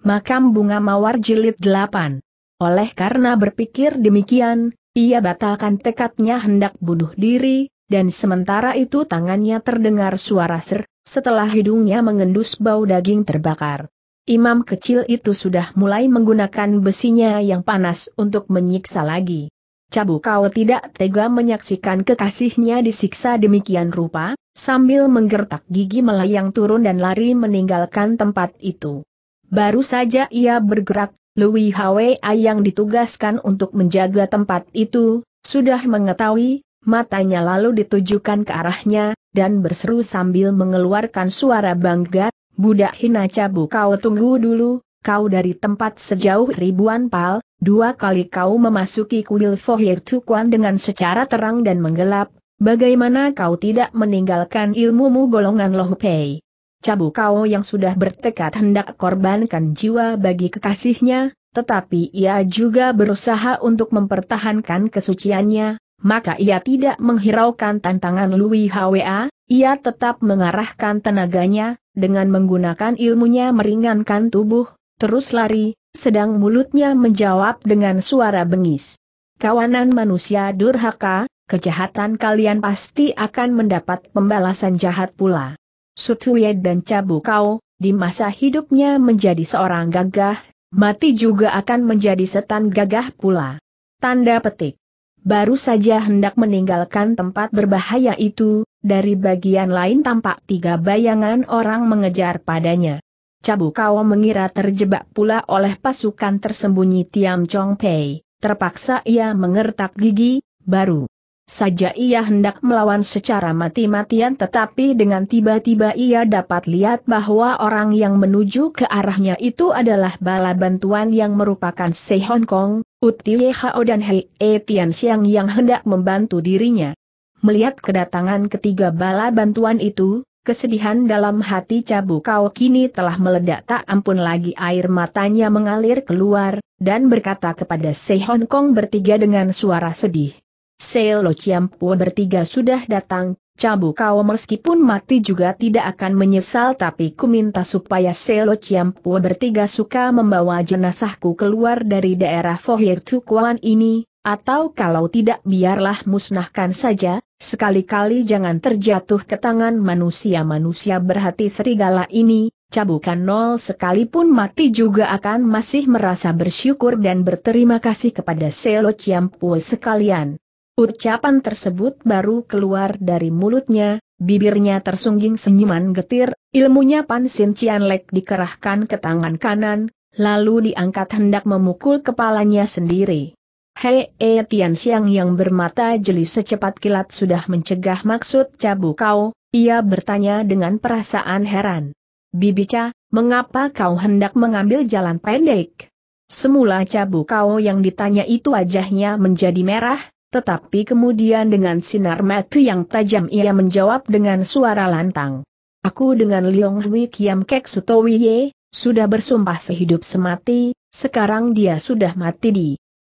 Makam Bunga Mawar Jilid 8. Oleh karena berpikir demikian, ia batalkan tekadnya hendak bunuh diri, dan sementara itu tangannya terdengar suara ser, setelah hidungnya mengendus bau daging terbakar. Imam kecil itu sudah mulai menggunakan besinya yang panas untuk menyiksa lagi. Cabu kau tidak tega menyaksikan kekasihnya disiksa demikian rupa, sambil menggertak gigi melayang turun dan lari meninggalkan tempat itu. Baru saja ia bergerak, Louis Hwa yang ditugaskan untuk menjaga tempat itu, sudah mengetahui, matanya lalu ditujukan ke arahnya, dan berseru sambil mengeluarkan suara bangga, Budak Hina Cabu kau tunggu dulu, kau dari tempat sejauh ribuan pal, dua kali kau memasuki kuil Fohir Tukuan dengan secara terang dan menggelap, bagaimana kau tidak meninggalkan ilmumu golongan Lohupei. Cabu kau yang sudah bertekad hendak korbankan jiwa bagi kekasihnya, tetapi ia juga berusaha untuk mempertahankan kesuciannya, maka ia tidak menghiraukan tantangan Louis Hwa, ia tetap mengarahkan tenaganya, dengan menggunakan ilmunya meringankan tubuh, terus lari, sedang mulutnya menjawab dengan suara bengis. Kawanan manusia durhaka, kejahatan kalian pasti akan mendapat pembalasan jahat pula. Sutuye dan Cabu Kau, di masa hidupnya menjadi seorang gagah, mati juga akan menjadi setan gagah pula. Tanda petik. Baru saja hendak meninggalkan tempat berbahaya itu, dari bagian lain tampak tiga bayangan orang mengejar padanya. Cabu Kau mengira terjebak pula oleh pasukan tersembunyi Tiam Chong Pei, terpaksa ia mengertak gigi, baru saja ia hendak melawan secara mati-matian tetapi dengan tiba-tiba ia dapat lihat bahwa orang yang menuju ke arahnya itu adalah bala bantuan yang merupakan Se Hong Kong, Uti Hao dan Hei E Tian Xiang yang hendak membantu dirinya. Melihat kedatangan ketiga bala bantuan itu, kesedihan dalam hati Cabu Kau kini telah meledak tak ampun lagi air matanya mengalir keluar, dan berkata kepada Se Hong Kong bertiga dengan suara sedih. Selo Ciampu bertiga sudah datang, Cabu kau meskipun mati juga tidak akan menyesal tapi ku minta supaya Selo Ciampu bertiga suka membawa jenazahku keluar dari daerah Fohir Tukuan ini, atau kalau tidak biarlah musnahkan saja, sekali-kali jangan terjatuh ke tangan manusia-manusia berhati serigala ini, cabukan nol sekalipun mati juga akan masih merasa bersyukur dan berterima kasih kepada Selo Ciampu sekalian. Ucapan tersebut baru keluar dari mulutnya, bibirnya tersungging senyuman getir, ilmunya Pansin Cianlek dikerahkan ke tangan kanan, lalu diangkat hendak memukul kepalanya sendiri. Hei e Tian Xiang yang bermata jeli secepat kilat sudah mencegah maksud cabu kau, ia bertanya dengan perasaan heran. Bibica, mengapa kau hendak mengambil jalan pendek? Semula cabu kau yang ditanya itu wajahnya menjadi merah, tetapi kemudian dengan sinar mata yang tajam ia menjawab dengan suara lantang. Aku dengan Liong Hui Kiam Kek Sutowie, sudah bersumpah sehidup semati, sekarang dia sudah mati di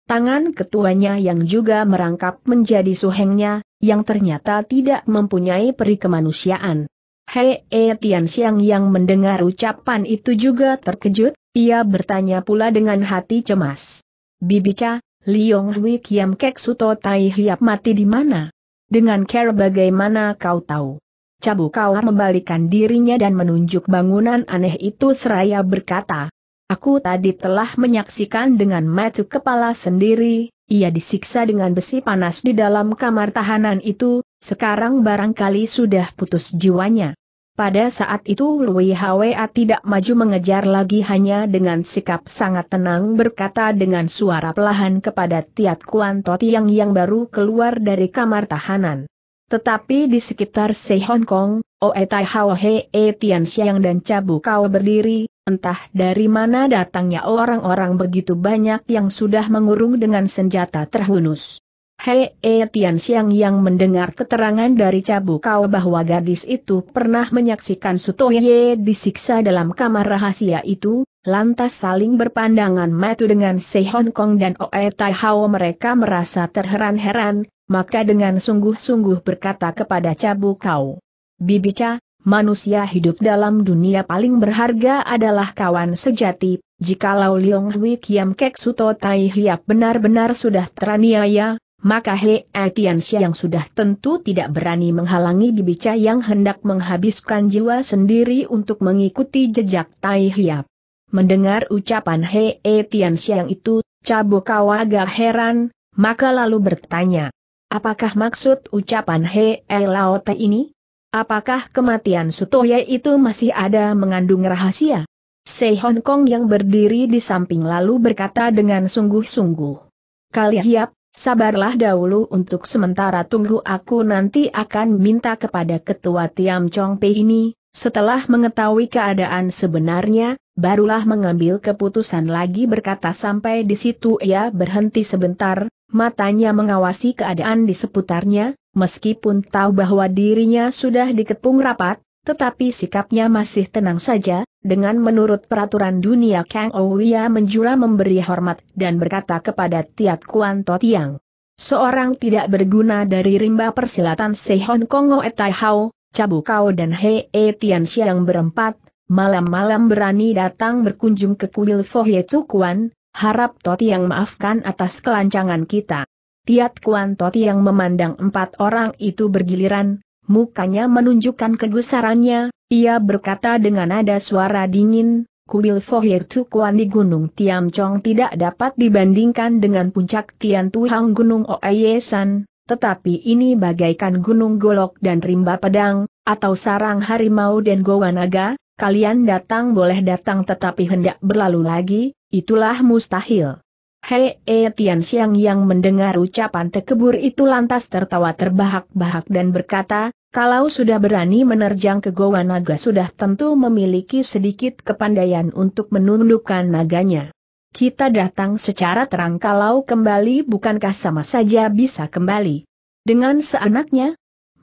tangan ketuanya yang juga merangkap menjadi suhengnya, yang ternyata tidak mempunyai peri kemanusiaan. Hei e Tian Xiang yang mendengar ucapan itu juga terkejut, ia bertanya pula dengan hati cemas. Bibica, Liong Hui Kiam Kek Suto Tai Hiap mati di mana? Dengan care bagaimana kau tahu? Cabu kau membalikan dirinya dan menunjuk bangunan aneh itu seraya berkata, Aku tadi telah menyaksikan dengan macu kepala sendiri, ia disiksa dengan besi panas di dalam kamar tahanan itu, sekarang barangkali sudah putus jiwanya. Pada saat itu Lui Hwa tidak maju mengejar lagi hanya dengan sikap sangat tenang berkata dengan suara pelahan kepada Tiat Kuan Totiang yang baru keluar dari kamar tahanan. Tetapi di sekitar Se Hong Kong, Oe Tai Hao He E Tian Xiang dan Cabu Kau berdiri, entah dari mana datangnya orang-orang begitu banyak yang sudah mengurung dengan senjata terhunus. Hei e Tian Xiang yang mendengar keterangan dari Cabu Kau bahwa gadis itu pernah menyaksikan Sutoye disiksa dalam kamar rahasia itu, lantas saling berpandangan metu dengan Se Hong Kong dan Oe Tai Hao mereka merasa terheran-heran, maka dengan sungguh-sungguh berkata kepada Cabu Kau. Bibica, manusia hidup dalam dunia paling berharga adalah kawan sejati, jikalau Leong Hui Kiam Kek Suto Tai Hiap benar-benar sudah teraniaya, maka He Etiansya yang sudah tentu tidak berani menghalangi bibica yang hendak menghabiskan jiwa sendiri untuk mengikuti jejak Tai Hiap. Mendengar ucapan He Etiansya yang itu, Cabo agak heran, maka lalu bertanya, apakah maksud ucapan He Elaote ini? Apakah kematian Sutoye itu masih ada mengandung rahasia? Sei Hong Kong yang berdiri di samping lalu berkata dengan sungguh-sungguh. Kali hiap, Sabarlah dahulu untuk sementara tunggu aku nanti akan minta kepada ketua Tiam Chong Pei ini, setelah mengetahui keadaan sebenarnya, barulah mengambil keputusan lagi berkata sampai di situ ia berhenti sebentar, matanya mengawasi keadaan di seputarnya, meskipun tahu bahwa dirinya sudah dikepung rapat, tetapi sikapnya masih tenang saja, dengan menurut peraturan dunia Kang Ouya menjura memberi hormat dan berkata kepada Tiat Kuan To Seorang tidak berguna dari rimba persilatan Sehon Kongo Etai Hao, Cabu Kau dan He E Tian Xiang berempat, malam-malam berani datang berkunjung ke kuil Fohye Tukuan, harap Totiang maafkan atas kelancangan kita. Tiat Kuan Totiang memandang empat orang itu bergiliran, Mukanya menunjukkan kegusarannya, ia berkata dengan nada suara dingin, kuil Fohir Tukuan di Gunung Tiam Chong tidak dapat dibandingkan dengan puncak Tian Tuhang Gunung Oeyesan, tetapi ini bagaikan Gunung Golok dan Rimba Pedang, atau Sarang Harimau dan Gowanaga, kalian datang boleh datang tetapi hendak berlalu lagi, itulah mustahil. Hei -e Tian Xiang yang mendengar ucapan tekebur itu lantas tertawa terbahak-bahak dan berkata, kalau sudah berani menerjang ke Goa Naga sudah tentu memiliki sedikit kepandaian untuk menundukkan naganya. Kita datang secara terang kalau kembali bukankah sama saja bisa kembali. Dengan seanaknya?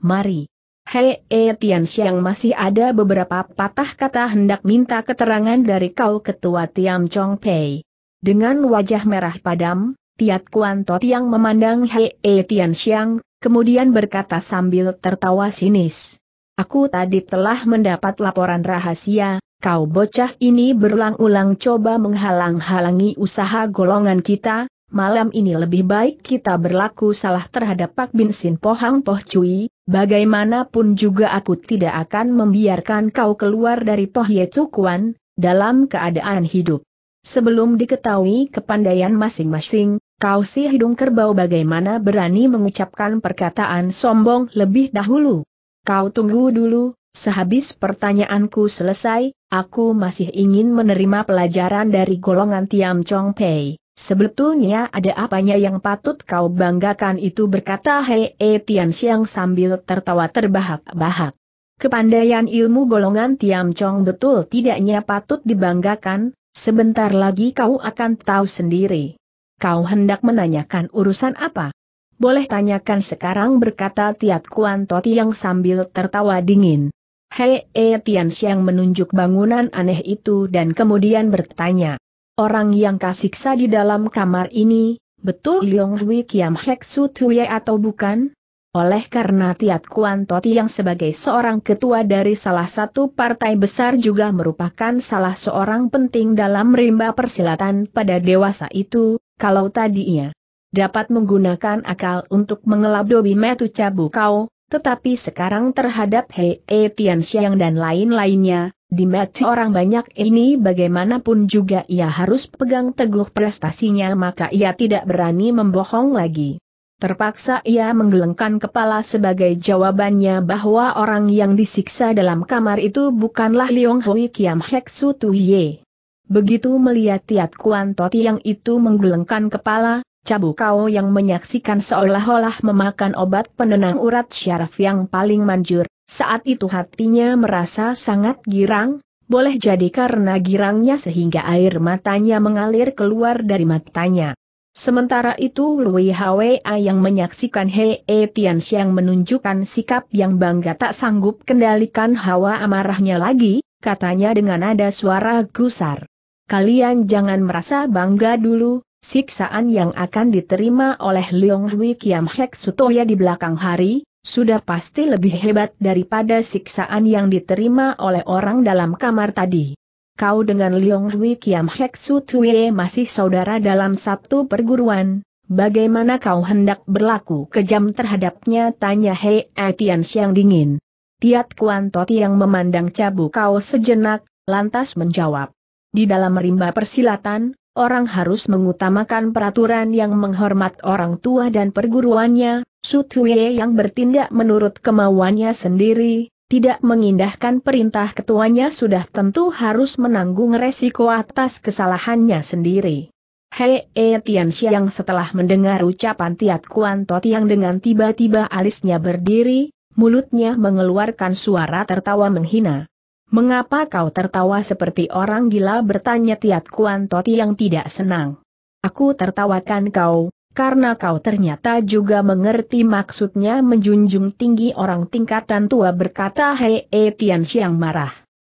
Mari. Hei e, Tian Xiang masih ada beberapa patah kata hendak minta keterangan dari kau ketua Tiam Chong Pei. Dengan wajah merah padam, Tiat Kuan Tot yang memandang Hei e, Tian Xiang, Kemudian berkata sambil tertawa sinis. Aku tadi telah mendapat laporan rahasia, kau bocah ini berulang-ulang coba menghalang-halangi usaha golongan kita, malam ini lebih baik kita berlaku salah terhadap Pak Binsin Pohang Poh Cui, bagaimanapun juga aku tidak akan membiarkan kau keluar dari Poh Ye Cukuan, dalam keadaan hidup. Sebelum diketahui kepandaian masing-masing, Kau si hidung kerbau bagaimana berani mengucapkan perkataan sombong lebih dahulu? Kau tunggu dulu, sehabis pertanyaanku selesai, aku masih ingin menerima pelajaran dari golongan Tiam Chong Pei. Sebetulnya ada apanya yang patut kau banggakan itu berkata Hei e Tian Xiang sambil tertawa terbahak-bahak. Kepandaian ilmu golongan Tiam Chong betul tidaknya patut dibanggakan, sebentar lagi kau akan tahu sendiri kau hendak menanyakan urusan apa? Boleh tanyakan sekarang berkata Tiat Kuan Toti yang sambil tertawa dingin. Hei E Tian Xiang menunjuk bangunan aneh itu dan kemudian bertanya. Orang yang kasiksa di dalam kamar ini, betul Leong Hui Kiam Hek Su Tuye atau bukan? Oleh karena Tiat Kuan Toti yang sebagai seorang ketua dari salah satu partai besar juga merupakan salah seorang penting dalam rimba persilatan pada dewasa itu, kalau tadinya dapat menggunakan akal untuk mengelab Dobi Metu Cabu Kau, tetapi sekarang terhadap Hei e Tian Xiang dan lain-lainnya, di match orang banyak ini bagaimanapun juga ia harus pegang teguh prestasinya maka ia tidak berani membohong lagi. Terpaksa ia menggelengkan kepala sebagai jawabannya bahwa orang yang disiksa dalam kamar itu bukanlah Leong Hui Kiam Hek Su Ye. Begitu melihat Tiat Kuan Toti yang itu menggelengkan kepala, Cabu Kau yang menyaksikan seolah-olah memakan obat penenang urat syaraf yang paling manjur, saat itu hatinya merasa sangat girang, boleh jadi karena girangnya sehingga air matanya mengalir keluar dari matanya. Sementara itu Lui Hwa yang menyaksikan He e Tian menunjukkan sikap yang bangga tak sanggup kendalikan hawa amarahnya lagi, katanya dengan nada suara gusar. Kalian jangan merasa bangga dulu, siksaan yang akan diterima oleh Leong Hui Kiam Hek Sutoya di belakang hari, sudah pasti lebih hebat daripada siksaan yang diterima oleh orang dalam kamar tadi kau dengan Liong Hui Kiam Hek Su Tue masih saudara dalam satu perguruan, bagaimana kau hendak berlaku kejam terhadapnya? Tanya Hei Etian Siang dingin. Tiat Kuan Toti yang memandang cabu kau sejenak, lantas menjawab. Di dalam rimba persilatan, orang harus mengutamakan peraturan yang menghormat orang tua dan perguruannya, Su Tuiye yang bertindak menurut kemauannya sendiri, tidak mengindahkan perintah ketuanya sudah tentu harus menanggung resiko atas kesalahannya sendiri. Hei e Tian Xiang setelah mendengar ucapan Tiat Kuan Tot yang dengan tiba-tiba alisnya berdiri, mulutnya mengeluarkan suara tertawa menghina. Mengapa kau tertawa seperti orang gila bertanya Tiat Kuan Tot yang tidak senang? Aku tertawakan kau, karena kau ternyata juga mengerti maksudnya menjunjung tinggi orang tingkatan tua berkata Hei e Tian marah.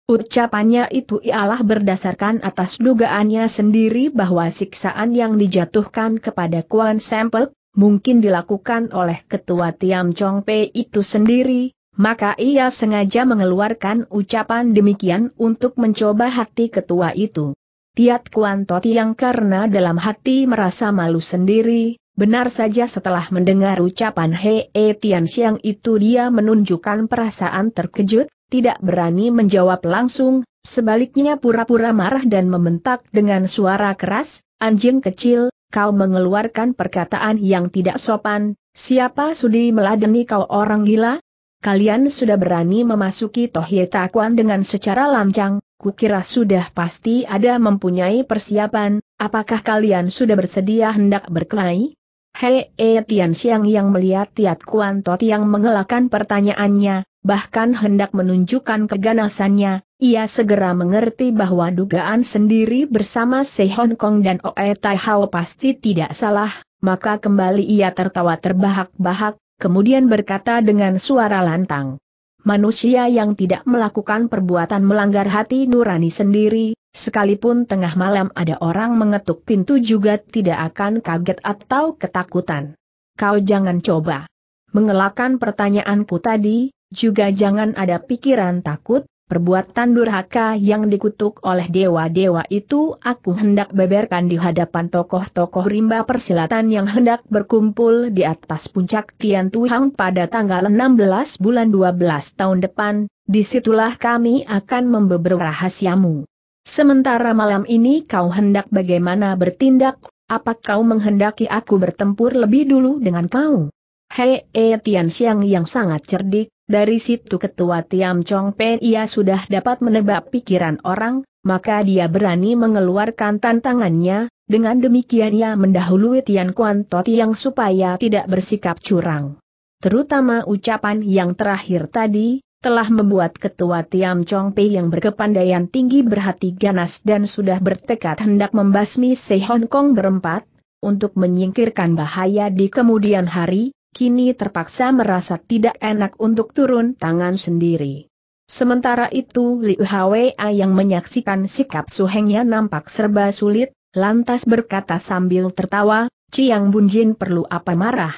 Ucapannya itu ialah berdasarkan atas dugaannya sendiri bahwa siksaan yang dijatuhkan kepada Kuan Sempel, mungkin dilakukan oleh ketua Tiam Chong Pei itu sendiri, maka ia sengaja mengeluarkan ucapan demikian untuk mencoba hati ketua itu. Tiat Kuanto yang karena dalam hati merasa malu sendiri, benar saja setelah mendengar ucapan Hei e Tian Xiang itu dia menunjukkan perasaan terkejut, tidak berani menjawab langsung, sebaliknya pura-pura marah dan membentak dengan suara keras, anjing kecil, kau mengeluarkan perkataan yang tidak sopan, siapa sudi meladeni kau orang gila? Kalian sudah berani memasuki Tohye Takuan dengan secara lancang, kukira sudah pasti ada mempunyai persiapan, apakah kalian sudah bersedia hendak berkelahi? Hei e Tian Xiang yang melihat Tiat Kuan Tot yang mengelakkan pertanyaannya, bahkan hendak menunjukkan keganasannya, ia segera mengerti bahwa dugaan sendiri bersama Se Hong Kong dan Oe Tai Hao pasti tidak salah, maka kembali ia tertawa terbahak-bahak, kemudian berkata dengan suara lantang manusia yang tidak melakukan perbuatan melanggar hati nurani sendiri, sekalipun tengah malam ada orang mengetuk pintu juga tidak akan kaget atau ketakutan. Kau jangan coba mengelakkan pertanyaanku tadi, juga jangan ada pikiran takut, Perbuatan durhaka yang dikutuk oleh dewa-dewa itu aku hendak beberkan di hadapan tokoh-tokoh rimba persilatan yang hendak berkumpul di atas puncak Tian Tuhang pada tanggal 16 bulan 12 tahun depan, disitulah kami akan membeber rahasiamu. Sementara malam ini kau hendak bagaimana bertindak, apa kau menghendaki aku bertempur lebih dulu dengan kau? Hei, -he Tian Xiang yang sangat cerdik, dari situ ketua Tiam Chong Pen ia sudah dapat menebak pikiran orang, maka dia berani mengeluarkan tantangannya, dengan demikian ia mendahului Tian Kuan yang supaya tidak bersikap curang. Terutama ucapan yang terakhir tadi, telah membuat ketua Tiam Chong Pei yang berkepandaian tinggi berhati ganas dan sudah bertekad hendak membasmi Se Hong Kong berempat, untuk menyingkirkan bahaya di kemudian hari, kini terpaksa merasa tidak enak untuk turun tangan sendiri. Sementara itu Liu Hwa yang menyaksikan sikap Su suhengnya nampak serba sulit, lantas berkata sambil tertawa, Ciang Bunjin perlu apa marah?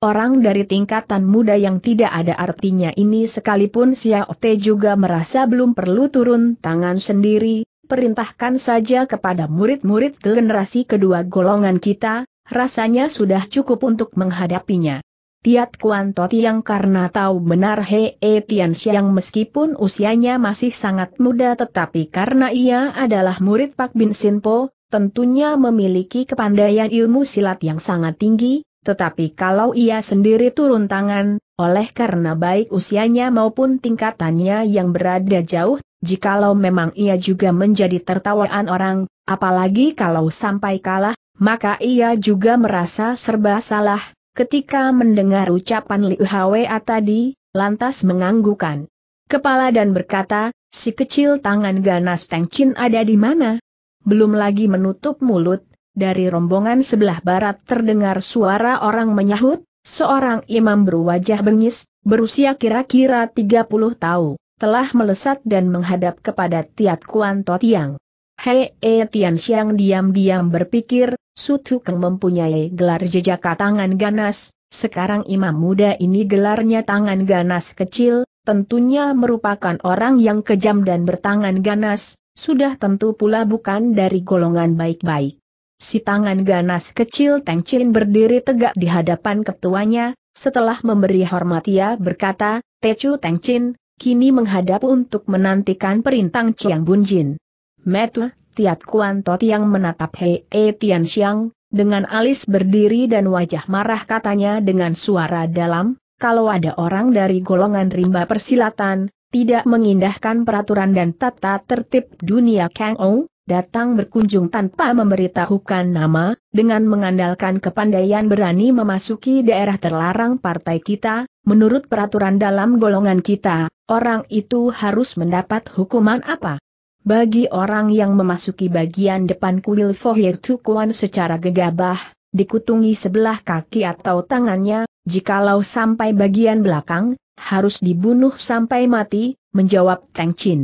Orang dari tingkatan muda yang tidak ada artinya ini sekalipun Xiao Te juga merasa belum perlu turun tangan sendiri, perintahkan saja kepada murid-murid generasi kedua golongan kita, rasanya sudah cukup untuk menghadapinya. Tiat Kuan To karena tahu benar E Tian Xiang meskipun usianya masih sangat muda tetapi karena ia adalah murid Pak Bin Sin Po, tentunya memiliki kepandaian ilmu silat yang sangat tinggi, tetapi kalau ia sendiri turun tangan, oleh karena baik usianya maupun tingkatannya yang berada jauh, jikalau memang ia juga menjadi tertawaan orang, apalagi kalau sampai kalah, maka ia juga merasa serba salah, ketika mendengar ucapan Liu Hwa tadi, lantas menganggukan kepala dan berkata, si kecil tangan ganas Teng Chin ada di mana? Belum lagi menutup mulut, dari rombongan sebelah barat terdengar suara orang menyahut, seorang imam berwajah bengis, berusia kira-kira 30 tahun, telah melesat dan menghadap kepada Tiat Kuan Totiang. Hei e eh, Tian Xiang diam-diam berpikir, Sutukeng mempunyai gelar jejaka tangan ganas, sekarang imam muda ini gelarnya tangan ganas kecil, tentunya merupakan orang yang kejam dan bertangan ganas, sudah tentu pula bukan dari golongan baik-baik. Si tangan ganas kecil Teng Chin berdiri tegak di hadapan ketuanya, setelah memberi hormat ia berkata, Techu Teng Chin, kini menghadap untuk menantikan perintang Chiang Bunjin. Metu, Tiat Kuan Tot yang menatap Hei E Tian Xiang, dengan alis berdiri dan wajah marah katanya dengan suara dalam, kalau ada orang dari golongan rimba persilatan, tidak mengindahkan peraturan dan tata tertib dunia Kang Ou, datang berkunjung tanpa memberitahukan nama, dengan mengandalkan kepandaian berani memasuki daerah terlarang partai kita, menurut peraturan dalam golongan kita, orang itu harus mendapat hukuman apa? Bagi orang yang memasuki bagian depan kuil Fohir Tukuan secara gegabah, dikutungi sebelah kaki atau tangannya, jikalau sampai bagian belakang, harus dibunuh sampai mati, menjawab Cheng Chin.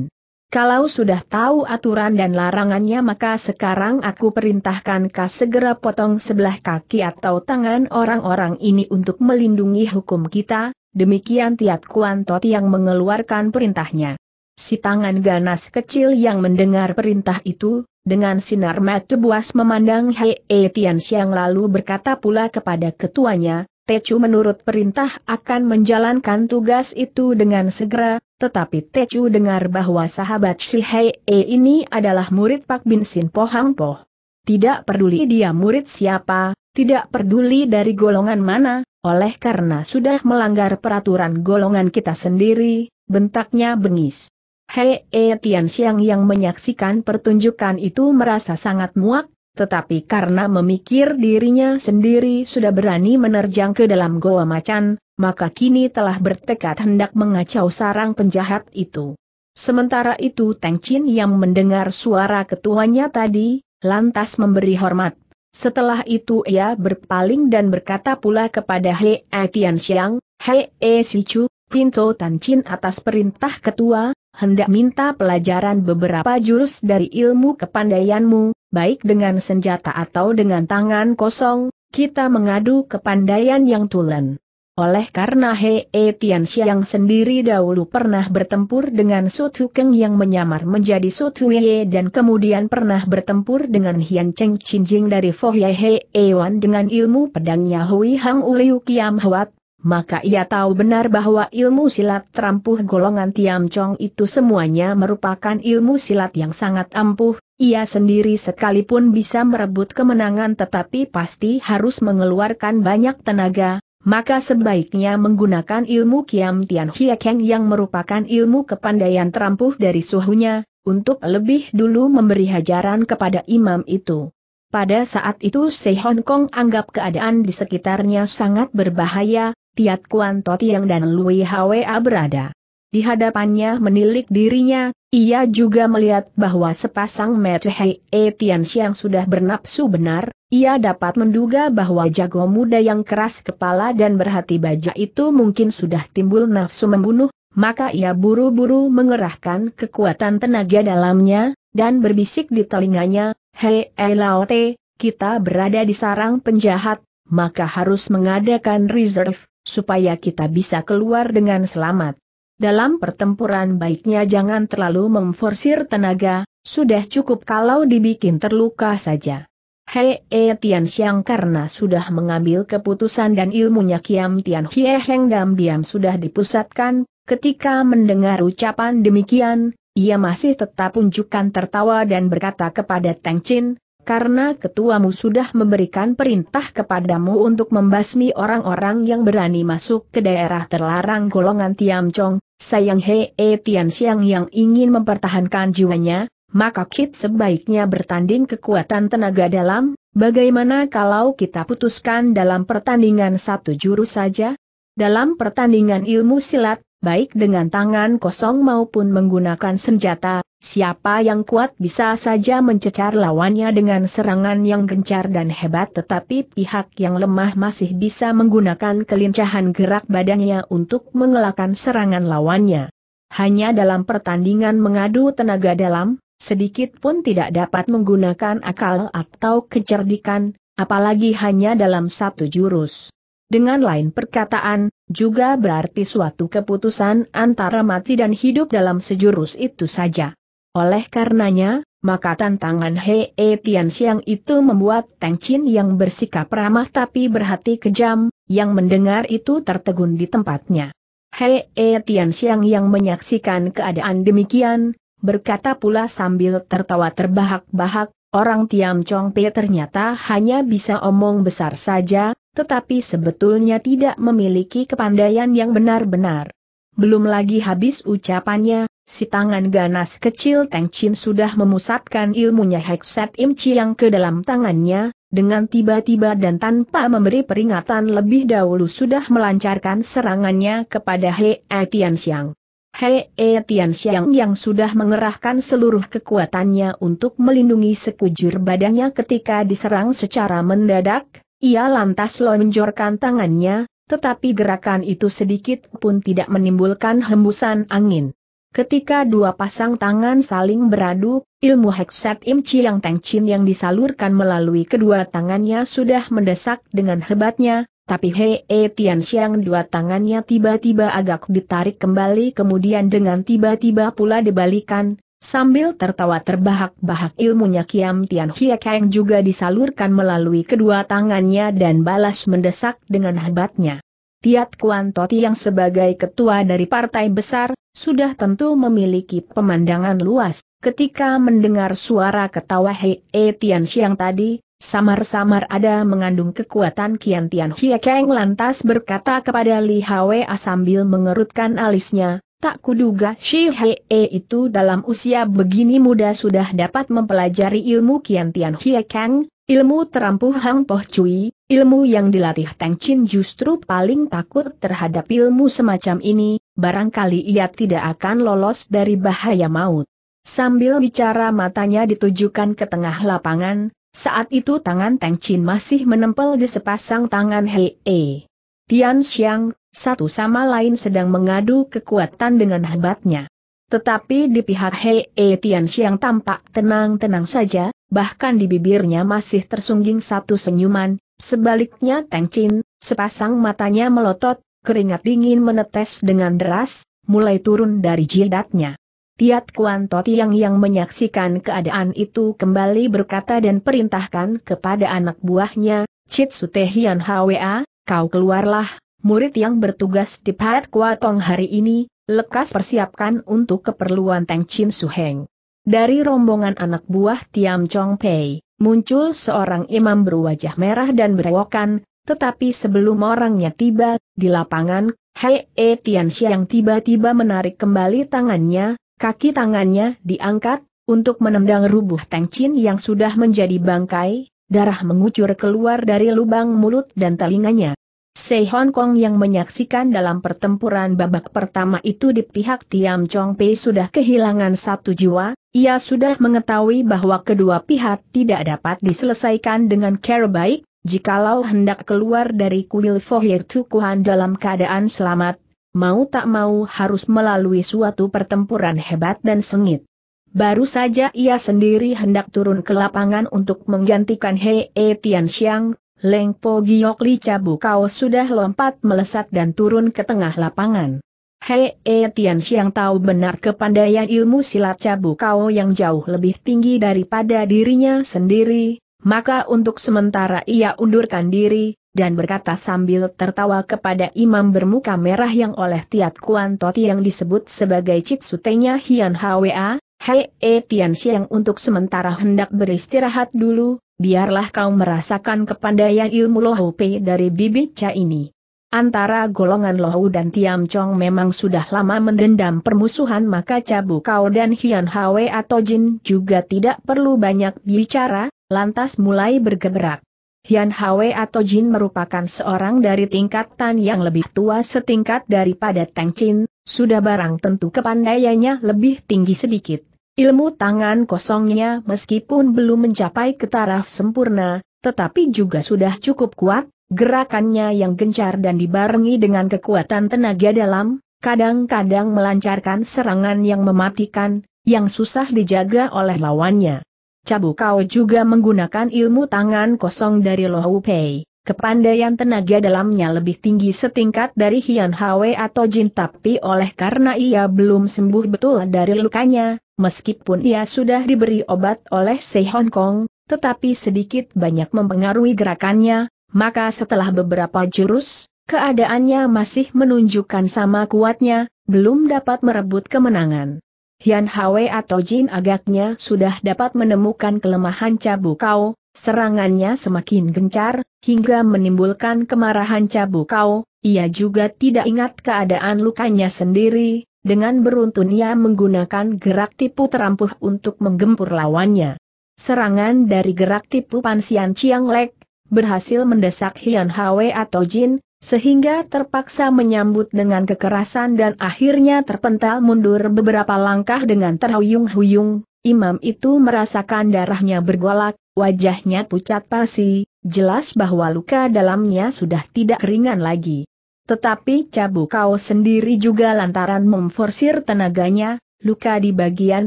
Kalau sudah tahu aturan dan larangannya maka sekarang aku perintahkan kau segera potong sebelah kaki atau tangan orang-orang ini untuk melindungi hukum kita, demikian Tiat Kuan Tot yang mengeluarkan perintahnya. Si tangan ganas kecil yang mendengar perintah itu, dengan sinar mata buas memandang Hei e Tian Xiang lalu berkata pula kepada ketuanya, Techu menurut perintah akan menjalankan tugas itu dengan segera, tetapi Techu dengar bahwa sahabat si Hei e ini adalah murid Pak Bin Sin Pohang Poh. Tidak peduli dia murid siapa, tidak peduli dari golongan mana, oleh karena sudah melanggar peraturan golongan kita sendiri, bentaknya bengis. Hei E Tian Xiang yang menyaksikan pertunjukan itu merasa sangat muak, tetapi karena memikir dirinya sendiri sudah berani menerjang ke dalam goa macan, maka kini telah bertekad hendak mengacau sarang penjahat itu. Sementara itu Tang Chin yang mendengar suara ketuanya tadi, lantas memberi hormat. Setelah itu ia berpaling dan berkata pula kepada Hei eh, Tian Xiang, Hei Si eh, Sichu, Pinto Tancin atas perintah ketua, hendak minta pelajaran beberapa jurus dari ilmu kepandaianmu, baik dengan senjata atau dengan tangan kosong, kita mengadu kepandaian yang tulen. Oleh karena He E Tian Xiang sendiri dahulu pernah bertempur dengan Su Keng yang menyamar menjadi Su Ye dan kemudian pernah bertempur dengan Hian Cheng Chin Jing dari Fo Ye He E Wan dengan ilmu pedangnya Hui Hang Uliu Kiam Huat, maka ia tahu benar bahwa ilmu silat terampuh golongan Tiam Chong itu semuanya merupakan ilmu silat yang sangat ampuh, ia sendiri sekalipun bisa merebut kemenangan tetapi pasti harus mengeluarkan banyak tenaga, maka sebaiknya menggunakan ilmu Kiam Tian Hiekeng yang merupakan ilmu kepandaian terampuh dari suhunya, untuk lebih dulu memberi hajaran kepada imam itu. Pada saat itu Se Hong Kong anggap keadaan di sekitarnya sangat berbahaya, Tiat Kuan Totiang dan Lui Hwa berada. Di hadapannya menilik dirinya, ia juga melihat bahwa sepasang Hei e Tianxiang sudah bernapsu benar, ia dapat menduga bahwa jago muda yang keras kepala dan berhati baja itu mungkin sudah timbul nafsu membunuh, maka ia buru-buru mengerahkan kekuatan tenaga dalamnya, dan berbisik di telinganya, Hei Laote, kita berada di sarang penjahat, maka harus mengadakan reserve, supaya kita bisa keluar dengan selamat. Dalam pertempuran baiknya jangan terlalu memforsir tenaga, sudah cukup kalau dibikin terluka saja. Hei e Tian Xiang karena sudah mengambil keputusan dan ilmunya Kiam Tian Hie Heng Dam Diam sudah dipusatkan, ketika mendengar ucapan demikian, ia masih tetap unjukkan tertawa dan berkata kepada Tang Chin, karena ketuamu sudah memberikan perintah kepadamu untuk membasmi orang-orang yang berani masuk ke daerah terlarang golongan Chong, sayang Hei e Tian Xiang yang ingin mempertahankan jiwanya, maka Kit sebaiknya bertanding kekuatan tenaga dalam, bagaimana kalau kita putuskan dalam pertandingan satu jurus saja? Dalam pertandingan ilmu silat, baik dengan tangan kosong maupun menggunakan senjata, siapa yang kuat bisa saja mencecar lawannya dengan serangan yang gencar dan hebat tetapi pihak yang lemah masih bisa menggunakan kelincahan gerak badannya untuk mengelakkan serangan lawannya. Hanya dalam pertandingan mengadu tenaga dalam, sedikit pun tidak dapat menggunakan akal atau kecerdikan, apalagi hanya dalam satu jurus. Dengan lain perkataan, juga berarti suatu keputusan antara mati dan hidup dalam sejurus itu saja. Oleh karenanya, maka tantangan Hei e Xiang itu membuat Tang Chin yang bersikap ramah tapi berhati kejam, yang mendengar itu tertegun di tempatnya. Hei e Xiang yang menyaksikan keadaan demikian, berkata pula sambil tertawa terbahak-bahak, orang Tiam Chong Pei ternyata hanya bisa omong besar saja, tetapi sebetulnya tidak memiliki kepandaian yang benar-benar. Belum lagi habis ucapannya, si tangan ganas kecil Teng Chin sudah memusatkan ilmunya Hekset Im yang ke dalam tangannya, dengan tiba-tiba dan tanpa memberi peringatan lebih dahulu sudah melancarkan serangannya kepada He E Tian Xiang. He E Tian Xiang yang sudah mengerahkan seluruh kekuatannya untuk melindungi sekujur badannya ketika diserang secara mendadak, ia lantas lonjorkan tangannya, tetapi gerakan itu sedikit pun tidak menimbulkan hembusan angin. Ketika dua pasang tangan saling beradu, ilmu Heksat Im Chiang Teng Chin yang disalurkan melalui kedua tangannya sudah mendesak dengan hebatnya, tapi Hei e Tian Xiang dua tangannya tiba-tiba agak ditarik kembali kemudian dengan tiba-tiba pula dibalikan, Sambil tertawa terbahak-bahak ilmunya Kiam Tian Hie Kang juga disalurkan melalui kedua tangannya dan balas mendesak dengan hebatnya. Tiat Kuan Toti yang sebagai ketua dari partai besar, sudah tentu memiliki pemandangan luas. Ketika mendengar suara ketawa Hei e Tian Xiang tadi, samar-samar ada mengandung kekuatan Kian Tian Hie Kang lantas berkata kepada Li Hwa sambil mengerutkan alisnya, Tak kuduga Shi Hei e itu dalam usia begini muda sudah dapat mempelajari ilmu Kian Tian Hie Kang, ilmu terampuh Hang Poh Cui, ilmu yang dilatih Tang Chin justru paling takut terhadap ilmu semacam ini, barangkali ia tidak akan lolos dari bahaya maut. Sambil bicara matanya ditujukan ke tengah lapangan, saat itu tangan Tang Chin masih menempel di sepasang tangan Hei. E. Tian Xiang, satu sama lain sedang mengadu kekuatan dengan hebatnya. Tetapi di pihak Hei e Tian tampak tenang-tenang saja, bahkan di bibirnya masih tersungging satu senyuman, sebaliknya Teng Chin, sepasang matanya melotot, keringat dingin menetes dengan deras, mulai turun dari jidatnya. Tiat Kuan Toti yang yang menyaksikan keadaan itu kembali berkata dan perintahkan kepada anak buahnya, Cit Sutehian Hwa, kau keluarlah, murid yang bertugas di Pat Tong hari ini, lekas persiapkan untuk keperluan Teng Chin Suheng. Dari rombongan anak buah Tiam Chong Pei, muncul seorang imam berwajah merah dan berewokan, tetapi sebelum orangnya tiba, di lapangan, Hei E Tian Xiang tiba-tiba menarik kembali tangannya, kaki tangannya diangkat, untuk menendang rubuh Teng Chin yang sudah menjadi bangkai, darah mengucur keluar dari lubang mulut dan telinganya. Sei Hong Kong yang menyaksikan dalam pertempuran babak pertama itu di pihak Tiam Chong Pei sudah kehilangan satu jiwa, ia sudah mengetahui bahwa kedua pihak tidak dapat diselesaikan dengan cara baik, jikalau hendak keluar dari kuil Fohir Tukuhan dalam keadaan selamat, mau tak mau harus melalui suatu pertempuran hebat dan sengit. Baru saja ia sendiri hendak turun ke lapangan untuk menggantikan Hei e Tian Xiang, Leng Po Giok Li Cabu Kau sudah lompat melesat dan turun ke tengah lapangan. Hei E Tian Xiang tahu benar kepandaian ilmu silat Cabu Kau yang jauh lebih tinggi daripada dirinya sendiri, maka untuk sementara ia undurkan diri, dan berkata sambil tertawa kepada imam bermuka merah yang oleh Tiat Kuan Toti yang disebut sebagai Citsutenya Hian Hwa, Hei eh, Tian Xiang, untuk sementara hendak beristirahat dulu, biarlah kau merasakan kepandaian ilmu Lohope dari bibit Cha ini. Antara golongan Lohu dan Tiam Chong memang sudah lama mendendam permusuhan maka Cabu Kau dan Hian Hwe atau Jin juga tidak perlu banyak bicara, lantas mulai bergerak. Hian Hwe atau Jin merupakan seorang dari tingkatan yang lebih tua setingkat daripada Tang Chin, sudah barang tentu kepandaiannya lebih tinggi sedikit. Ilmu tangan kosongnya meskipun belum mencapai ketaraf sempurna, tetapi juga sudah cukup kuat, gerakannya yang gencar dan dibarengi dengan kekuatan tenaga dalam, kadang-kadang melancarkan serangan yang mematikan, yang susah dijaga oleh lawannya. Cabu Kau juga menggunakan ilmu tangan kosong dari Lohau Pei. Kepandaian tenaga dalamnya lebih tinggi setingkat dari Hian Hwe atau Jin tapi oleh karena ia belum sembuh betul dari lukanya, Meskipun ia sudah diberi obat oleh Sei Hong Kong, tetapi sedikit banyak mempengaruhi gerakannya, maka setelah beberapa jurus, keadaannya masih menunjukkan sama kuatnya, belum dapat merebut kemenangan. Hian Hwe atau Jin agaknya sudah dapat menemukan kelemahan Cabukau, Serangannya semakin gencar, hingga menimbulkan kemarahan Cabukau, ia juga tidak ingat keadaan lukanya sendiri, dengan beruntun ia menggunakan gerak tipu terampuh untuk menggempur lawannya. Serangan dari gerak tipu Pansian Chiang Lek, berhasil mendesak Hian Hwe atau Jin, sehingga terpaksa menyambut dengan kekerasan dan akhirnya terpental mundur beberapa langkah dengan terhuyung-huyung. Imam itu merasakan darahnya bergolak, wajahnya pucat pasi, jelas bahwa luka dalamnya sudah tidak ringan lagi. Tetapi Cabu Kau sendiri juga lantaran memforsir tenaganya, luka di bagian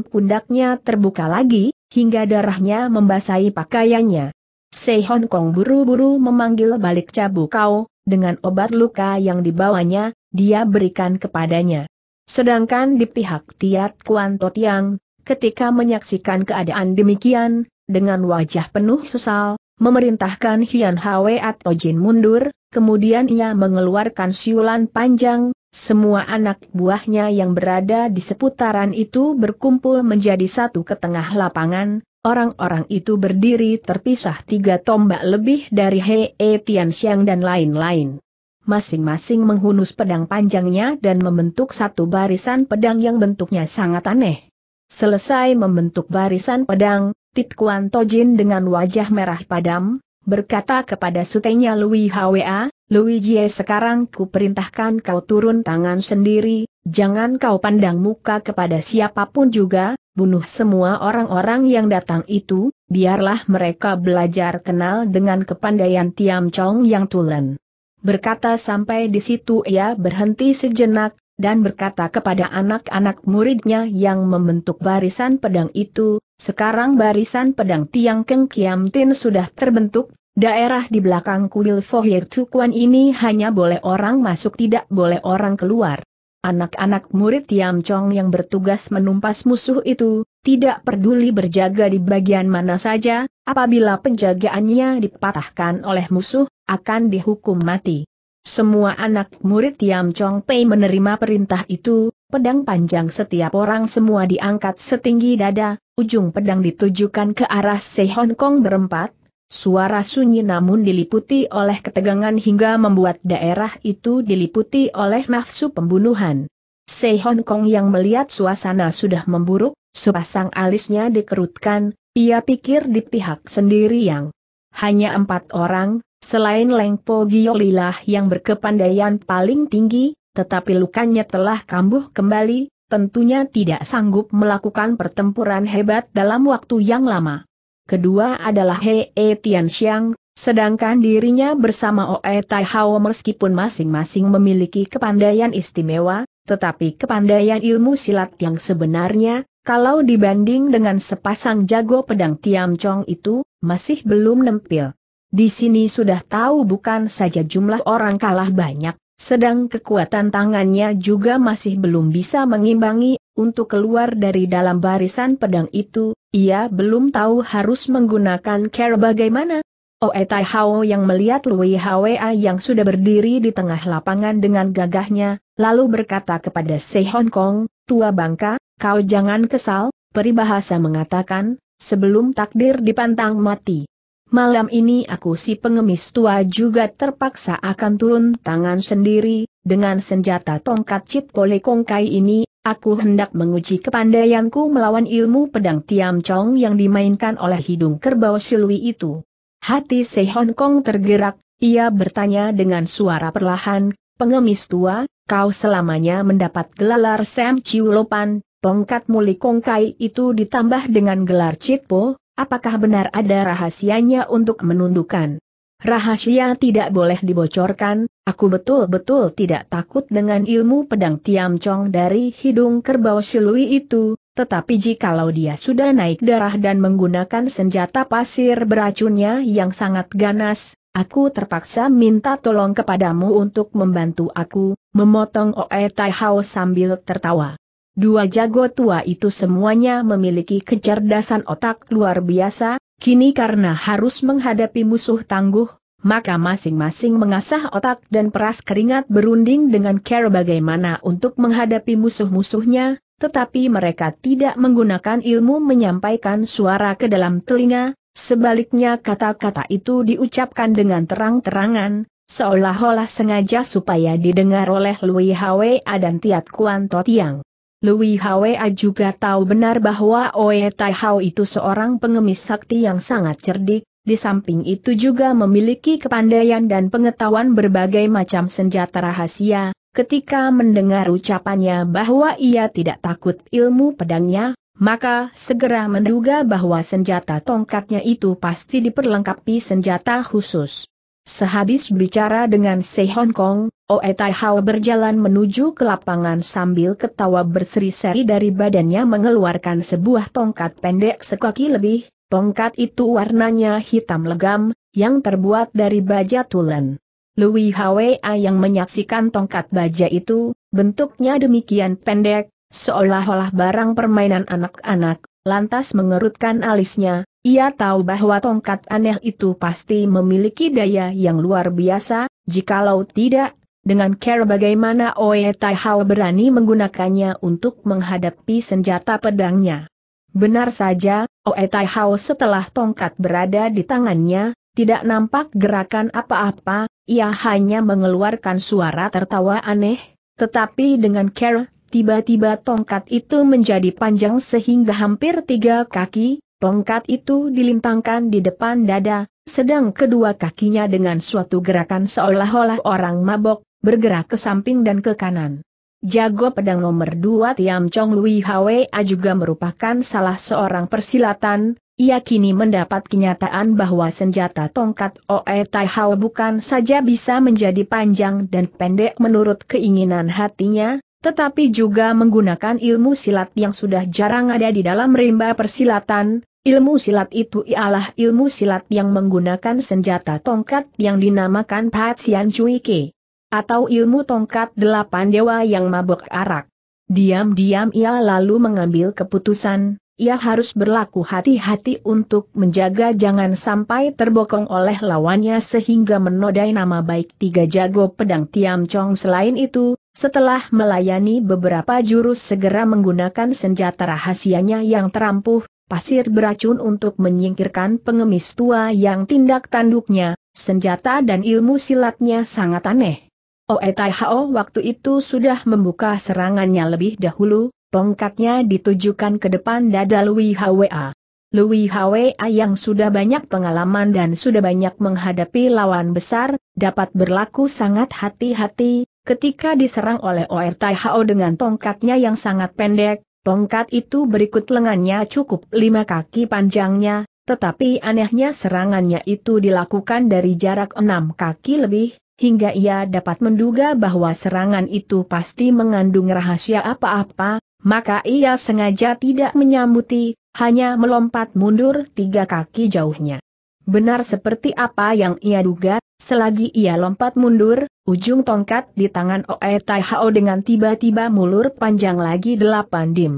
pundaknya terbuka lagi, hingga darahnya membasahi pakaiannya. Sei Hong Kong buru-buru memanggil balik Cabu Kau, dengan obat luka yang dibawanya, dia berikan kepadanya. Sedangkan di pihak Tiat Kuan Totiang, ketika menyaksikan keadaan demikian, dengan wajah penuh sesal, memerintahkan Hian Hwe atau Jin mundur, Kemudian ia mengeluarkan siulan panjang, semua anak buahnya yang berada di seputaran itu berkumpul menjadi satu ke tengah lapangan, orang-orang itu berdiri terpisah tiga tombak lebih dari Hei e, Xiang dan lain-lain masing-masing menghunus pedang panjangnya dan membentuk satu barisan pedang yang bentuknya sangat aneh. Selesai membentuk barisan pedang, Tit Kuan Tojin dengan wajah merah padam, berkata kepada sutenya Louis Hwa, Luigi sekarang ku perintahkan kau turun tangan sendiri, jangan kau pandang muka kepada siapapun juga, bunuh semua orang-orang yang datang itu, biarlah mereka belajar kenal dengan kepandaian Tiam Chong yang tulen. Berkata sampai di situ ia berhenti sejenak, dan berkata kepada anak-anak muridnya yang membentuk barisan pedang itu, sekarang barisan pedang Tiang Keng Kiam Tin sudah terbentuk, Daerah di belakang kuil Fohir Tukuan ini hanya boleh orang masuk tidak boleh orang keluar. Anak-anak murid Tiam Chong yang bertugas menumpas musuh itu, tidak peduli berjaga di bagian mana saja, apabila penjagaannya dipatahkan oleh musuh, akan dihukum mati. Semua anak murid Tiam Chong Pei menerima perintah itu, pedang panjang setiap orang semua diangkat setinggi dada, ujung pedang ditujukan ke arah Se Hong Kong berempat, Suara sunyi namun diliputi oleh ketegangan hingga membuat daerah itu diliputi oleh nafsu pembunuhan. Sei Hong Kong yang melihat suasana sudah memburuk, sepasang alisnya dikerutkan, ia pikir di pihak sendiri yang hanya empat orang, selain Leng Po Giolilah yang berkepandaian paling tinggi, tetapi lukanya telah kambuh kembali, tentunya tidak sanggup melakukan pertempuran hebat dalam waktu yang lama kedua adalah He e Tianxiang, sedangkan dirinya bersama Oe Tai Hao meskipun masing-masing memiliki kepandaian istimewa, tetapi kepandaian ilmu silat yang sebenarnya, kalau dibanding dengan sepasang jago pedang Tiam Chong itu, masih belum nempil. Di sini sudah tahu bukan saja jumlah orang kalah banyak, sedang kekuatan tangannya juga masih belum bisa mengimbangi, untuk keluar dari dalam barisan pedang itu, ia belum tahu harus menggunakan care bagaimana. Oe oh, Tai Hao yang melihat Lui Hwa yang sudah berdiri di tengah lapangan dengan gagahnya, lalu berkata kepada Sei Hong Kong, Tua Bangka, kau jangan kesal, peribahasa mengatakan, sebelum takdir dipantang mati. Malam ini aku si pengemis tua juga terpaksa akan turun tangan sendiri, dengan senjata tongkat chip Pole Kongkai ini, Aku hendak menguji kepandaianku melawan ilmu pedang Tiam Chong yang dimainkan oleh hidung kerbau silwi itu. Hati Se Hong Kong tergerak, ia bertanya dengan suara perlahan, pengemis tua, kau selamanya mendapat gelar Sam Chiu Lopan, tongkat muli kongkai itu ditambah dengan gelar Po, apakah benar ada rahasianya untuk menundukkan? Rahasia tidak boleh dibocorkan, Aku betul-betul tidak takut dengan ilmu pedang Tiam Chong dari hidung kerbau silui itu, tetapi jikalau dia sudah naik darah dan menggunakan senjata pasir beracunnya yang sangat ganas, aku terpaksa minta tolong kepadamu untuk membantu aku, memotong Oe Tai Hao sambil tertawa. Dua jago tua itu semuanya memiliki kecerdasan otak luar biasa, kini karena harus menghadapi musuh tangguh, maka masing-masing mengasah otak dan peras keringat berunding dengan care bagaimana untuk menghadapi musuh-musuhnya, tetapi mereka tidak menggunakan ilmu menyampaikan suara ke dalam telinga, sebaliknya kata-kata itu diucapkan dengan terang-terangan, seolah-olah sengaja supaya didengar oleh Lui Hwa dan Tiat Kuan Totiang. Louis Hwa juga tahu benar bahwa Oe Tai Hao itu seorang pengemis sakti yang sangat cerdik, di samping itu juga memiliki kepandaian dan pengetahuan berbagai macam senjata rahasia, ketika mendengar ucapannya bahwa ia tidak takut ilmu pedangnya, maka segera menduga bahwa senjata tongkatnya itu pasti diperlengkapi senjata khusus. Sehabis bicara dengan Se Hong Kong, Oe Tai Hao berjalan menuju ke lapangan sambil ketawa berseri-seri dari badannya mengeluarkan sebuah tongkat pendek sekaki lebih, Tongkat itu warnanya hitam legam, yang terbuat dari baja tulen. Louis Hwa yang menyaksikan tongkat baja itu, bentuknya demikian pendek, seolah-olah barang permainan anak-anak, lantas mengerutkan alisnya, ia tahu bahwa tongkat aneh itu pasti memiliki daya yang luar biasa, jikalau tidak, dengan care bagaimana Oe Tai Hao berani menggunakannya untuk menghadapi senjata pedangnya. Benar saja, Oetai Hao setelah tongkat berada di tangannya, tidak nampak gerakan apa-apa, ia hanya mengeluarkan suara tertawa aneh, tetapi dengan care, tiba-tiba tongkat itu menjadi panjang sehingga hampir tiga kaki, tongkat itu dilintangkan di depan dada, sedang kedua kakinya dengan suatu gerakan seolah-olah orang mabok, bergerak ke samping dan ke kanan. Jago pedang nomor dua Tiam Chong Lui Hwa juga merupakan salah seorang persilatan, ia kini mendapat kenyataan bahwa senjata tongkat Oe Tai Hao bukan saja bisa menjadi panjang dan pendek menurut keinginan hatinya, tetapi juga menggunakan ilmu silat yang sudah jarang ada di dalam rimba persilatan. Ilmu silat itu ialah ilmu silat yang menggunakan senjata tongkat yang dinamakan Pat Sian Cui Ke. Atau ilmu tongkat delapan dewa yang mabuk arak. Diam-diam ia lalu mengambil keputusan, ia harus berlaku hati-hati untuk menjaga jangan sampai terbokong oleh lawannya sehingga menodai nama baik tiga jago pedang Tiam Chong. Selain itu, setelah melayani beberapa jurus segera menggunakan senjata rahasianya yang terampuh, pasir beracun untuk menyingkirkan pengemis tua yang tindak tanduknya, senjata dan ilmu silatnya sangat aneh. Oe Tai Hao waktu itu sudah membuka serangannya lebih dahulu, tongkatnya ditujukan ke depan dada Lui Hwa. Lui Hwa yang sudah banyak pengalaman dan sudah banyak menghadapi lawan besar, dapat berlaku sangat hati-hati, ketika diserang oleh Oe Tai Hao dengan tongkatnya yang sangat pendek, tongkat itu berikut lengannya cukup lima kaki panjangnya, tetapi anehnya serangannya itu dilakukan dari jarak enam kaki lebih, hingga ia dapat menduga bahwa serangan itu pasti mengandung rahasia apa-apa, maka ia sengaja tidak menyambuti, hanya melompat mundur tiga kaki jauhnya. Benar seperti apa yang ia duga, selagi ia lompat mundur, ujung tongkat di tangan Oe Tai Hao dengan tiba-tiba mulur panjang lagi delapan dim.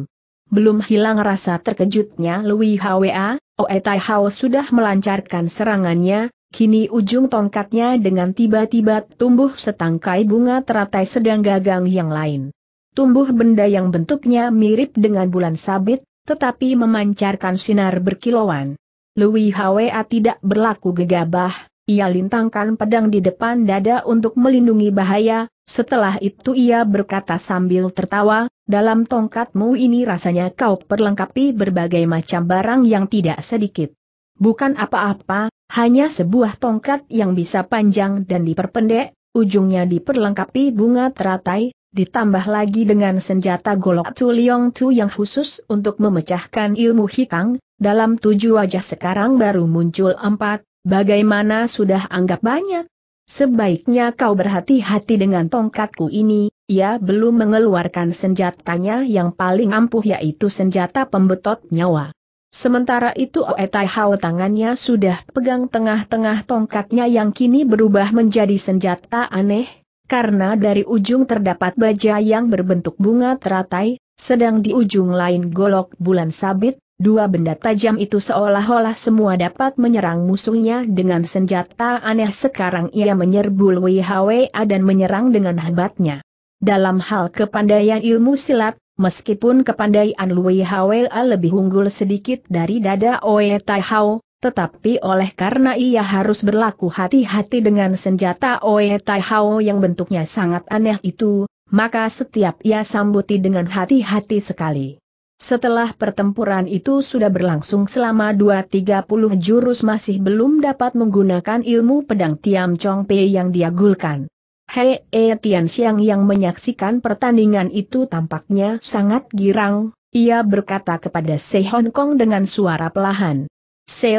Belum hilang rasa terkejutnya Louis Hwa, Oe Tai Hao sudah melancarkan serangannya, Kini ujung tongkatnya dengan tiba-tiba tumbuh setangkai bunga teratai sedang gagang yang lain. Tumbuh benda yang bentuknya mirip dengan bulan sabit, tetapi memancarkan sinar berkilauan. Louis Hwa tidak berlaku gegabah, ia lintangkan pedang di depan dada untuk melindungi bahaya, setelah itu ia berkata sambil tertawa, dalam tongkatmu ini rasanya kau perlengkapi berbagai macam barang yang tidak sedikit. Bukan apa-apa, hanya sebuah tongkat yang bisa panjang dan diperpendek, ujungnya diperlengkapi bunga teratai, ditambah lagi dengan senjata golok Tu Liong Tu yang khusus untuk memecahkan ilmu hikang, dalam tujuh wajah sekarang baru muncul empat, bagaimana sudah anggap banyak? Sebaiknya kau berhati-hati dengan tongkatku ini, ia belum mengeluarkan senjatanya yang paling ampuh yaitu senjata pembetot nyawa. Sementara itu Tai Hao tangannya sudah pegang tengah-tengah tongkatnya yang kini berubah menjadi senjata aneh, karena dari ujung terdapat baja yang berbentuk bunga teratai, sedang di ujung lain golok bulan sabit, dua benda tajam itu seolah-olah semua dapat menyerang musuhnya dengan senjata aneh sekarang ia menyerbu Lui Hwa dan menyerang dengan hebatnya. Dalam hal kepandaian ilmu silat, Meskipun kepandaian Lui Hwa lebih unggul sedikit dari dada Oe Tai Hao, tetapi oleh karena ia harus berlaku hati-hati dengan senjata Oe Tai Hao yang bentuknya sangat aneh itu, maka setiap ia sambuti dengan hati-hati sekali. Setelah pertempuran itu sudah berlangsung selama 2-30 jurus masih belum dapat menggunakan ilmu pedang Tiam Chong Pei yang diagulkan. Hei E Tian Xiang yang menyaksikan pertandingan itu tampaknya sangat girang, ia berkata kepada Se Hong Kong dengan suara pelahan.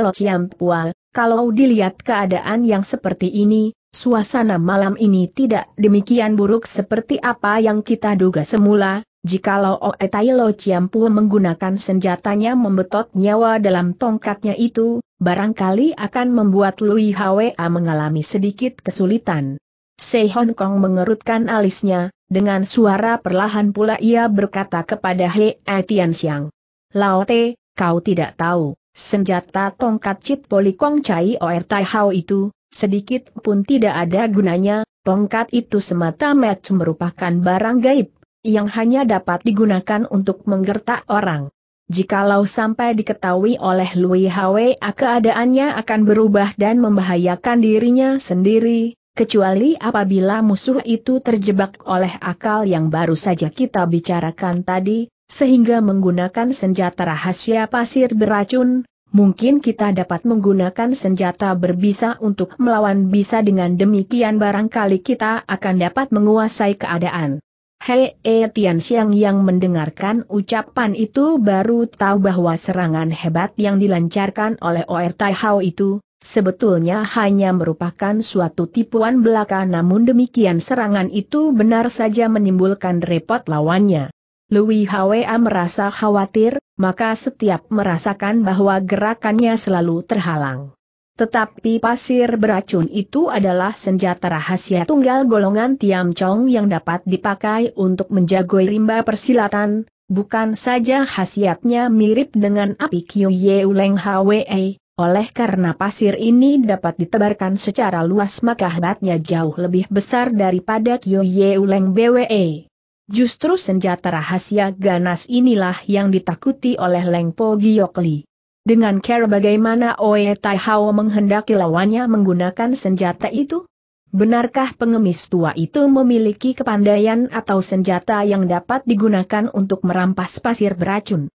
Lo Chiam Pua, kalau dilihat keadaan yang seperti ini, suasana malam ini tidak demikian buruk seperti apa yang kita duga semula, jikalau Oe Tai Lo Chiam Pua menggunakan senjatanya membetot nyawa dalam tongkatnya itu, barangkali akan membuat Lui Hwa mengalami sedikit kesulitan. Sei Hong Kong mengerutkan alisnya, dengan suara perlahan pula ia berkata kepada He Etian Siang. Lao Te, kau tidak tahu, senjata tongkat Cit Polikong Chai Oer Tai Hao itu, sedikit pun tidak ada gunanya, tongkat itu semata-mata merupakan barang gaib, yang hanya dapat digunakan untuk menggertak orang. Jikalau sampai diketahui oleh Lui Hwa keadaannya akan berubah dan membahayakan dirinya sendiri, kecuali apabila musuh itu terjebak oleh akal yang baru saja kita bicarakan tadi, sehingga menggunakan senjata rahasia pasir beracun, mungkin kita dapat menggunakan senjata berbisa untuk melawan bisa dengan demikian barangkali kita akan dapat menguasai keadaan. Hei e, Tian Xiang yang mendengarkan ucapan itu baru tahu bahwa serangan hebat yang dilancarkan oleh Oer Tai Hao itu, sebetulnya hanya merupakan suatu tipuan belaka namun demikian serangan itu benar saja menimbulkan repot lawannya. Louis Hwa merasa khawatir, maka setiap merasakan bahwa gerakannya selalu terhalang. Tetapi pasir beracun itu adalah senjata rahasia tunggal golongan Tiam Chong yang dapat dipakai untuk menjagoi rimba persilatan, bukan saja khasiatnya mirip dengan api Kyu Ye Uleng oleh karena pasir ini dapat ditebarkan secara luas maka hebatnya jauh lebih besar daripada Kyo Uleng BWE. Justru senjata rahasia ganas inilah yang ditakuti oleh Leng Po Giokli. Dengan cara bagaimana Oe Tai Hao menghendaki lawannya menggunakan senjata itu? Benarkah pengemis tua itu memiliki kepandaian atau senjata yang dapat digunakan untuk merampas pasir beracun?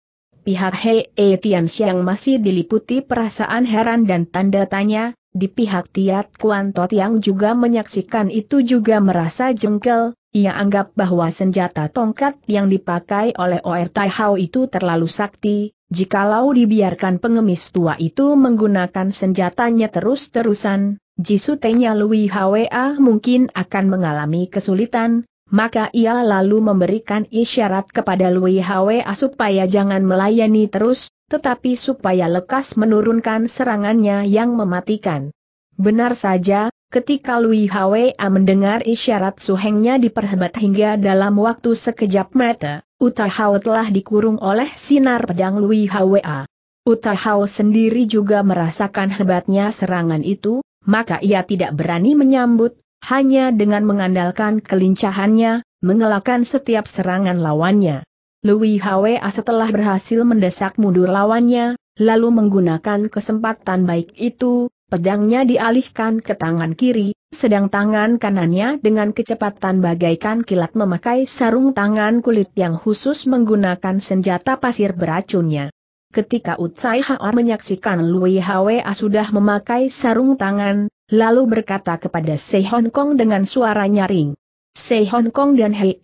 pihak Hei e Tian masih diliputi perasaan heran dan tanda tanya, di pihak Tiat Kuan Tot yang juga menyaksikan itu juga merasa jengkel, ia anggap bahwa senjata tongkat yang dipakai oleh Oer Tai Hao itu terlalu sakti, jikalau dibiarkan pengemis tua itu menggunakan senjatanya terus-terusan, Jisutenya Lui Hwa mungkin akan mengalami kesulitan, maka ia lalu memberikan isyarat kepada Lui Hwa supaya jangan melayani terus, tetapi supaya lekas menurunkan serangannya yang mematikan. Benar saja, ketika Lui Hwa mendengar isyarat suhengnya diperhebat hingga dalam waktu sekejap mata, Utahau telah dikurung oleh sinar pedang Lui Hwa. Utahau sendiri juga merasakan hebatnya serangan itu, maka ia tidak berani menyambut, hanya dengan mengandalkan kelincahannya, mengelakkan setiap serangan lawannya. Louis Hwa setelah berhasil mendesak mundur lawannya, lalu menggunakan kesempatan baik itu, pedangnya dialihkan ke tangan kiri, sedang tangan kanannya dengan kecepatan bagaikan kilat memakai sarung tangan kulit yang khusus menggunakan senjata pasir beracunnya. Ketika Utsai Haar menyaksikan Louis Hwa sudah memakai sarung tangan, lalu berkata kepada Sei Hong Kong dengan suara nyaring. Sei Hong Kong dan Hei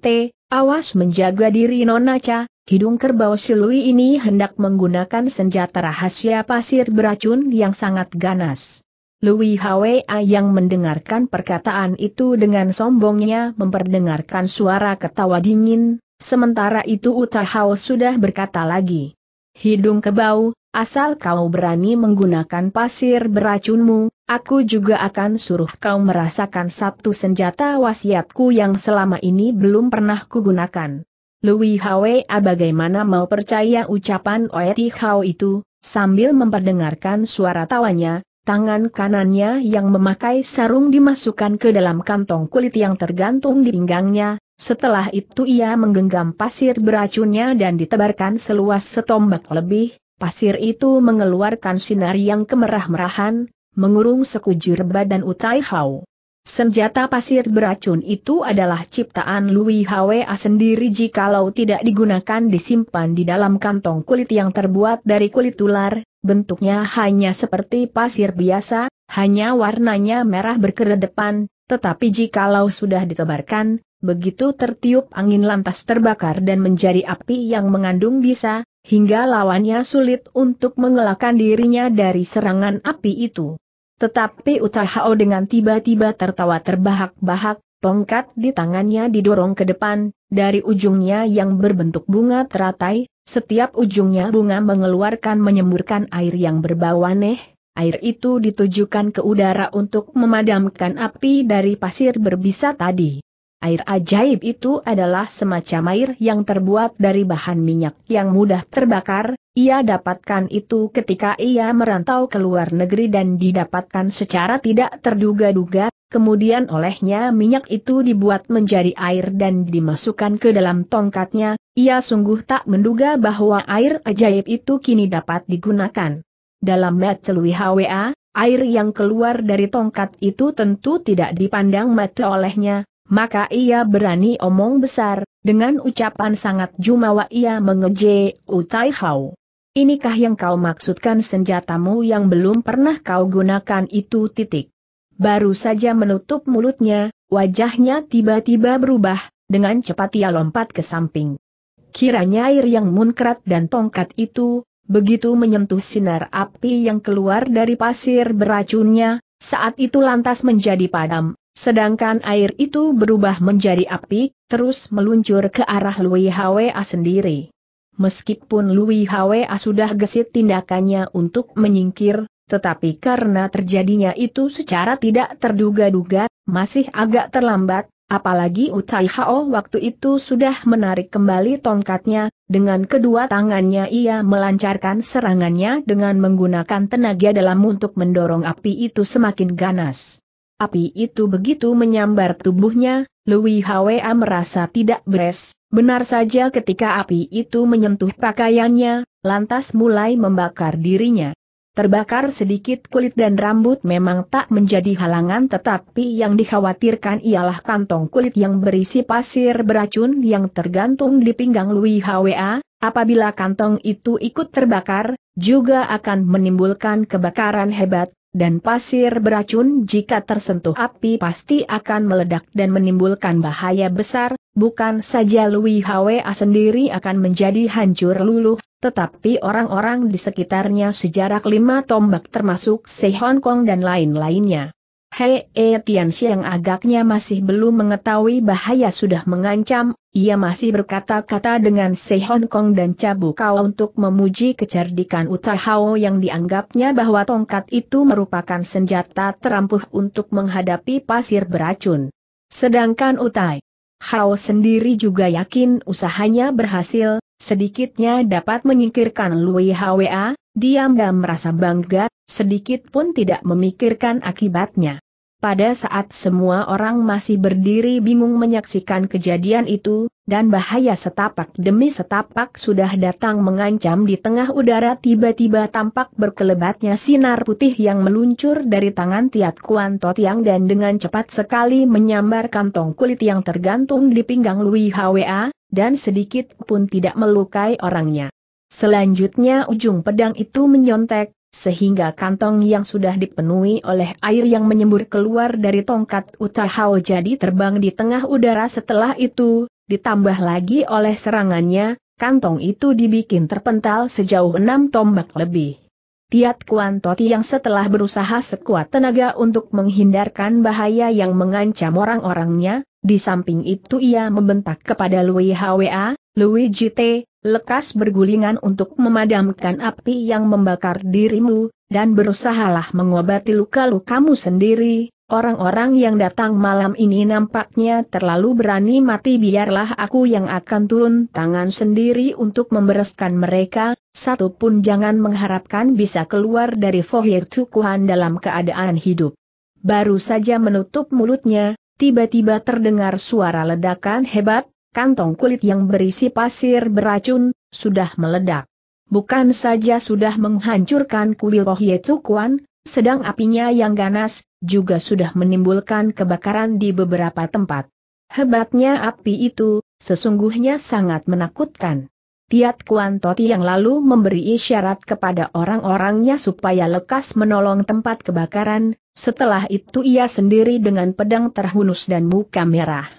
Te, awas menjaga diri Nonaca, hidung kerbau silui ini hendak menggunakan senjata rahasia pasir beracun yang sangat ganas. Louis Hwa yang mendengarkan perkataan itu dengan sombongnya memperdengarkan suara ketawa dingin, sementara itu Uta Hao sudah berkata lagi. Hidung kebau, Asal kau berani menggunakan pasir beracunmu, aku juga akan suruh kau merasakan satu senjata wasiatku yang selama ini belum pernah kugunakan. Lui Hwa ah, bagaimana mau percaya ucapan Oeti Hao itu, sambil memperdengarkan suara tawanya, tangan kanannya yang memakai sarung dimasukkan ke dalam kantong kulit yang tergantung di pinggangnya, setelah itu ia menggenggam pasir beracunnya dan ditebarkan seluas setombak lebih, pasir itu mengeluarkan sinar yang kemerah-merahan, mengurung sekujur badan Utai Hao. Senjata pasir beracun itu adalah ciptaan Lui Hwa sendiri jikalau tidak digunakan disimpan di dalam kantong kulit yang terbuat dari kulit ular, bentuknya hanya seperti pasir biasa, hanya warnanya merah berkedepan, tetapi jikalau sudah ditebarkan, begitu tertiup angin lantas terbakar dan menjadi api yang mengandung bisa, hingga lawannya sulit untuk mengelakkan dirinya dari serangan api itu. Tetapi Utahao dengan tiba-tiba tertawa terbahak-bahak, tongkat di tangannya didorong ke depan, dari ujungnya yang berbentuk bunga teratai, setiap ujungnya bunga mengeluarkan menyemburkan air yang berbau aneh, air itu ditujukan ke udara untuk memadamkan api dari pasir berbisa tadi. Air ajaib itu adalah semacam air yang terbuat dari bahan minyak yang mudah terbakar, ia dapatkan itu ketika ia merantau ke luar negeri dan didapatkan secara tidak terduga-duga, kemudian olehnya minyak itu dibuat menjadi air dan dimasukkan ke dalam tongkatnya, ia sungguh tak menduga bahwa air ajaib itu kini dapat digunakan. Dalam Metselui HWA, air yang keluar dari tongkat itu tentu tidak dipandang mata olehnya, maka ia berani omong besar, dengan ucapan sangat jumawa ia mengeje Utai Hao. Inikah yang kau maksudkan senjatamu yang belum pernah kau gunakan itu titik. Baru saja menutup mulutnya, wajahnya tiba-tiba berubah, dengan cepat ia lompat ke samping. Kiranya air yang munkrat dan tongkat itu, begitu menyentuh sinar api yang keluar dari pasir beracunnya, saat itu lantas menjadi padam, Sedangkan air itu berubah menjadi api, terus meluncur ke arah Lui Hwa sendiri. Meskipun Lui Hwa sudah gesit tindakannya untuk menyingkir, tetapi karena terjadinya itu secara tidak terduga-duga, masih agak terlambat, apalagi Utai Hao waktu itu sudah menarik kembali tongkatnya, dengan kedua tangannya ia melancarkan serangannya dengan menggunakan tenaga dalam untuk mendorong api itu semakin ganas. Api itu begitu menyambar tubuhnya, Louis Hwa merasa tidak beres, benar saja ketika api itu menyentuh pakaiannya, lantas mulai membakar dirinya. Terbakar sedikit kulit dan rambut memang tak menjadi halangan tetapi yang dikhawatirkan ialah kantong kulit yang berisi pasir beracun yang tergantung di pinggang Louis Hwa, apabila kantong itu ikut terbakar, juga akan menimbulkan kebakaran hebat, dan pasir beracun jika tersentuh api pasti akan meledak dan menimbulkan bahaya besar, bukan saja Lui Hwa sendiri akan menjadi hancur luluh, tetapi orang-orang di sekitarnya sejarak lima tombak termasuk Se Hong Kong dan lain-lainnya. Hei E Tian agaknya masih belum mengetahui bahaya sudah mengancam, ia masih berkata-kata dengan Sei Hong Kong dan Cabu Kau untuk memuji kecerdikan Hao yang dianggapnya bahwa tongkat itu merupakan senjata terampuh untuk menghadapi pasir beracun. Sedangkan Utai Hao sendiri juga yakin usahanya berhasil, sedikitnya dapat menyingkirkan Lui Hwa, diam dan merasa bangga, sedikit pun tidak memikirkan akibatnya. Pada saat semua orang masih berdiri bingung menyaksikan kejadian itu, dan bahaya setapak demi setapak sudah datang mengancam di tengah udara tiba-tiba tampak berkelebatnya sinar putih yang meluncur dari tangan Tiat Kuan Totiang dan dengan cepat sekali menyambar kantong kulit yang tergantung di pinggang Lui Hwa, dan sedikit pun tidak melukai orangnya. Selanjutnya ujung pedang itu menyontek, sehingga kantong yang sudah dipenuhi oleh air yang menyembur keluar dari tongkat Utahao jadi terbang di tengah udara setelah itu, ditambah lagi oleh serangannya, kantong itu dibikin terpental sejauh enam tombak lebih. Tiat Kuan Toti yang setelah berusaha sekuat tenaga untuk menghindarkan bahaya yang mengancam orang-orangnya, di samping itu ia membentak kepada Lui Hwa, Lui Jite, lekas bergulingan untuk memadamkan api yang membakar dirimu, dan berusahalah mengobati luka-lukamu sendiri, Orang-orang yang datang malam ini nampaknya terlalu berani mati biarlah aku yang akan turun tangan sendiri untuk membereskan mereka, satu pun jangan mengharapkan bisa keluar dari Fohir Cukuhan dalam keadaan hidup. Baru saja menutup mulutnya, tiba-tiba terdengar suara ledakan hebat, kantong kulit yang berisi pasir beracun, sudah meledak. Bukan saja sudah menghancurkan kuil Ohye Tsukuan, sedang apinya yang ganas, juga sudah menimbulkan kebakaran di beberapa tempat. Hebatnya api itu, sesungguhnya sangat menakutkan. Tiat Kuan Toti yang lalu memberi isyarat kepada orang-orangnya supaya lekas menolong tempat kebakaran, setelah itu ia sendiri dengan pedang terhunus dan muka merah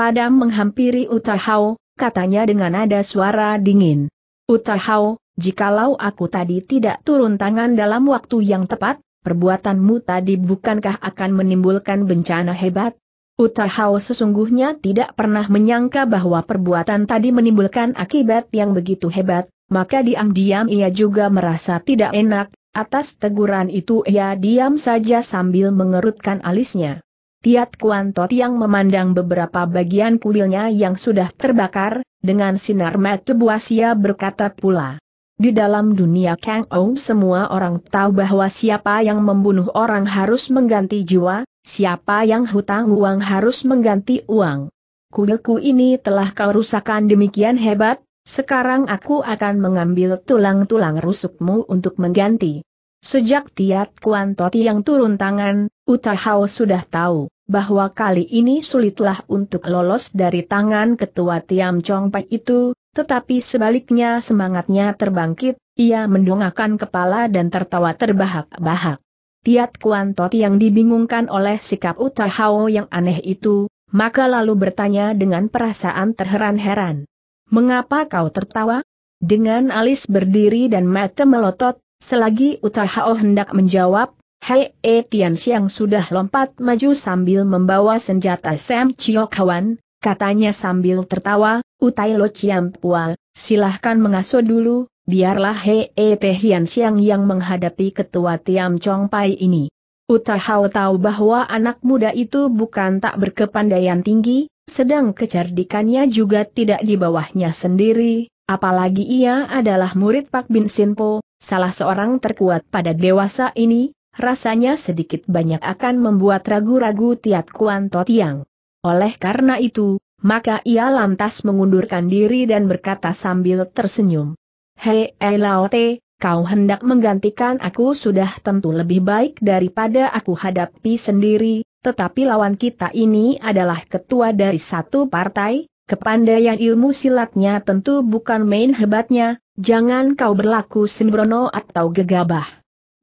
padam menghampiri Utahau, katanya dengan nada suara dingin. Utahau, jikalau aku tadi tidak turun tangan dalam waktu yang tepat, perbuatanmu tadi bukankah akan menimbulkan bencana hebat? Utahau sesungguhnya tidak pernah menyangka bahwa perbuatan tadi menimbulkan akibat yang begitu hebat, maka diam-diam ia juga merasa tidak enak, atas teguran itu ia diam saja sambil mengerutkan alisnya. Tiat Kuantot yang memandang beberapa bagian kuilnya yang sudah terbakar, dengan sinar mata buasia berkata pula. Di dalam dunia Kang Ou semua orang tahu bahwa siapa yang membunuh orang harus mengganti jiwa, siapa yang hutang uang harus mengganti uang. Kuilku ini telah kau rusakkan demikian hebat, sekarang aku akan mengambil tulang-tulang rusukmu untuk mengganti. Sejak Tiat Kuan Toti yang turun tangan, Hao sudah tahu bahwa kali ini sulitlah untuk lolos dari tangan ketua Tiam Pai itu, tetapi sebaliknya semangatnya terbangkit, ia mendongakkan kepala dan tertawa terbahak-bahak. Tiat Kuan Toti yang dibingungkan oleh sikap Hao yang aneh itu, maka lalu bertanya dengan perasaan terheran-heran. Mengapa kau tertawa? Dengan alis berdiri dan mata melotot, Selagi Hao hendak menjawab, Hei E Tian sudah lompat maju sambil membawa senjata Sam Chio kawan, katanya sambil tertawa, Utai Lo Chiam Pua, silahkan mengasuh dulu, biarlah Hei E Tian yang menghadapi ketua Tiam Chong Pai ini. Hao tahu bahwa anak muda itu bukan tak berkepandaian tinggi, sedang kecerdikannya juga tidak di bawahnya sendiri, apalagi ia adalah murid Pak Bin Sinpo, salah seorang terkuat pada dewasa ini, rasanya sedikit banyak akan membuat ragu-ragu Tiat Kuan Totiang. Oleh karena itu, maka ia lantas mengundurkan diri dan berkata sambil tersenyum. Hei Elaote, kau hendak menggantikan aku sudah tentu lebih baik daripada aku hadapi sendiri, tetapi lawan kita ini adalah ketua dari satu partai, kepandaian ilmu silatnya tentu bukan main hebatnya, Jangan kau berlaku sembrono atau gegabah.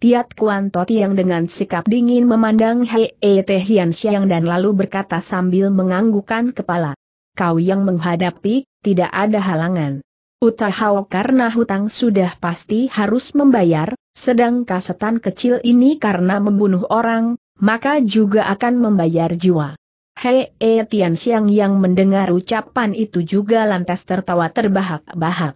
Tiat Kuan Toti yang dengan sikap dingin memandang Hei e Te Hian Siang dan lalu berkata sambil menganggukan kepala. Kau yang menghadapi, tidak ada halangan. Utahau karena hutang sudah pasti harus membayar, sedang kasetan kecil ini karena membunuh orang, maka juga akan membayar jiwa. Hei e Tian Siang yang mendengar ucapan itu juga lantas tertawa terbahak-bahak.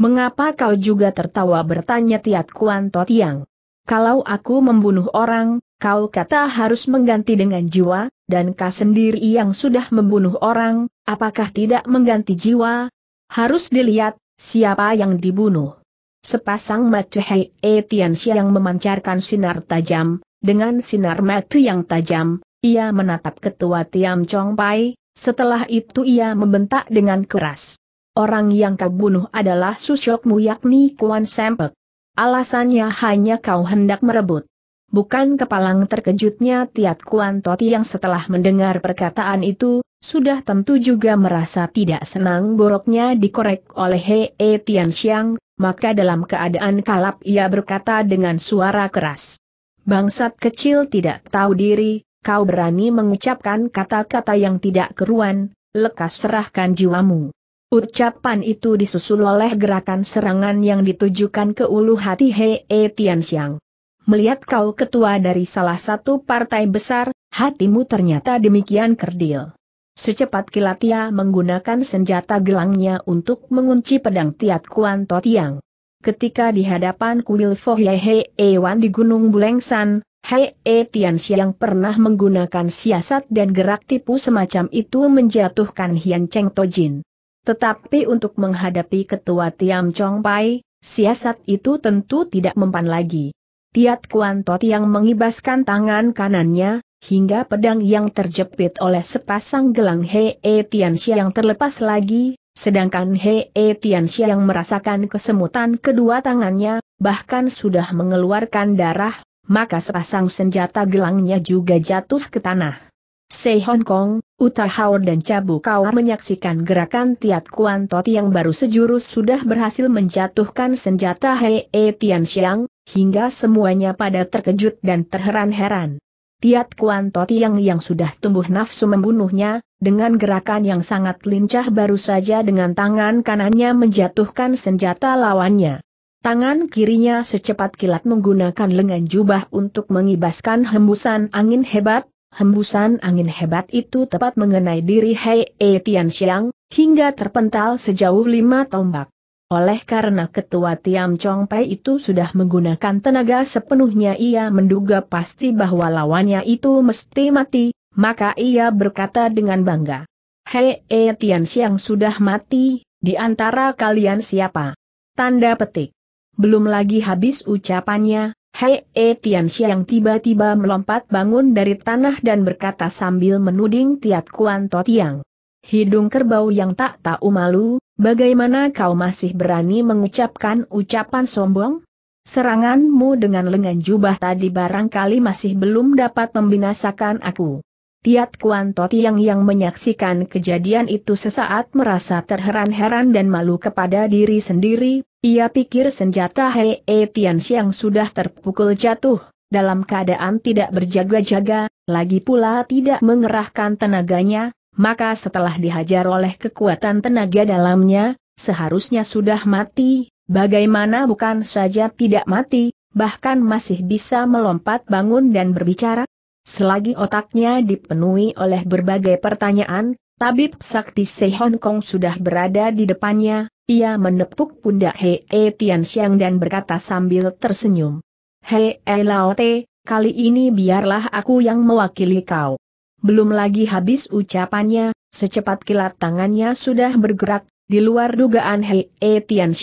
Mengapa kau juga tertawa bertanya Tiat Kuan Totiang? Kalau aku membunuh orang, kau kata harus mengganti dengan jiwa, dan kau sendiri yang sudah membunuh orang, apakah tidak mengganti jiwa? Harus dilihat, siapa yang dibunuh. Sepasang mata Hei Etiansi yang memancarkan sinar tajam, dengan sinar mata yang tajam, ia menatap ketua Tiam Chong Pai, setelah itu ia membentak dengan keras. Orang yang kau bunuh adalah susyokmu yakni Kuan Sempek. Alasannya hanya kau hendak merebut. Bukan kepalang terkejutnya Tiat Kuan Toti yang setelah mendengar perkataan itu, sudah tentu juga merasa tidak senang boroknya dikorek oleh E Tian Xiang, maka dalam keadaan kalap ia berkata dengan suara keras. Bangsat kecil tidak tahu diri, kau berani mengucapkan kata-kata yang tidak keruan, lekas serahkan jiwamu. Ucapan itu disusul oleh gerakan serangan yang ditujukan ke ulu hati Hei e Tianxiang. Melihat kau ketua dari salah satu partai besar, hatimu ternyata demikian kerdil. Secepat kilat ia menggunakan senjata gelangnya untuk mengunci pedang Tiat Kuan Totiang. Ketika di hadapan kuil Fohye Hei Ewan di Gunung Bulengsan, Hei E pernah menggunakan siasat dan gerak tipu semacam itu menjatuhkan Hian Cheng Tojin. Tetapi untuk menghadapi ketua Tiam Chong Pai, siasat itu tentu tidak mempan lagi. Tiat Kuan Tot yang mengibaskan tangan kanannya, hingga pedang yang terjepit oleh sepasang gelang Hei -e Tianxia yang terlepas lagi, sedangkan Hei -e Tianxia yang merasakan kesemutan kedua tangannya, bahkan sudah mengeluarkan darah, maka sepasang senjata gelangnya juga jatuh ke tanah. Sei Hong Kong, Utahau dan Cabu Kau menyaksikan gerakan Tiat Kuan Tot yang baru sejurus sudah berhasil menjatuhkan senjata Hei e Tian Xiang, hingga semuanya pada terkejut dan terheran-heran. Tiat Kuan Tot yang yang sudah tumbuh nafsu membunuhnya, dengan gerakan yang sangat lincah baru saja dengan tangan kanannya menjatuhkan senjata lawannya. Tangan kirinya secepat kilat menggunakan lengan jubah untuk mengibaskan hembusan angin hebat, Hembusan angin hebat itu tepat mengenai diri Hei E Tian Xiang, hingga terpental sejauh lima tombak. Oleh karena ketua Tiam Chong Pai itu sudah menggunakan tenaga sepenuhnya ia menduga pasti bahwa lawannya itu mesti mati, maka ia berkata dengan bangga. Hei E Tian Xiang sudah mati, di antara kalian siapa? Tanda petik. Belum lagi habis ucapannya, Hei E eh Tian Xiang tiba-tiba melompat bangun dari tanah dan berkata sambil menuding Tiat Kuan To Tiang. Hidung kerbau yang tak tahu malu, bagaimana kau masih berani mengucapkan ucapan sombong? Seranganmu dengan lengan jubah tadi barangkali masih belum dapat membinasakan aku. Tiat Kuan Totiang yang menyaksikan kejadian itu sesaat merasa terheran-heran dan malu kepada diri sendiri, ia pikir senjata Hei e Tian Siang sudah terpukul jatuh, dalam keadaan tidak berjaga-jaga, lagi pula tidak mengerahkan tenaganya, maka setelah dihajar oleh kekuatan tenaga dalamnya, seharusnya sudah mati, bagaimana bukan saja tidak mati, bahkan masih bisa melompat bangun dan berbicara? Selagi otaknya dipenuhi oleh berbagai pertanyaan, tabib sakti Se Hong Kong sudah berada di depannya, ia menepuk pundak Hei e Tian dan berkata sambil tersenyum. Hei e Lao Te, kali ini biarlah aku yang mewakili kau. Belum lagi habis ucapannya, secepat kilat tangannya sudah bergerak, di luar dugaan Hei e Tian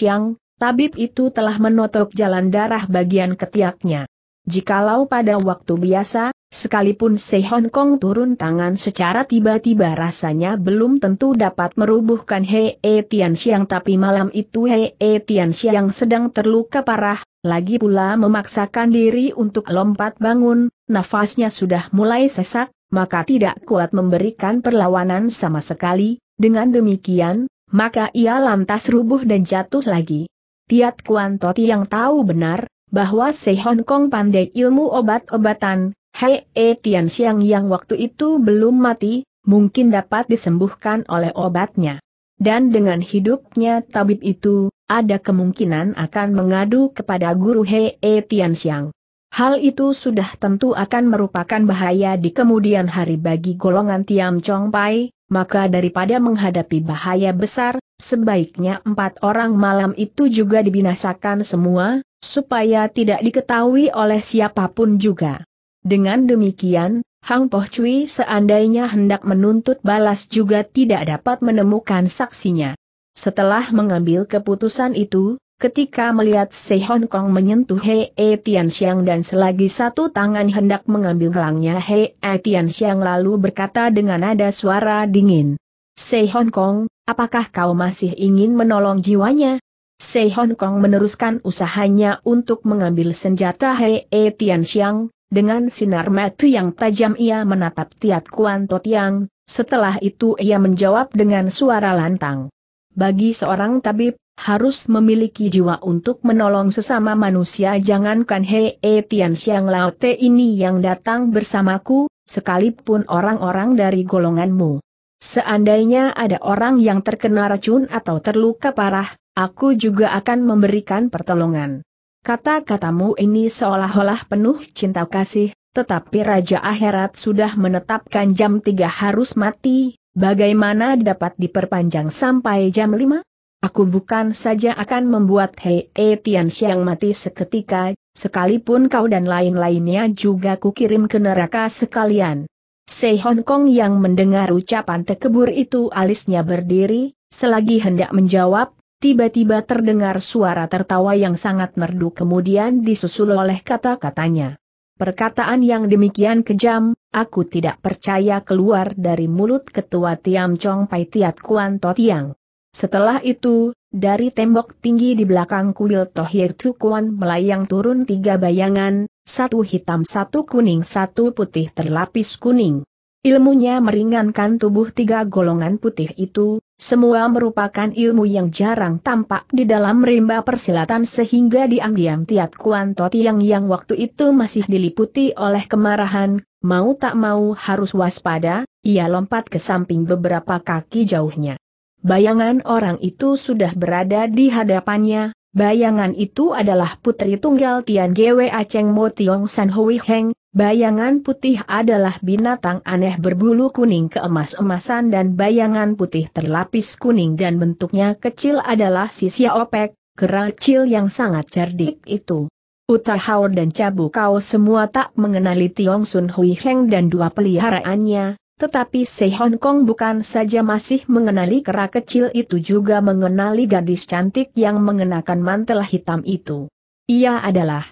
tabib itu telah menotok jalan darah bagian ketiaknya. Jikalau pada waktu biasa, sekalipun Se Hong Kong turun tangan secara tiba-tiba rasanya belum tentu dapat merubuhkan He E Tian Xiang tapi malam itu He E Tian Xiang sedang terluka parah, lagi pula memaksakan diri untuk lompat bangun, nafasnya sudah mulai sesak, maka tidak kuat memberikan perlawanan sama sekali, dengan demikian, maka ia lantas rubuh dan jatuh lagi. Tiat Kuan Toti yang tahu benar, bahwa Se Hong Kong pandai ilmu obat-obatan, Hei E Tian Xiang yang waktu itu belum mati, mungkin dapat disembuhkan oleh obatnya. Dan dengan hidupnya tabib itu, ada kemungkinan akan mengadu kepada guru Hei E Tian Xiang. Hal itu sudah tentu akan merupakan bahaya di kemudian hari bagi golongan Tiam Chong Pai, maka daripada menghadapi bahaya besar, sebaiknya empat orang malam itu juga dibinasakan semua, supaya tidak diketahui oleh siapapun juga. Dengan demikian, Hang Poh Cui seandainya hendak menuntut balas juga tidak dapat menemukan saksinya. Setelah mengambil keputusan itu, ketika melihat Se Hong Kong menyentuh He E Tian Xiang dan selagi satu tangan hendak mengambil gelangnya He E Tian Xiang lalu berkata dengan nada suara dingin. Se Hong Kong, apakah kau masih ingin menolong jiwanya? Sei Hong Kong meneruskan usahanya untuk mengambil senjata Hei E Tian Xiang, dengan sinar mata yang tajam ia menatap Tiat Kuan To Tiang, setelah itu ia menjawab dengan suara lantang. Bagi seorang tabib, harus memiliki jiwa untuk menolong sesama manusia jangankan Hei E Tian Xiang Lao ini yang datang bersamaku, sekalipun orang-orang dari golonganmu. Seandainya ada orang yang terkena racun atau terluka parah, Aku juga akan memberikan pertolongan. Kata-katamu ini seolah-olah penuh cinta kasih, tetapi Raja Akhirat sudah menetapkan jam tiga harus mati, bagaimana dapat diperpanjang sampai jam lima? Aku bukan saja akan membuat Hei e Tian mati seketika, sekalipun kau dan lain-lainnya juga kukirim ke neraka sekalian. Sei Hong Kong yang mendengar ucapan tekebur itu alisnya berdiri, selagi hendak menjawab, tiba-tiba terdengar suara tertawa yang sangat merdu kemudian disusul oleh kata-katanya. Perkataan yang demikian kejam, aku tidak percaya keluar dari mulut ketua Tiam Chong Pai Tiat Kuan To Tiang. Setelah itu, dari tembok tinggi di belakang kuil Tohir Kuan melayang turun tiga bayangan, satu hitam satu kuning satu putih terlapis kuning. Ilmunya meringankan tubuh tiga golongan putih itu, semua merupakan ilmu yang jarang tampak di dalam rimba persilatan sehingga diam-diam Tiat Kuan Totiang yang waktu itu masih diliputi oleh kemarahan, mau tak mau harus waspada, ia lompat ke samping beberapa kaki jauhnya. Bayangan orang itu sudah berada di hadapannya, bayangan itu adalah putri tunggal Tian Gwe Aceng Mo Tiong San Hui Heng, Bayangan putih adalah binatang aneh berbulu kuning keemas-emasan dan bayangan putih terlapis kuning dan bentuknya kecil adalah sisi opek, kecil yang sangat cerdik itu. Utahau dan Cabu Kau semua tak mengenali Tiong Sun Hui Heng dan dua peliharaannya, tetapi Se Hong Kong bukan saja masih mengenali kera kecil itu juga mengenali gadis cantik yang mengenakan mantel hitam itu. Ia adalah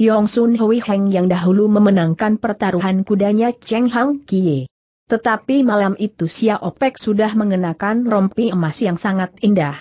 Tiong Sun Hui Heng yang dahulu memenangkan pertaruhan kudanya Cheng Hang Kie. Tetapi malam itu Xia Opek sudah mengenakan rompi emas yang sangat indah.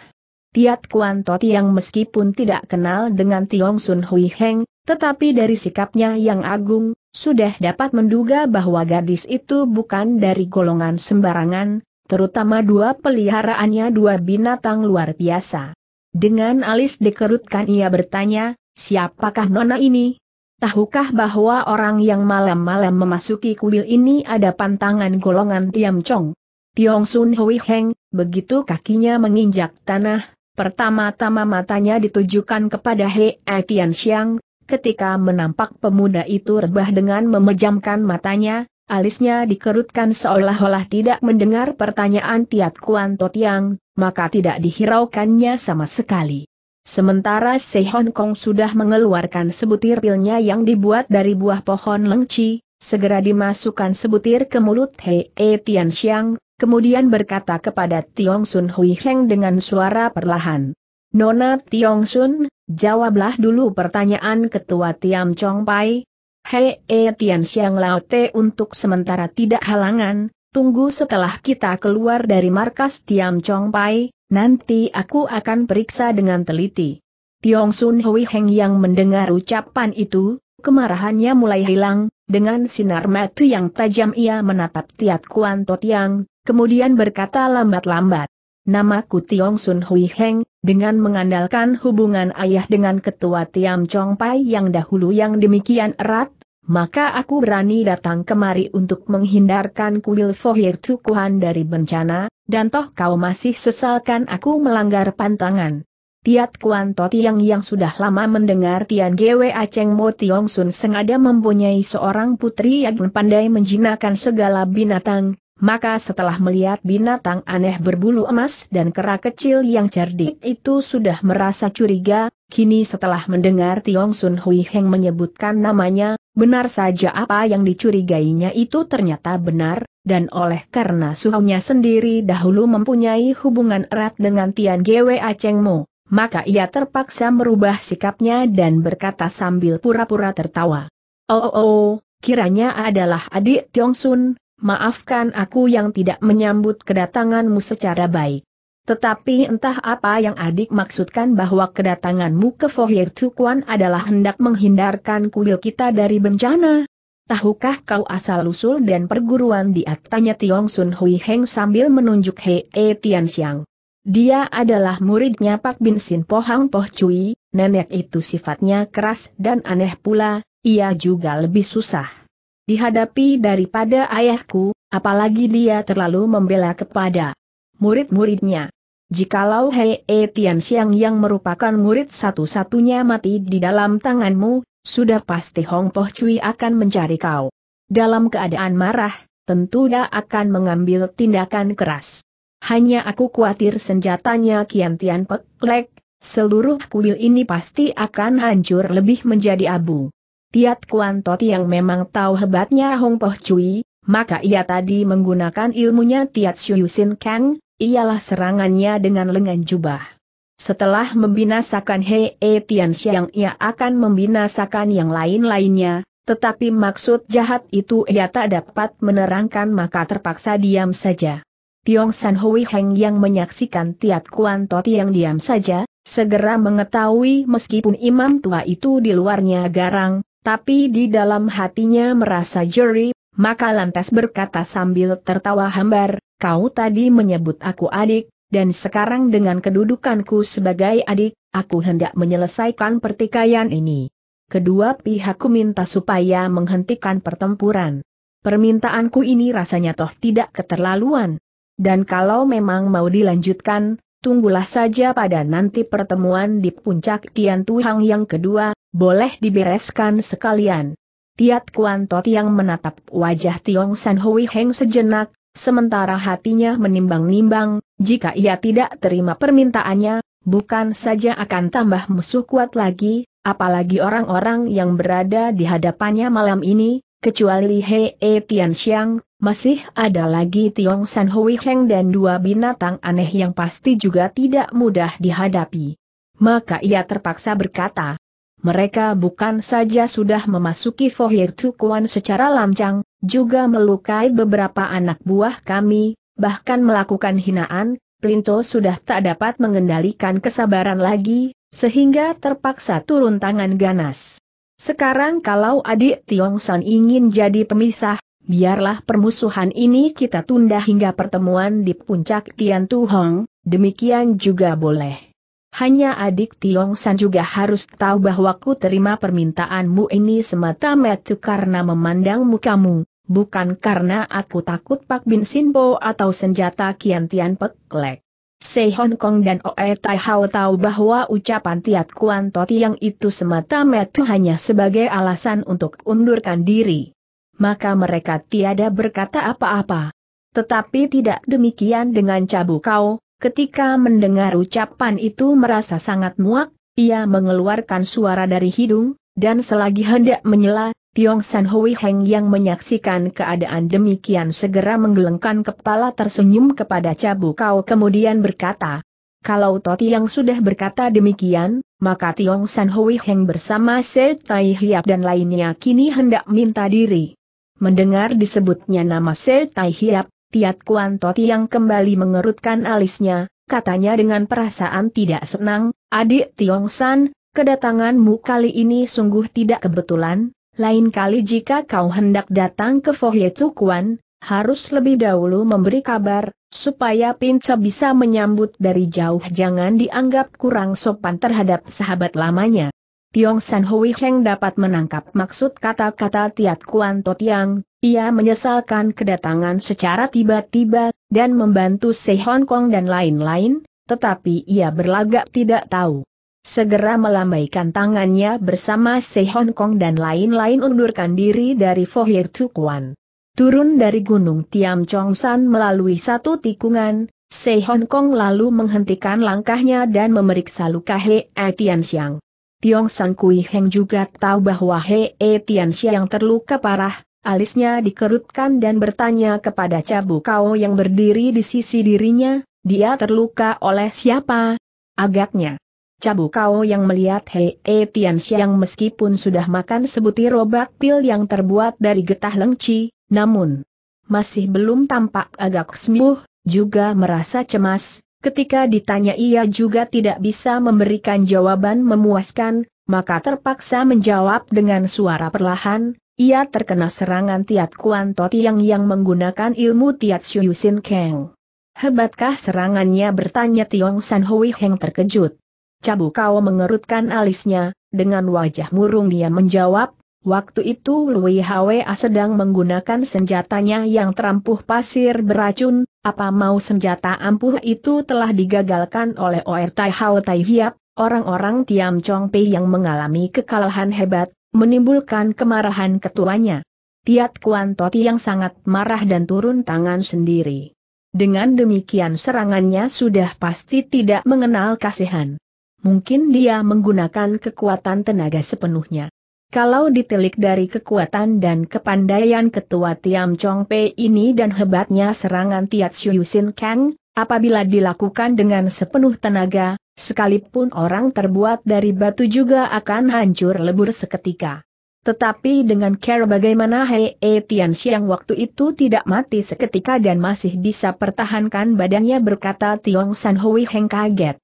Tiat Kuan Tot yang meskipun tidak kenal dengan Tiong Sun Hui Heng, tetapi dari sikapnya yang agung, sudah dapat menduga bahwa gadis itu bukan dari golongan sembarangan, terutama dua peliharaannya dua binatang luar biasa. Dengan alis dikerutkan ia bertanya, Siapakah nona ini? Tahukah bahwa orang yang malam-malam memasuki kuil ini ada pantangan golongan Tiam Chong? Tiong Sun Hui Heng, begitu kakinya menginjak tanah, pertama-tama matanya ditujukan kepada He Tian Xiang, ketika menampak pemuda itu rebah dengan memejamkan matanya, alisnya dikerutkan seolah-olah tidak mendengar pertanyaan Tiat Kuan Totiang, maka tidak dihiraukannya sama sekali. Sementara Se Hong Kong sudah mengeluarkan sebutir pilnya yang dibuat dari buah pohon lengci, segera dimasukkan sebutir ke mulut Hei e Tian Xiang, kemudian berkata kepada Tiong Sun Hui Heng dengan suara perlahan. Nona Tiong Sun, jawablah dulu pertanyaan ketua Tiam Chong Pai. Hei e Tian Xiang Lao untuk sementara tidak halangan, tunggu setelah kita keluar dari markas Tiam Chong Pai, Nanti aku akan periksa dengan teliti. Tiong Sun Hui Heng yang mendengar ucapan itu, kemarahannya mulai hilang, dengan sinar mata yang tajam ia menatap Tiat Kuan Tot Yang, kemudian berkata lambat-lambat. Namaku Tiong Sun Hui Heng, dengan mengandalkan hubungan ayah dengan ketua Tiam Chong Pai yang dahulu yang demikian erat, maka aku berani datang kemari untuk menghindarkan kuil Fohir Tukuhan dari bencana, dan toh kau masih sesalkan aku melanggar pantangan. Tiat Kuan To Tiang yang sudah lama mendengar Tian Gwe Aceng Mo Tiong Sun sengaja mempunyai seorang putri yang pandai menjinakkan segala binatang, maka setelah melihat binatang aneh berbulu emas dan kera kecil yang cerdik itu sudah merasa curiga, kini setelah mendengar Tiong Sun Hui Heng menyebutkan namanya, benar saja apa yang dicurigainya itu ternyata benar, dan oleh karena suhunya sendiri dahulu mempunyai hubungan erat dengan Tian Gwe Cheng Mo, maka ia terpaksa merubah sikapnya dan berkata sambil pura-pura tertawa. Oh, oh, oh, kiranya adalah adik Tiong Sun, maafkan aku yang tidak menyambut kedatanganmu secara baik. Tetapi entah apa yang adik maksudkan bahwa kedatanganmu ke Fohir Tukuan adalah hendak menghindarkan kuil kita dari bencana, Tahukah kau asal-usul dan perguruan dia? Tanya Tiong Sun Hui Heng sambil menunjuk He E Tian Xiang. Dia adalah muridnya Pak Bin Sin Pohang Poh Cui, nenek itu sifatnya keras dan aneh pula, ia juga lebih susah. Dihadapi daripada ayahku, apalagi dia terlalu membela kepada murid-muridnya. Jikalau Hei E Tian Xiang yang merupakan murid satu-satunya mati di dalam tanganmu, sudah pasti Hong Poh Cui akan mencari kau. Dalam keadaan marah, tentu dia akan mengambil tindakan keras. Hanya aku khawatir senjatanya Kian Tian Pek Lek, seluruh kuil ini pasti akan hancur lebih menjadi abu. Tiat Kuan Toti yang memang tahu hebatnya Hong Poh Cui, maka ia tadi menggunakan ilmunya Tiat Yusin Kang, ialah serangannya dengan lengan jubah. Setelah membinasakan Hei e Tian Xiang ia akan membinasakan yang lain-lainnya, tetapi maksud jahat itu ia tak dapat menerangkan maka terpaksa diam saja. Tiong San Hui Heng yang menyaksikan Tiat Kuan Toti yang diam saja, segera mengetahui meskipun imam tua itu di luarnya garang, tapi di dalam hatinya merasa jeri, maka lantas berkata sambil tertawa hambar, kau tadi menyebut aku adik, dan sekarang dengan kedudukanku sebagai adik, aku hendak menyelesaikan pertikaian ini. Kedua pihakku minta supaya menghentikan pertempuran. Permintaanku ini rasanya toh tidak keterlaluan. Dan kalau memang mau dilanjutkan, tunggulah saja pada nanti pertemuan di puncak Tian Tuhang yang kedua, boleh dibereskan sekalian. Tiat Kuan Tot yang menatap wajah Tiong San Hui Heng sejenak, sementara hatinya menimbang-nimbang, jika ia tidak terima permintaannya, bukan saja akan tambah musuh kuat lagi, apalagi orang-orang yang berada di hadapannya malam ini, kecuali Hei e Xiang, masih ada lagi Tiong San Hui Heng dan dua binatang aneh yang pasti juga tidak mudah dihadapi. Maka ia terpaksa berkata, mereka bukan saja sudah memasuki Fohir Tukuan secara lancang, juga melukai beberapa anak buah kami, bahkan melakukan hinaan, Plinto sudah tak dapat mengendalikan kesabaran lagi, sehingga terpaksa turun tangan ganas. Sekarang kalau adik Tiong San ingin jadi pemisah, biarlah permusuhan ini kita tunda hingga pertemuan di puncak Tian Tu Hong, demikian juga boleh. Hanya adik Tiong San juga harus tahu bahwa ku terima permintaanmu ini semata-mata karena memandang mukamu, bukan karena aku takut Pak Bin Sinpo atau senjata Kian Tian Peklek. Se Hong Kong dan Oe Tai Hao tahu bahwa ucapan Tiat Kuan Toti yang itu semata metu hanya sebagai alasan untuk undurkan diri. Maka mereka tiada berkata apa-apa. Tetapi tidak demikian dengan Cabu Kau, ketika mendengar ucapan itu merasa sangat muak, ia mengeluarkan suara dari hidung, dan selagi hendak menyela, Tiong San Hui Heng yang menyaksikan keadaan demikian segera menggelengkan kepala tersenyum kepada Cabu Kau kemudian berkata, kalau Toti yang sudah berkata demikian, maka Tiong San Hui Heng bersama Se Tai Hiap dan lainnya kini hendak minta diri. Mendengar disebutnya nama Se Tai Hiap, Tiat Kuan Toti yang kembali mengerutkan alisnya, katanya dengan perasaan tidak senang, adik Tiong San, kedatanganmu kali ini sungguh tidak kebetulan, lain kali jika kau hendak datang ke Fohye Tukuan, harus lebih dahulu memberi kabar, supaya Pinca bisa menyambut dari jauh jangan dianggap kurang sopan terhadap sahabat lamanya. Tiong San Hui Heng dapat menangkap maksud kata-kata Tiat Kuan To ia menyesalkan kedatangan secara tiba-tiba, dan membantu Se Hong Kong dan lain-lain, tetapi ia berlagak tidak tahu segera melambaikan tangannya bersama Se Hong Kong dan lain-lain undurkan diri dari Fohir Tukuan. Turun dari Gunung Tiam Chong San melalui satu tikungan, Se Hong Kong lalu menghentikan langkahnya dan memeriksa luka He E Tian Tiong San Kui Heng juga tahu bahwa He E Tian terluka parah, alisnya dikerutkan dan bertanya kepada Cabu Kau yang berdiri di sisi dirinya, dia terluka oleh siapa? Agaknya. Cabu Kau yang melihat Hei e Tian Siang meskipun sudah makan sebutir obat pil yang terbuat dari getah lengci, namun masih belum tampak agak sembuh, juga merasa cemas, ketika ditanya ia juga tidak bisa memberikan jawaban memuaskan, maka terpaksa menjawab dengan suara perlahan, ia terkena serangan Tiat Kuan Totiang yang menggunakan ilmu Tiat Yusin Kang. Hebatkah serangannya bertanya Tiong San Hui Heng terkejut. Cabu kau mengerutkan alisnya, dengan wajah murung dia menjawab, Waktu itu Lui Hwa sedang menggunakan senjatanya yang terampuh pasir beracun, apa mau senjata ampuh itu telah digagalkan oleh Oer Tai Hau Tai Hiap, orang-orang Tiam Chong Pei yang mengalami kekalahan hebat, menimbulkan kemarahan ketuanya. Tiat Kuan Toti yang sangat marah dan turun tangan sendiri. Dengan demikian serangannya sudah pasti tidak mengenal kasihan mungkin dia menggunakan kekuatan tenaga sepenuhnya. Kalau ditelik dari kekuatan dan kepandaian ketua Tiam Chong Pei ini dan hebatnya serangan Tiat Sin Kang, apabila dilakukan dengan sepenuh tenaga, sekalipun orang terbuat dari batu juga akan hancur lebur seketika. Tetapi dengan care bagaimana Hei e Tian Xiang waktu itu tidak mati seketika dan masih bisa pertahankan badannya berkata Tiong San Hui Heng kaget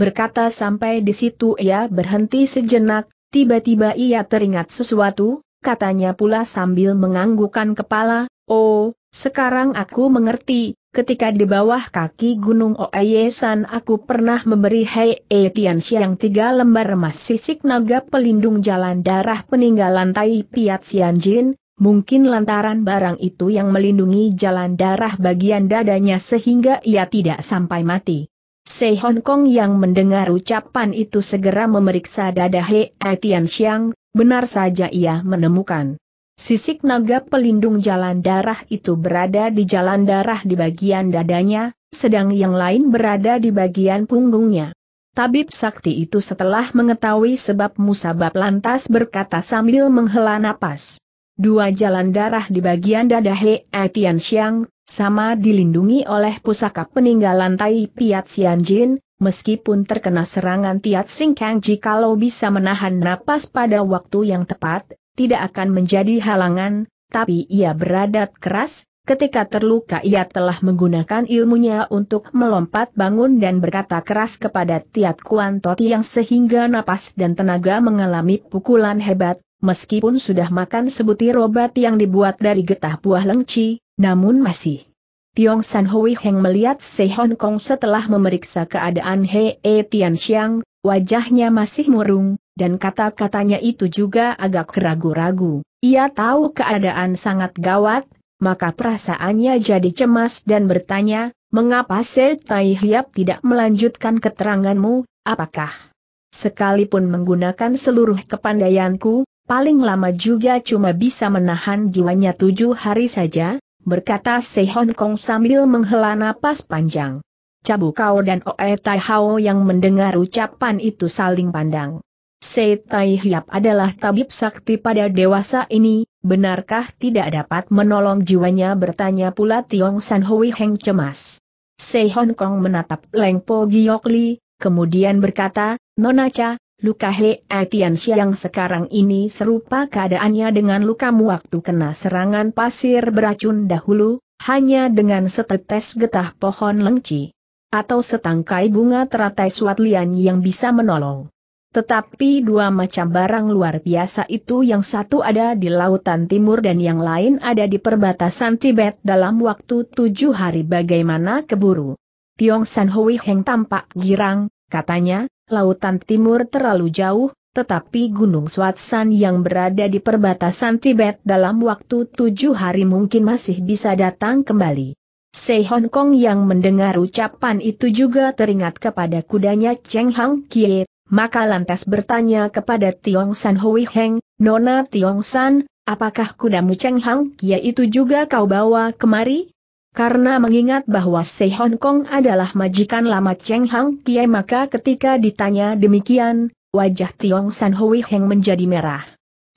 berkata sampai di situ ia berhenti sejenak, tiba-tiba ia teringat sesuatu, katanya pula sambil menganggukan kepala, Oh, sekarang aku mengerti, ketika di bawah kaki Gunung Oeyesan aku pernah memberi Hei E Tianxiang tiga lembar emas sisik naga pelindung jalan darah peninggalan Tai Piat Xianjin, mungkin lantaran barang itu yang melindungi jalan darah bagian dadanya sehingga ia tidak sampai mati. Sei Hong Kong yang mendengar ucapan itu segera memeriksa dada He Tian Xiang, benar saja ia menemukan. Sisik naga pelindung jalan darah itu berada di jalan darah di bagian dadanya, sedang yang lain berada di bagian punggungnya. Tabib sakti itu setelah mengetahui sebab musabab lantas berkata sambil menghela napas. Dua jalan darah di bagian dada He Tian Xiang, sama dilindungi oleh pusaka peninggalan Tai Piat Sianjin, meskipun terkena serangan Tiat Singkang jikalau bisa menahan napas pada waktu yang tepat, tidak akan menjadi halangan, tapi ia beradat keras, ketika terluka ia telah menggunakan ilmunya untuk melompat bangun dan berkata keras kepada Tiat Kuan Toti yang sehingga napas dan tenaga mengalami pukulan hebat, meskipun sudah makan sebutir obat yang dibuat dari getah buah lengci, namun masih. Tiong San Hui Heng melihat Se Hong Kong setelah memeriksa keadaan He E Tian Xiang, wajahnya masih murung, dan kata-katanya itu juga agak ragu-ragu. Ia tahu keadaan sangat gawat, maka perasaannya jadi cemas dan bertanya, mengapa Se Tai Hiap tidak melanjutkan keteranganmu, apakah? Sekalipun menggunakan seluruh kepandaianku, paling lama juga cuma bisa menahan jiwanya tujuh hari saja, berkata Sei Hong Kong sambil menghela napas panjang. Cabu Kau dan Oe Tai Hao yang mendengar ucapan itu saling pandang. Sei Tai Hiap adalah tabib sakti pada dewasa ini, benarkah tidak dapat menolong jiwanya bertanya pula Tiong San Hui Heng cemas. Sei Hong Kong menatap Leng Po Giok Li, kemudian berkata, Nona Cha, Luka He Atiansi yang sekarang ini serupa keadaannya dengan lukamu waktu kena serangan pasir beracun dahulu, hanya dengan setetes getah pohon lengci. Atau setangkai bunga teratai suat lian yang bisa menolong. Tetapi dua macam barang luar biasa itu yang satu ada di lautan timur dan yang lain ada di perbatasan Tibet dalam waktu tujuh hari bagaimana keburu. Tiong San Hui Heng tampak girang, Katanya, lautan timur terlalu jauh, tetapi Gunung Swatsan yang berada di perbatasan Tibet dalam waktu tujuh hari mungkin masih bisa datang kembali. Sei Hong Kong yang mendengar ucapan itu juga teringat kepada kudanya Cheng Hang Kie, maka lantas bertanya kepada Tiong San Hui Heng, Nona Tiong San, apakah kudamu Cheng Hang Kie itu juga kau bawa kemari? Karena mengingat bahwa Se Hong Kong adalah majikan lama Cheng Hang Kie maka ketika ditanya demikian, wajah Tiong San Hui Heng menjadi merah.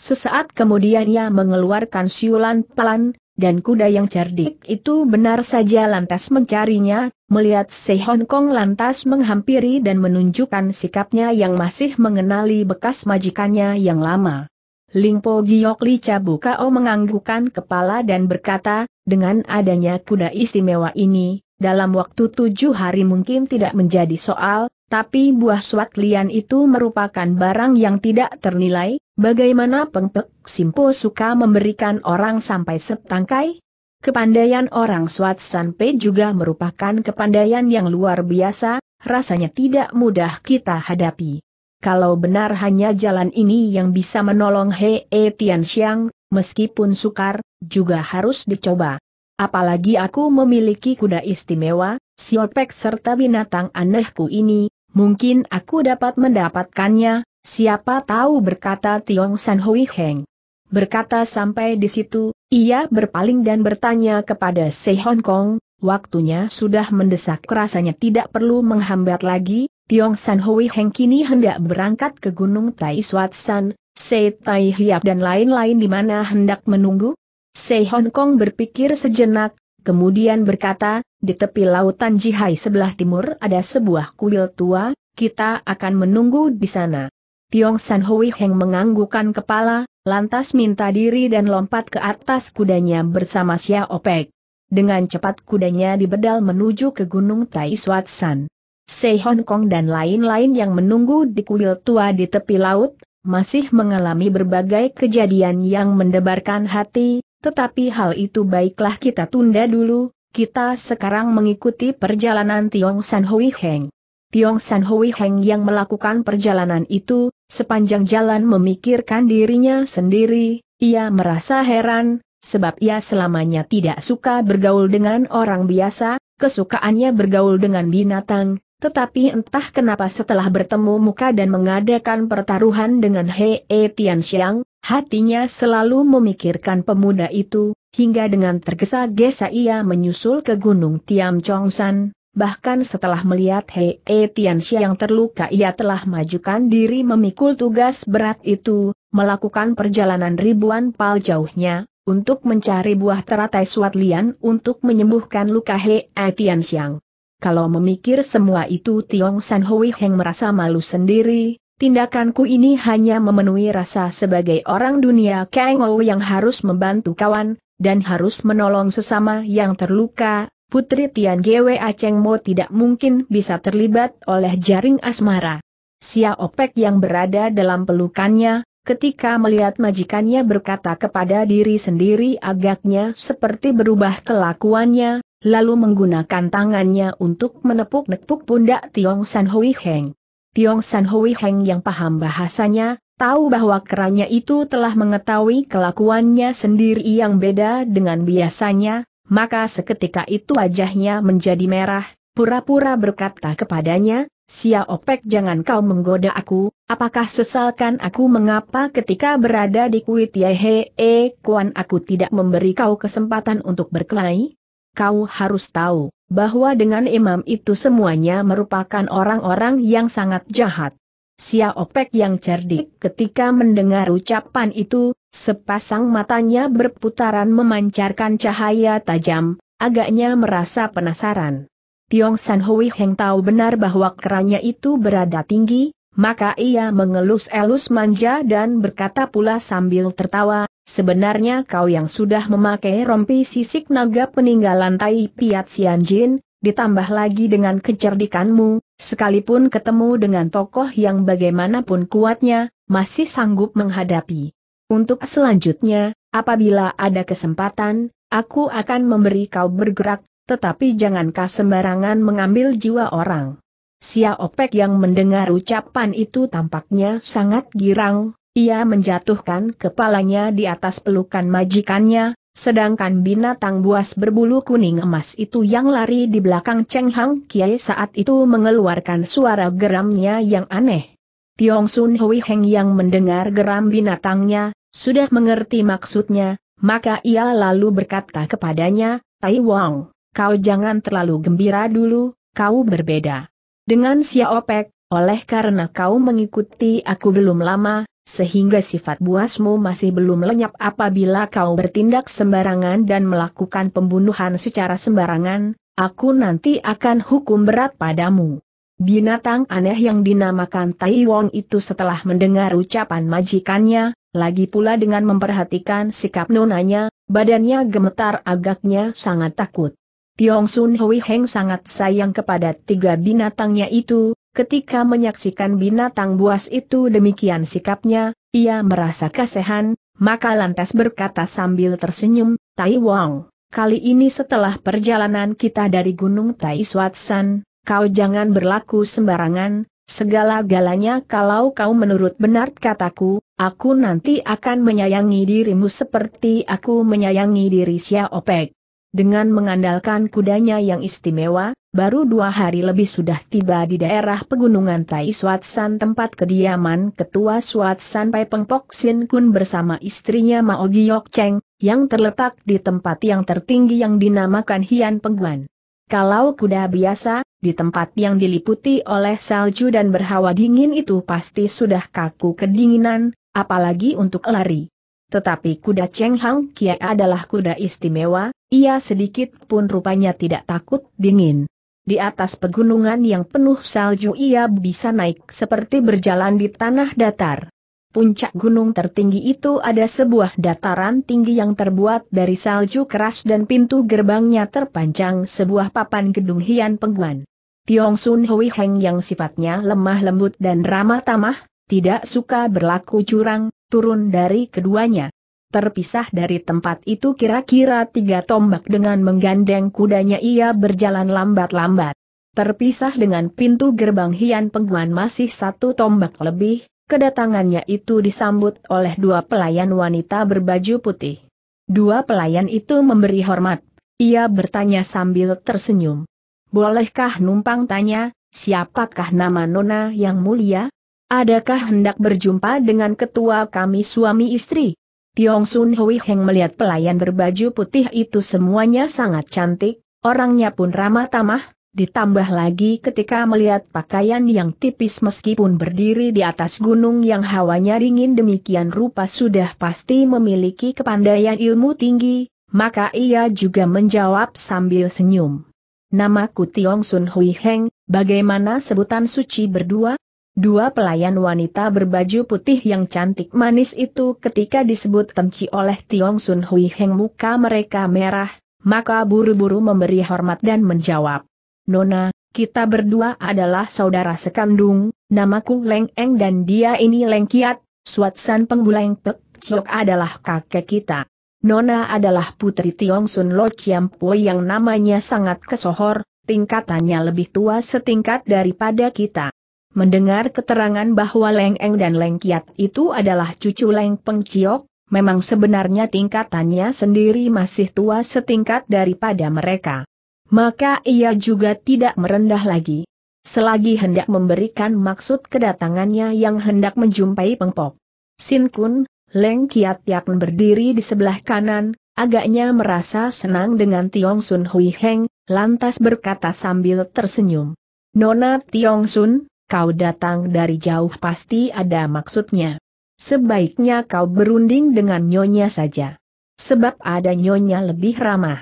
Sesaat kemudian ia mengeluarkan siulan pelan, dan kuda yang cerdik itu benar saja lantas mencarinya, melihat Se Hong Kong lantas menghampiri dan menunjukkan sikapnya yang masih mengenali bekas majikannya yang lama. Lingpo Giok Li Cabukao oh menganggukan kepala dan berkata, dengan adanya kuda istimewa ini, dalam waktu tujuh hari mungkin tidak menjadi soal, tapi buah suat lian itu merupakan barang yang tidak ternilai, bagaimana pengpek Simpo suka memberikan orang sampai setangkai? Kepandaian orang suat sampai juga merupakan kepandaian yang luar biasa, rasanya tidak mudah kita hadapi kalau benar hanya jalan ini yang bisa menolong He e Tian Xiang, meskipun sukar, juga harus dicoba. Apalagi aku memiliki kuda istimewa, siopek serta binatang anehku ini, mungkin aku dapat mendapatkannya, siapa tahu berkata Tiong San Hui Heng. Berkata sampai di situ, ia berpaling dan bertanya kepada Sei Hong Kong, waktunya sudah mendesak rasanya tidak perlu menghambat lagi, Tiong San Hui Heng kini hendak berangkat ke Gunung Tai San, Sei Tai Hiap dan lain-lain di mana hendak menunggu? Sei Hong Kong berpikir sejenak, kemudian berkata, di tepi lautan Jihai sebelah timur ada sebuah kuil tua, kita akan menunggu di sana. Tiong San Hui Heng menganggukan kepala, lantas minta diri dan lompat ke atas kudanya bersama Xia Opek. Dengan cepat kudanya dibedal menuju ke Gunung Tai San. Sei Hong Kong dan lain-lain yang menunggu di kuil tua di tepi laut, masih mengalami berbagai kejadian yang mendebarkan hati, tetapi hal itu baiklah kita tunda dulu, kita sekarang mengikuti perjalanan Tiong San Hui Heng. Tiong San Hui Heng yang melakukan perjalanan itu, sepanjang jalan memikirkan dirinya sendiri, ia merasa heran, sebab ia selamanya tidak suka bergaul dengan orang biasa, kesukaannya bergaul dengan binatang, tetapi entah kenapa setelah bertemu muka dan mengadakan pertaruhan dengan Hei e hatinya selalu memikirkan pemuda itu, hingga dengan tergesa-gesa ia menyusul ke Gunung Tiam Chongsan. Bahkan setelah melihat Hei e Tian terluka ia telah majukan diri memikul tugas berat itu, melakukan perjalanan ribuan pal jauhnya, untuk mencari buah teratai suat lian untuk menyembuhkan luka Hei e kalau memikir semua itu Tiong San Hui Heng merasa malu sendiri, tindakanku ini hanya memenuhi rasa sebagai orang dunia Kang Ou yang harus membantu kawan, dan harus menolong sesama yang terluka, Putri Tian Gwe Aceng Mo tidak mungkin bisa terlibat oleh jaring asmara. Sia Opek yang berada dalam pelukannya, ketika melihat majikannya berkata kepada diri sendiri agaknya seperti berubah kelakuannya, lalu menggunakan tangannya untuk menepuk-nepuk pundak Tiong San Hui Heng. Tiong San Hui Heng yang paham bahasanya, tahu bahwa keranya itu telah mengetahui kelakuannya sendiri yang beda dengan biasanya, maka seketika itu wajahnya menjadi merah, pura-pura berkata kepadanya, Sia Opek jangan kau menggoda aku, apakah sesalkan aku mengapa ketika berada di Kuit Yehe eh, Kuan aku tidak memberi kau kesempatan untuk berkelahi? kau harus tahu bahwa dengan imam itu semuanya merupakan orang-orang yang sangat jahat. Sia Opek yang cerdik ketika mendengar ucapan itu, sepasang matanya berputaran memancarkan cahaya tajam, agaknya merasa penasaran. Tiong San Hui Heng tahu benar bahwa keranya itu berada tinggi, maka ia mengelus-elus manja dan berkata pula sambil tertawa, Sebenarnya kau yang sudah memakai rompi sisik naga peninggalan Tai Piat Jin, ditambah lagi dengan kecerdikanmu, sekalipun ketemu dengan tokoh yang bagaimanapun kuatnya, masih sanggup menghadapi. Untuk selanjutnya, apabila ada kesempatan, aku akan memberi kau bergerak, tetapi jangankah sembarangan mengambil jiwa orang. Sia Opek yang mendengar ucapan itu tampaknya sangat girang, ia menjatuhkan kepalanya di atas pelukan majikannya, sedangkan binatang buas berbulu kuning emas itu yang lari di belakang Cheng Hang Kiai saat itu mengeluarkan suara geramnya yang aneh. Tiong Sun Hui Heng yang mendengar geram binatangnya, sudah mengerti maksudnya, maka ia lalu berkata kepadanya, Tai Wong, kau jangan terlalu gembira dulu, kau berbeda. Dengan Xiao Pei, oleh karena kau mengikuti aku belum lama, sehingga sifat buasmu masih belum lenyap apabila kau bertindak sembarangan dan melakukan pembunuhan secara sembarangan, aku nanti akan hukum berat padamu. Binatang aneh yang dinamakan Tai Wong itu setelah mendengar ucapan majikannya, lagi pula dengan memperhatikan sikap nonanya, badannya gemetar agaknya sangat takut. Tiong Sun Hui Heng sangat sayang kepada tiga binatangnya itu, Ketika menyaksikan binatang buas itu demikian sikapnya, ia merasa kasihan, maka lantas berkata sambil tersenyum, Tai Wong, kali ini setelah perjalanan kita dari Gunung Tai Swatsan, kau jangan berlaku sembarangan, segala-galanya kalau kau menurut benar kataku, aku nanti akan menyayangi dirimu seperti aku menyayangi diri Xiaopek. Dengan mengandalkan kudanya yang istimewa, baru dua hari lebih sudah tiba di daerah pegunungan Tai Suatsan tempat kediaman ketua Suatsan Pai Pengpok Sin Kun bersama istrinya Mao Giyok Cheng, yang terletak di tempat yang tertinggi yang dinamakan Hian Pengguan. Kalau kuda biasa, di tempat yang diliputi oleh salju dan berhawa dingin itu pasti sudah kaku kedinginan, apalagi untuk lari. Tetapi kuda Cheng Hang Kia adalah kuda istimewa, ia sedikit pun rupanya tidak takut dingin. Di atas pegunungan yang penuh salju ia bisa naik seperti berjalan di tanah datar. Puncak gunung tertinggi itu ada sebuah dataran tinggi yang terbuat dari salju keras dan pintu gerbangnya terpanjang sebuah papan gedung hian pengguan. Tiong Sun Hui Heng yang sifatnya lemah lembut dan ramah tamah, tidak suka berlaku curang, turun dari keduanya. Terpisah dari tempat itu kira-kira tiga tombak dengan menggandeng kudanya ia berjalan lambat-lambat. Terpisah dengan pintu gerbang Hian Pengguan masih satu tombak lebih, kedatangannya itu disambut oleh dua pelayan wanita berbaju putih. Dua pelayan itu memberi hormat. Ia bertanya sambil tersenyum. Bolehkah numpang tanya, siapakah nama Nona yang mulia? Adakah hendak berjumpa dengan ketua kami suami istri? Tiong Sun Hui Heng melihat pelayan berbaju putih itu semuanya sangat cantik, orangnya pun ramah tamah, ditambah lagi ketika melihat pakaian yang tipis meskipun berdiri di atas gunung yang hawanya dingin demikian rupa sudah pasti memiliki kepandaian ilmu tinggi, maka ia juga menjawab sambil senyum. Namaku Tiong Sun Hui Heng, bagaimana sebutan suci berdua? Dua pelayan wanita berbaju putih yang cantik manis itu ketika disebut temci oleh Tiong Sun Hui Heng muka mereka merah, maka buru-buru memberi hormat dan menjawab. Nona, kita berdua adalah saudara sekandung, namaku Leng Eng dan dia ini Leng Kiat, Suat San Pengbuleng Pek Chok adalah kakek kita. Nona adalah putri Tiong Sun Lo Chiam Pui yang namanya sangat kesohor, tingkatannya lebih tua setingkat daripada kita. Mendengar keterangan bahwa Leng Eng dan Leng Kiat itu adalah cucu Leng Peng Ciok, memang sebenarnya tingkatannya sendiri masih tua setingkat daripada mereka. Maka ia juga tidak merendah lagi. Selagi hendak memberikan maksud kedatangannya yang hendak menjumpai pengpok. Sin Kun, Leng Kiat tiap berdiri di sebelah kanan, agaknya merasa senang dengan Tiong Sun Hui Heng, lantas berkata sambil tersenyum. Nona Tiong Sun, kau datang dari jauh pasti ada maksudnya. Sebaiknya kau berunding dengan Nyonya saja. Sebab ada Nyonya lebih ramah.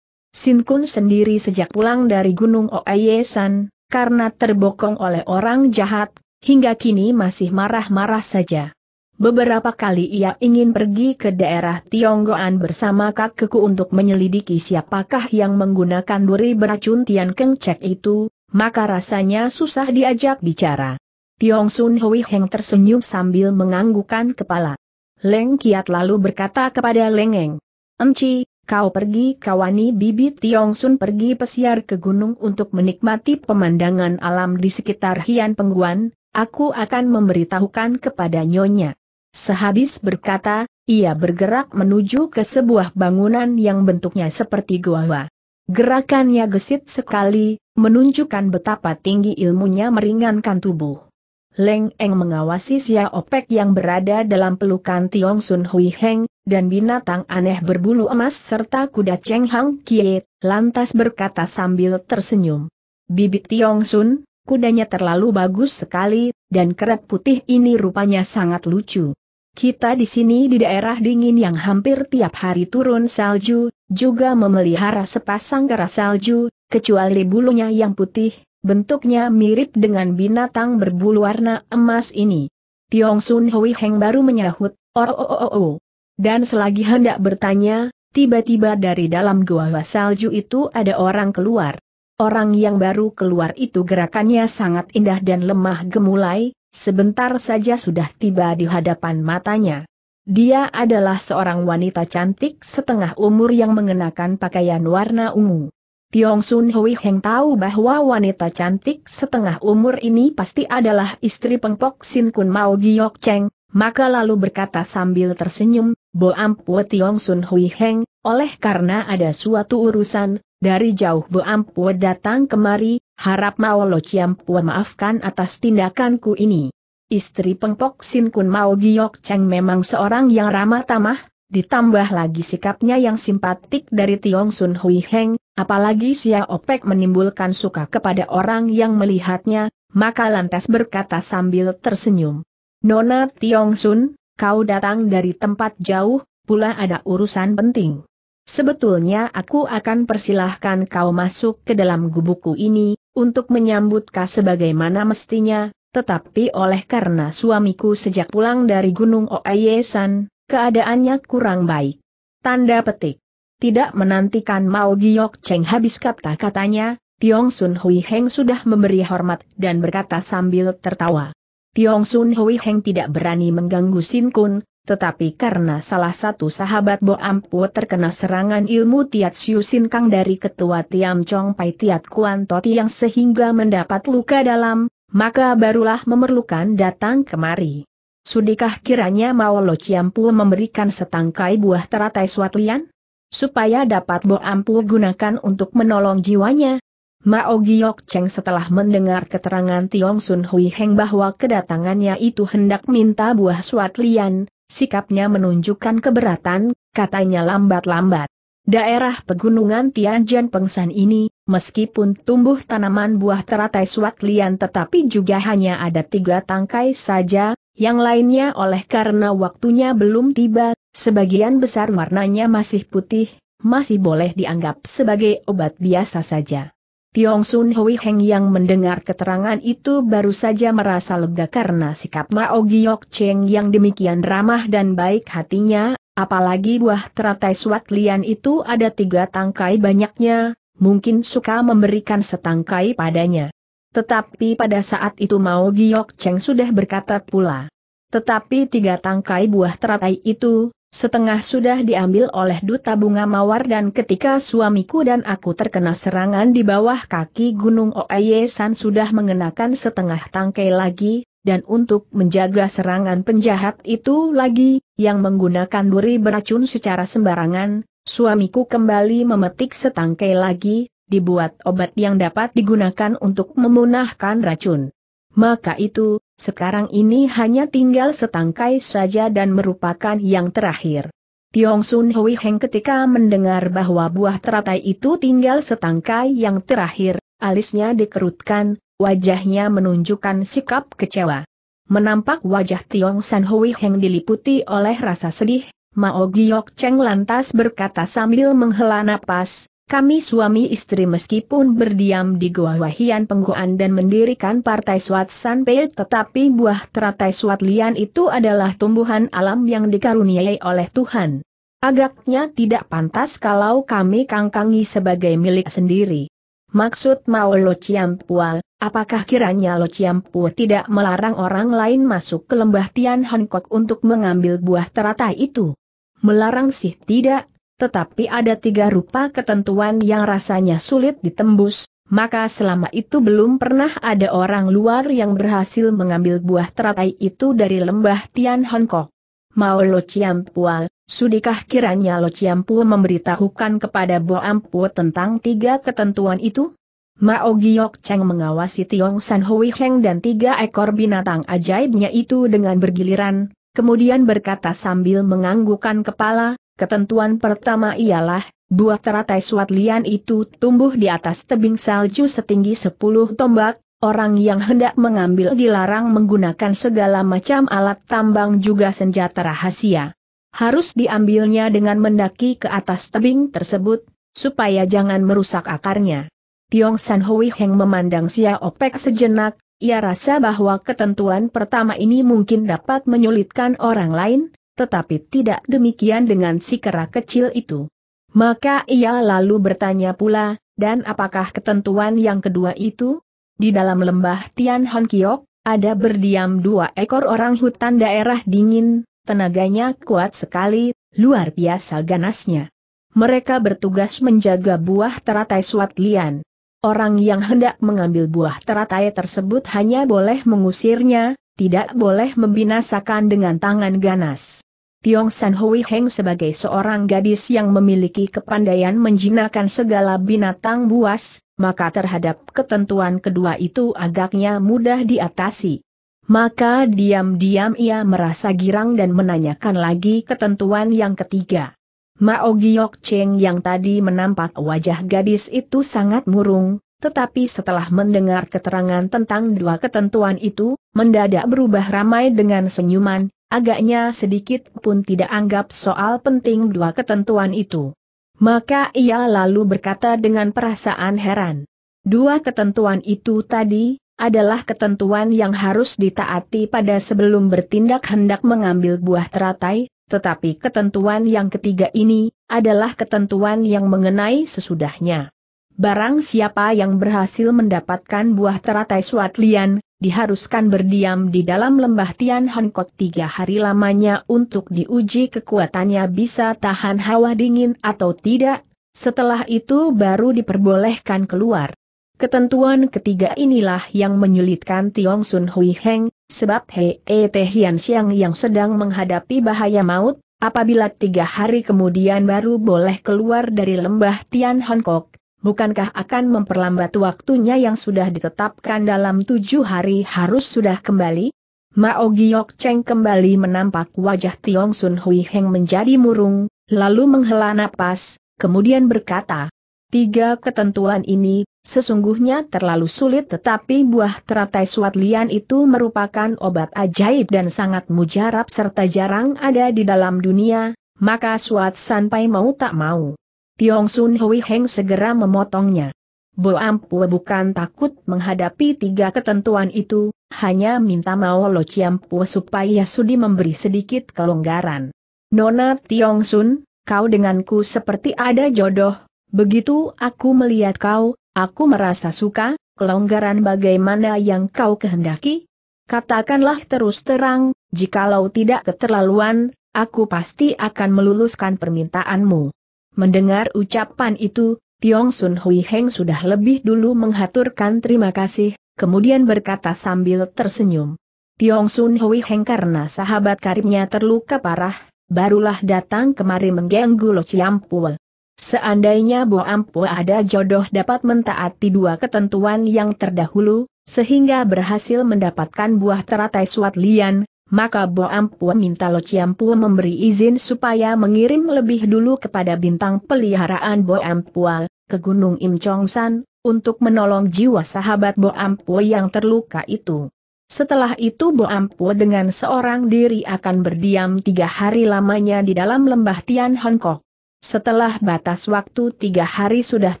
Sinkun sendiri sejak pulang dari Gunung Oayesan, karena terbokong oleh orang jahat, hingga kini masih marah-marah saja. Beberapa kali ia ingin pergi ke daerah Tionggoan bersama Kak Keku untuk menyelidiki siapakah yang menggunakan duri beracun Tian Keng Cek itu, maka rasanya susah diajak bicara. Tiong Sun Hui Heng tersenyum sambil menganggukkan kepala. Leng Kiat lalu berkata kepada Leng Eng, Enci, kau pergi kawani bibi Tiong Sun pergi pesiar ke gunung untuk menikmati pemandangan alam di sekitar Hian Pengguan, aku akan memberitahukan kepada Nyonya. Sehabis berkata, ia bergerak menuju ke sebuah bangunan yang bentuknya seperti gua-gua. Gerakannya gesit sekali, menunjukkan betapa tinggi ilmunya meringankan tubuh. Leng Eng mengawasi Xia Opek yang berada dalam pelukan Tiong Sun Hui Heng, dan binatang aneh berbulu emas serta kuda Cheng Hang Kie, lantas berkata sambil tersenyum. Bibit Tiong Sun, kudanya terlalu bagus sekali, dan kerap putih ini rupanya sangat lucu. Kita di sini di daerah dingin yang hampir tiap hari turun salju, juga memelihara sepasang kera salju, kecuali bulunya yang putih, bentuknya mirip dengan binatang berbulu warna emas ini. Tiong Sun Hui Heng baru menyahut, oh oh oh oh oh. Dan selagi hendak bertanya, tiba-tiba dari dalam gua salju itu ada orang keluar. Orang yang baru keluar itu gerakannya sangat indah dan lemah gemulai, sebentar saja sudah tiba di hadapan matanya. Dia adalah seorang wanita cantik setengah umur yang mengenakan pakaian warna ungu. Tiong Sun Hui Heng tahu bahwa wanita cantik setengah umur ini pasti adalah istri pengpok Sin Kun Mao Giok Cheng, maka lalu berkata sambil tersenyum, Bo Ampue Tiong Sun Hui Heng, oleh karena ada suatu urusan, dari jauh Bo Ampue datang kemari, harap Mao Lo Chiam maafkan atas tindakanku ini. Istri pengpok Sin Kun Mao Giok Cheng memang seorang yang ramah tamah, Ditambah lagi sikapnya yang simpatik dari Tiong Sun Hui Heng, apalagi Xia Opek menimbulkan suka kepada orang yang melihatnya, maka lantas berkata sambil tersenyum. Nona Tiong Sun, kau datang dari tempat jauh, pula ada urusan penting. Sebetulnya aku akan persilahkan kau masuk ke dalam gubukku ini, untuk menyambut kau sebagaimana mestinya, tetapi oleh karena suamiku sejak pulang dari Gunung Oayesan, keadaannya kurang baik. Tanda petik. Tidak menantikan Mao Giok Cheng habis kata-katanya, Tiong Sun Hui Heng sudah memberi hormat dan berkata sambil tertawa. Tiong Sun Hui Heng tidak berani mengganggu Sin Kun, tetapi karena salah satu sahabat Bo Ampu terkena serangan ilmu Tiat Siu Sin Kang dari ketua Tiam Chong Pai Tiat Kuan Toti yang sehingga mendapat luka dalam, maka barulah memerlukan datang kemari. Sudikah kiranya Lo Ciampu memberikan setangkai buah teratai suatlian? Supaya dapat Bo Ampu gunakan untuk menolong jiwanya. Mao Giok Cheng setelah mendengar keterangan Tiong Sun Hui Heng bahwa kedatangannya itu hendak minta buah suatlian, sikapnya menunjukkan keberatan, katanya lambat-lambat. Daerah pegunungan Tianjin Pengsan ini, meskipun tumbuh tanaman buah teratai suat tetapi juga hanya ada tiga tangkai saja, yang lainnya oleh karena waktunya belum tiba, sebagian besar warnanya masih putih, masih boleh dianggap sebagai obat biasa saja. Tiong Sun Hui Heng yang mendengar keterangan itu baru saja merasa lega karena sikap Mao Giok Cheng yang demikian ramah dan baik hatinya, apalagi buah teratai suat lian itu ada tiga tangkai banyaknya, mungkin suka memberikan setangkai padanya. Tetapi pada saat itu Mao Giok Cheng sudah berkata pula. Tetapi tiga tangkai buah teratai itu, setengah sudah diambil oleh duta bunga mawar dan ketika suamiku dan aku terkena serangan di bawah kaki gunung Oeye San sudah mengenakan setengah tangkai lagi, dan untuk menjaga serangan penjahat itu lagi, yang menggunakan duri beracun secara sembarangan, suamiku kembali memetik setangkai lagi, dibuat obat yang dapat digunakan untuk memunahkan racun. Maka itu, sekarang ini hanya tinggal setangkai saja dan merupakan yang terakhir. Tiong Sun Hui Heng ketika mendengar bahwa buah teratai itu tinggal setangkai yang terakhir, alisnya dikerutkan, wajahnya menunjukkan sikap kecewa. Menampak wajah Tiong San Hui Heng diliputi oleh rasa sedih, Mao Giok Cheng lantas berkata sambil menghela napas, kami suami istri meskipun berdiam di Goa Wahian Penggoan dan mendirikan Partai Suat Sanpei tetapi buah teratai Suat Lian itu adalah tumbuhan alam yang dikaruniai oleh Tuhan. Agaknya tidak pantas kalau kami kangkangi sebagai milik sendiri. Maksud mau Lo Chiampua, apakah kiranya Lo Chiampua tidak melarang orang lain masuk ke lembah Tian Hankok untuk mengambil buah teratai itu? Melarang sih tidak, tetapi ada tiga rupa ketentuan yang rasanya sulit ditembus, maka selama itu belum pernah ada orang luar yang berhasil mengambil buah teratai itu dari lembah Tian Hongkok. Mau Lo Pua, sudikah kiranya Lo Pua memberitahukan kepada Bo Ampu tentang tiga ketentuan itu? Mao Giok Cheng mengawasi Tiong San Hui Heng dan tiga ekor binatang ajaibnya itu dengan bergiliran, kemudian berkata sambil menganggukan kepala, Ketentuan pertama ialah, buah teratai suat lian itu tumbuh di atas tebing salju setinggi 10 tombak, orang yang hendak mengambil dilarang menggunakan segala macam alat tambang juga senjata rahasia. Harus diambilnya dengan mendaki ke atas tebing tersebut, supaya jangan merusak akarnya. Tiong San Hui Heng memandang Sia Opek sejenak, ia rasa bahwa ketentuan pertama ini mungkin dapat menyulitkan orang lain, tetapi tidak demikian dengan si kera kecil itu. Maka ia lalu bertanya pula, dan apakah ketentuan yang kedua itu? Di dalam lembah Tian Hon Kiok, ada berdiam dua ekor orang hutan daerah dingin, tenaganya kuat sekali, luar biasa ganasnya. Mereka bertugas menjaga buah teratai suat lian. Orang yang hendak mengambil buah teratai tersebut hanya boleh mengusirnya, tidak boleh membinasakan dengan tangan ganas. Tiong San Hui Heng sebagai seorang gadis yang memiliki kepandaian menjinakkan segala binatang buas, maka terhadap ketentuan kedua itu agaknya mudah diatasi. Maka diam-diam ia merasa girang dan menanyakan lagi ketentuan yang ketiga. Mao Giok Cheng yang tadi menampak wajah gadis itu sangat murung, tetapi setelah mendengar keterangan tentang dua ketentuan itu, mendadak berubah ramai dengan senyuman, agaknya sedikit pun tidak anggap soal penting dua ketentuan itu. Maka ia lalu berkata dengan perasaan heran. Dua ketentuan itu tadi, adalah ketentuan yang harus ditaati pada sebelum bertindak hendak mengambil buah teratai, tetapi ketentuan yang ketiga ini, adalah ketentuan yang mengenai sesudahnya. Barang siapa yang berhasil mendapatkan buah teratai suat lian, diharuskan berdiam di dalam lembah Tian Hankot tiga hari lamanya untuk diuji kekuatannya bisa tahan hawa dingin atau tidak, setelah itu baru diperbolehkan keluar. Ketentuan ketiga inilah yang menyulitkan Tiong Sun Hui Heng, sebab Hei e Te Hian Xiang yang sedang menghadapi bahaya maut, apabila tiga hari kemudian baru boleh keluar dari lembah Tian Hankok bukankah akan memperlambat waktunya yang sudah ditetapkan dalam tujuh hari harus sudah kembali? Mao Giok Cheng kembali menampak wajah Tiong Sun Hui Heng menjadi murung, lalu menghela napas, kemudian berkata, Tiga ketentuan ini, sesungguhnya terlalu sulit tetapi buah teratai suat lian itu merupakan obat ajaib dan sangat mujarab serta jarang ada di dalam dunia, maka suat sampai mau tak mau. Tiong Sun Hui Heng segera memotongnya. Bo Ampu bukan takut menghadapi tiga ketentuan itu, hanya minta mau Lo Chiampue supaya Sudi memberi sedikit kelonggaran. Nona Tiong Sun, kau denganku seperti ada jodoh, begitu aku melihat kau, aku merasa suka, kelonggaran bagaimana yang kau kehendaki? Katakanlah terus terang, jikalau tidak keterlaluan, aku pasti akan meluluskan permintaanmu. Mendengar ucapan itu, Tiong Sun Hui Heng sudah lebih dulu menghaturkan terima kasih, kemudian berkata sambil tersenyum. Tiong Sun Hui Heng karena sahabat karibnya terluka parah, barulah datang kemari mengganggu Lo Ciampul. Seandainya Bo Ampu ada jodoh dapat mentaati dua ketentuan yang terdahulu, sehingga berhasil mendapatkan buah teratai suat lian, maka Boampua minta Lo Ciampua memberi izin supaya mengirim lebih dulu kepada bintang peliharaan Boampua ke Gunung San, untuk menolong jiwa sahabat Boampua yang terluka itu. Setelah itu Boampua dengan seorang diri akan berdiam tiga hari lamanya di dalam lembah Tian Hongkok. Setelah batas waktu tiga hari sudah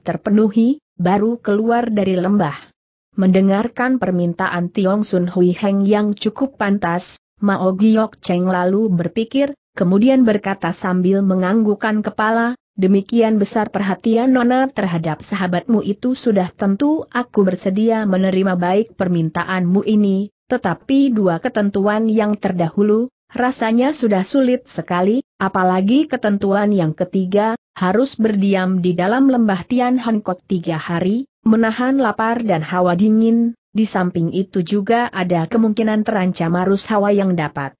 terpenuhi, baru keluar dari lembah. Mendengarkan permintaan Tiong Sun Hui Heng yang cukup pantas, Mao Giok Cheng lalu berpikir, kemudian berkata sambil menganggukkan kepala, demikian besar perhatian Nona terhadap sahabatmu itu sudah tentu aku bersedia menerima baik permintaanmu ini, tetapi dua ketentuan yang terdahulu, rasanya sudah sulit sekali, apalagi ketentuan yang ketiga, harus berdiam di dalam lembah Tian Hankot tiga hari, menahan lapar dan hawa dingin, di samping itu juga ada kemungkinan terancam arus hawa yang dapat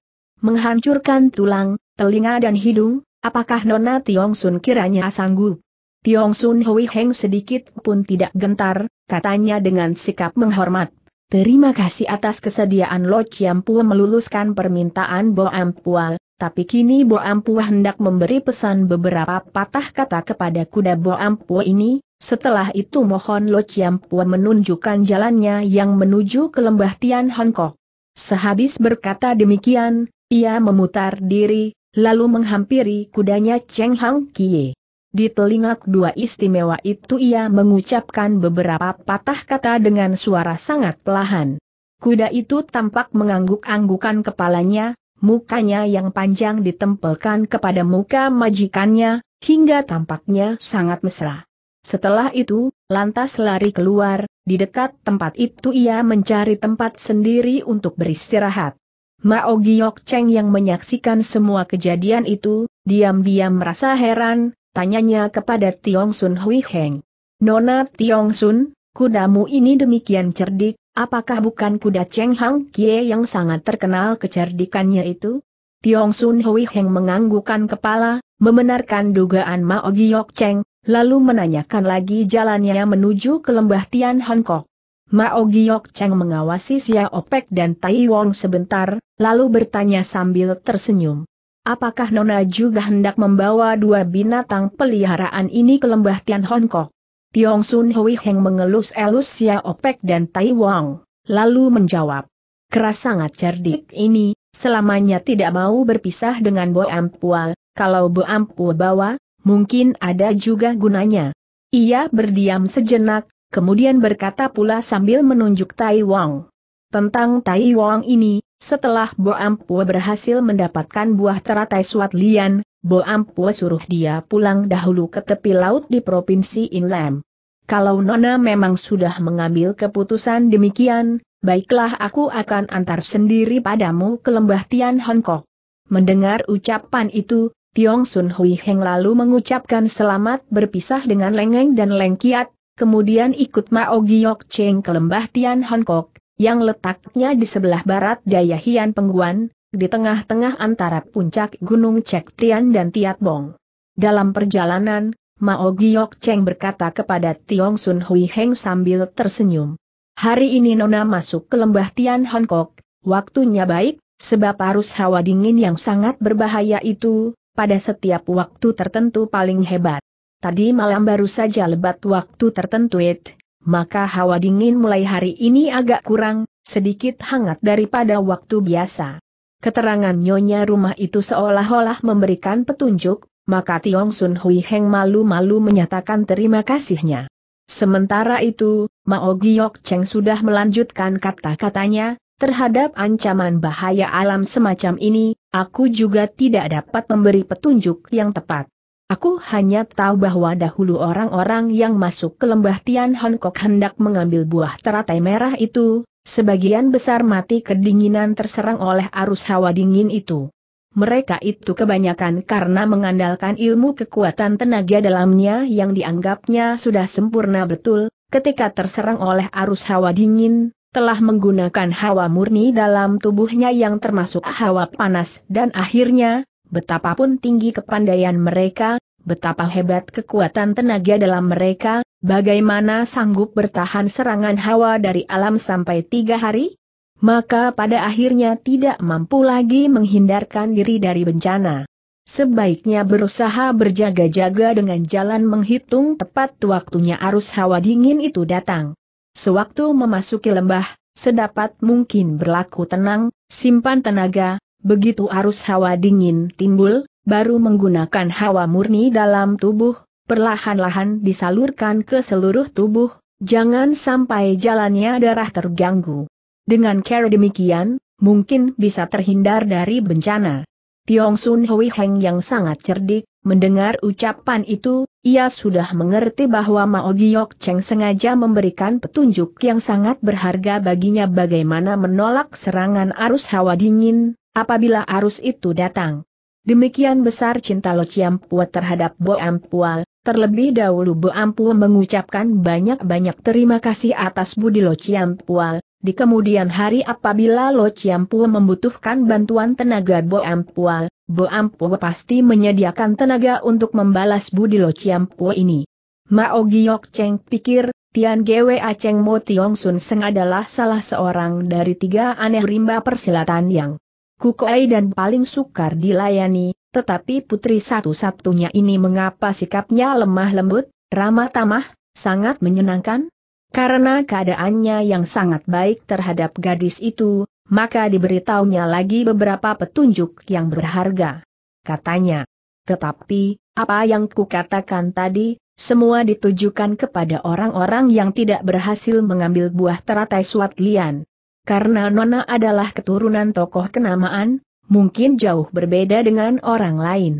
menghancurkan tulang, telinga dan hidung, apakah Nona Tiong Sun kiranya sanggup? Tiong Sun Hui Heng sedikit pun tidak gentar, katanya dengan sikap menghormat. Terima kasih atas kesediaan Lo Chiampu meluluskan permintaan Bo Ampual, tapi kini Bo Ampu hendak memberi pesan beberapa patah kata kepada kuda Bo Ampu ini, setelah itu Mohon Lo Chiam Puan menunjukkan jalannya yang menuju ke lembah Tian Hongkok. Sehabis berkata demikian, ia memutar diri, lalu menghampiri kudanya Cheng Hang Kie. Di telinga kedua istimewa itu ia mengucapkan beberapa patah kata dengan suara sangat pelahan. Kuda itu tampak mengangguk-anggukan kepalanya, mukanya yang panjang ditempelkan kepada muka majikannya, hingga tampaknya sangat mesra. Setelah itu, lantas lari keluar, di dekat tempat itu ia mencari tempat sendiri untuk beristirahat. Mao Giok Cheng yang menyaksikan semua kejadian itu, diam-diam merasa heran, tanyanya kepada Tiong Sun Hui Heng. Nona Tiong Sun, kudamu ini demikian cerdik, apakah bukan kuda Cheng Hang Kie yang sangat terkenal kecerdikannya itu? Tiong Sun Hui Heng menganggukkan kepala, membenarkan dugaan Mao Giok Cheng, lalu menanyakan lagi jalannya menuju ke lembah Tian Hongkok. Mao Giok Cheng mengawasi Xia Opek dan Tai Wong sebentar, lalu bertanya sambil tersenyum. Apakah Nona juga hendak membawa dua binatang peliharaan ini ke lembah Tian Hongkok? Tiong Sun Hui Heng mengelus-elus Xia Opek dan Tai Wong, lalu menjawab. Keras sangat cerdik ini, selamanya tidak mau berpisah dengan Bo Ampua, kalau Bo Ampua bawa, mungkin ada juga gunanya. Ia berdiam sejenak, kemudian berkata pula sambil menunjuk Tai Wang. Tentang Tai Wang ini, setelah Bo Ampua berhasil mendapatkan buah teratai suat lian, Bo Ampua suruh dia pulang dahulu ke tepi laut di Provinsi Inlam. Kalau Nona memang sudah mengambil keputusan demikian, baiklah aku akan antar sendiri padamu ke lembah Tian Hongkok. Mendengar ucapan itu, Tiong Sun Hui Heng lalu mengucapkan selamat berpisah dengan Lengeng dan Leng Kiat, kemudian ikut Mao Giok Cheng ke lembah Tian Hongkok, yang letaknya di sebelah barat daya Hian Pengguan, di tengah-tengah antara puncak Gunung Cek Tian dan Tiat Bong. Dalam perjalanan, Mao Giok Cheng berkata kepada Tiong Sun Hui Heng sambil tersenyum. Hari ini Nona masuk ke lembah Tian Hongkok, waktunya baik, sebab arus hawa dingin yang sangat berbahaya itu, pada setiap waktu tertentu paling hebat. Tadi malam baru saja lebat waktu tertentu it, maka hawa dingin mulai hari ini agak kurang, sedikit hangat daripada waktu biasa. Keterangan nyonya rumah itu seolah-olah memberikan petunjuk, maka Tiong Sun Hui Heng malu-malu menyatakan terima kasihnya. Sementara itu, Mao Giok Cheng sudah melanjutkan kata-katanya, Terhadap ancaman bahaya alam semacam ini, aku juga tidak dapat memberi petunjuk yang tepat. Aku hanya tahu bahwa dahulu orang-orang yang masuk ke lembah Tian Hongkok hendak mengambil buah teratai merah itu, sebagian besar mati kedinginan terserang oleh arus hawa dingin itu. Mereka itu kebanyakan karena mengandalkan ilmu kekuatan tenaga dalamnya yang dianggapnya sudah sempurna betul, ketika terserang oleh arus hawa dingin, telah menggunakan hawa murni dalam tubuhnya yang termasuk hawa panas dan akhirnya, betapapun tinggi kepandaian mereka, betapa hebat kekuatan tenaga dalam mereka, bagaimana sanggup bertahan serangan hawa dari alam sampai tiga hari? Maka pada akhirnya tidak mampu lagi menghindarkan diri dari bencana. Sebaiknya berusaha berjaga-jaga dengan jalan menghitung tepat waktunya arus hawa dingin itu datang. Sewaktu memasuki lembah, sedapat mungkin berlaku tenang, simpan tenaga, begitu arus hawa dingin timbul, baru menggunakan hawa murni dalam tubuh, perlahan-lahan disalurkan ke seluruh tubuh, jangan sampai jalannya darah terganggu. Dengan cara demikian, mungkin bisa terhindar dari bencana. Tiong Sun Hui Heng yang sangat cerdik, Mendengar ucapan itu, ia sudah mengerti bahwa Mao Giok Cheng sengaja memberikan petunjuk yang sangat berharga baginya bagaimana menolak serangan arus hawa dingin, apabila arus itu datang. Demikian besar cinta Lo Chiam Pua terhadap Bo Am Pua, Terlebih dahulu Ampu mengucapkan banyak-banyak terima kasih atas budi Lo Ciampua. Di kemudian hari apabila Lo Ciampua membutuhkan bantuan tenaga Boampua, Boampua pasti menyediakan tenaga untuk membalas budi Lo Ciampua ini. Mao Giok Cheng pikir, Tian Gwe Aceng Mo Tiong Sun Seng adalah salah seorang dari tiga aneh rimba persilatan yang kukuai dan paling sukar dilayani, tetapi putri satu-satunya ini mengapa sikapnya lemah lembut, ramah tamah, sangat menyenangkan? Karena keadaannya yang sangat baik terhadap gadis itu, maka diberitahunya lagi beberapa petunjuk yang berharga. Katanya, tetapi, apa yang kukatakan tadi, semua ditujukan kepada orang-orang yang tidak berhasil mengambil buah teratai suat lian. Karena Nona adalah keturunan tokoh kenamaan, mungkin jauh berbeda dengan orang lain.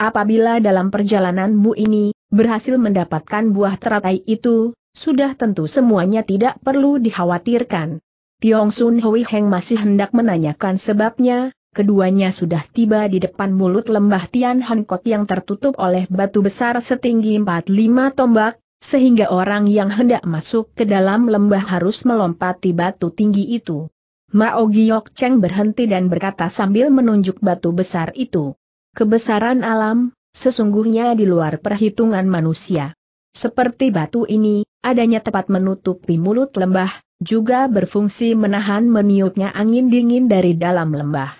Apabila dalam perjalananmu ini, berhasil mendapatkan buah teratai itu, sudah tentu semuanya tidak perlu dikhawatirkan. Tiong Sun Hui Heng masih hendak menanyakan sebabnya, keduanya sudah tiba di depan mulut lembah Tian Han yang tertutup oleh batu besar setinggi 45 tombak, sehingga orang yang hendak masuk ke dalam lembah harus melompati batu tinggi itu. Mao Giok Cheng berhenti dan berkata sambil menunjuk batu besar itu. Kebesaran alam, sesungguhnya di luar perhitungan manusia. Seperti batu ini, adanya tepat menutupi mulut lembah, juga berfungsi menahan meniupnya angin dingin dari dalam lembah.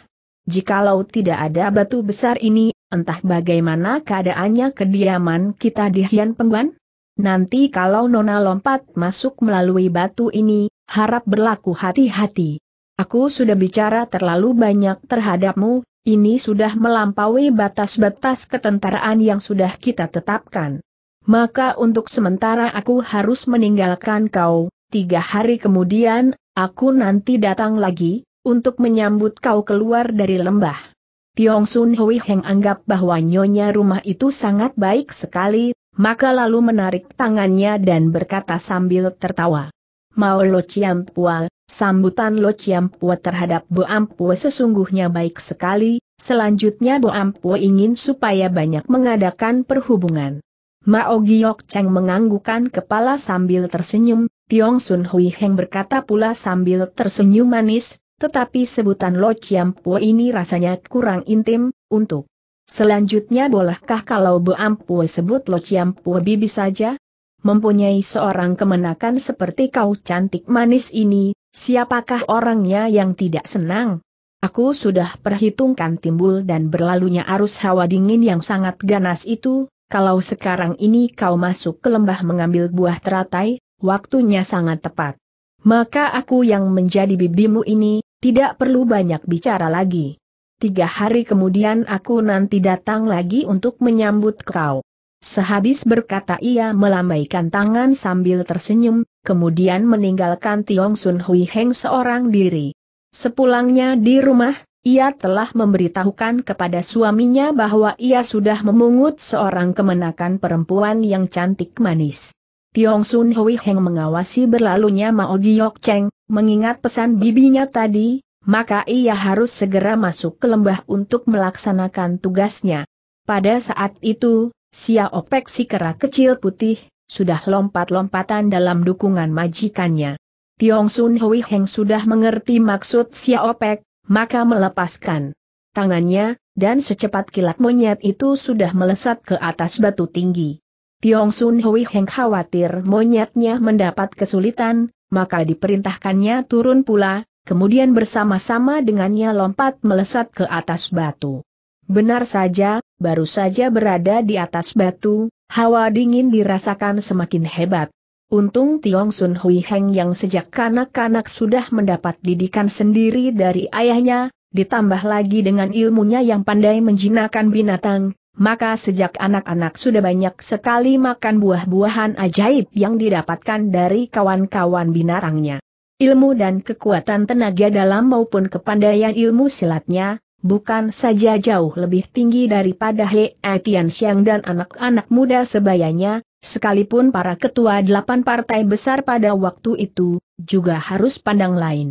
Jikalau tidak ada batu besar ini, entah bagaimana keadaannya kediaman kita di Hian Pengguan? Nanti kalau Nona lompat masuk melalui batu ini, harap berlaku hati-hati. Aku sudah bicara terlalu banyak terhadapmu, ini sudah melampaui batas-batas ketentaraan yang sudah kita tetapkan. Maka untuk sementara aku harus meninggalkan kau, tiga hari kemudian, aku nanti datang lagi, untuk menyambut kau keluar dari lembah. Tiong Sun Hui Heng anggap bahwa nyonya rumah itu sangat baik sekali, maka lalu menarik tangannya dan berkata sambil tertawa. Mau lo ciampua, Sambutan Lo Chiam Po terhadap Bo Ampue sesungguhnya baik sekali, selanjutnya Bo Ampue ingin supaya banyak mengadakan perhubungan. Mao Giok Cheng menganggukkan kepala sambil tersenyum, Tiong Sun Hui Heng berkata pula sambil tersenyum manis, tetapi sebutan Lo Chiam Po ini rasanya kurang intim, untuk selanjutnya bolehkah kalau Bo Ampue sebut Lo Chiam Po bibi saja? Mempunyai seorang kemenakan seperti kau cantik manis ini, Siapakah orangnya yang tidak senang? Aku sudah perhitungkan timbul dan berlalunya arus hawa dingin yang sangat ganas itu, kalau sekarang ini kau masuk ke lembah mengambil buah teratai, waktunya sangat tepat. Maka aku yang menjadi bibimu ini, tidak perlu banyak bicara lagi. Tiga hari kemudian aku nanti datang lagi untuk menyambut kau. Sehabis berkata ia melambaikan tangan sambil tersenyum, kemudian meninggalkan Tiong Sun Hui Heng seorang diri. Sepulangnya di rumah, ia telah memberitahukan kepada suaminya bahwa ia sudah memungut seorang kemenakan perempuan yang cantik manis. Tiong Sun Hui Heng mengawasi berlalunya Mao Giok Cheng, mengingat pesan bibinya tadi, maka ia harus segera masuk ke lembah untuk melaksanakan tugasnya. Pada saat itu, Sia Opek si kera kecil putih, sudah lompat-lompatan dalam dukungan majikannya. Tiong Sun Hui Heng sudah mengerti maksud Sia Opek, maka melepaskan tangannya, dan secepat kilat monyet itu sudah melesat ke atas batu tinggi. Tiong Sun Hui Heng khawatir monyetnya mendapat kesulitan, maka diperintahkannya turun pula, kemudian bersama-sama dengannya lompat melesat ke atas batu. Benar saja, baru saja berada di atas batu, hawa dingin dirasakan semakin hebat. Untung Tiong Sun Hui Heng yang sejak kanak-kanak sudah mendapat didikan sendiri dari ayahnya, ditambah lagi dengan ilmunya yang pandai menjinakkan binatang, maka sejak anak-anak sudah banyak sekali makan buah-buahan ajaib yang didapatkan dari kawan-kawan binarangnya. Ilmu dan kekuatan tenaga dalam maupun kepandaian ilmu silatnya, bukan saja jauh lebih tinggi daripada He Etian Siang dan anak-anak muda sebayanya, sekalipun para ketua delapan partai besar pada waktu itu, juga harus pandang lain.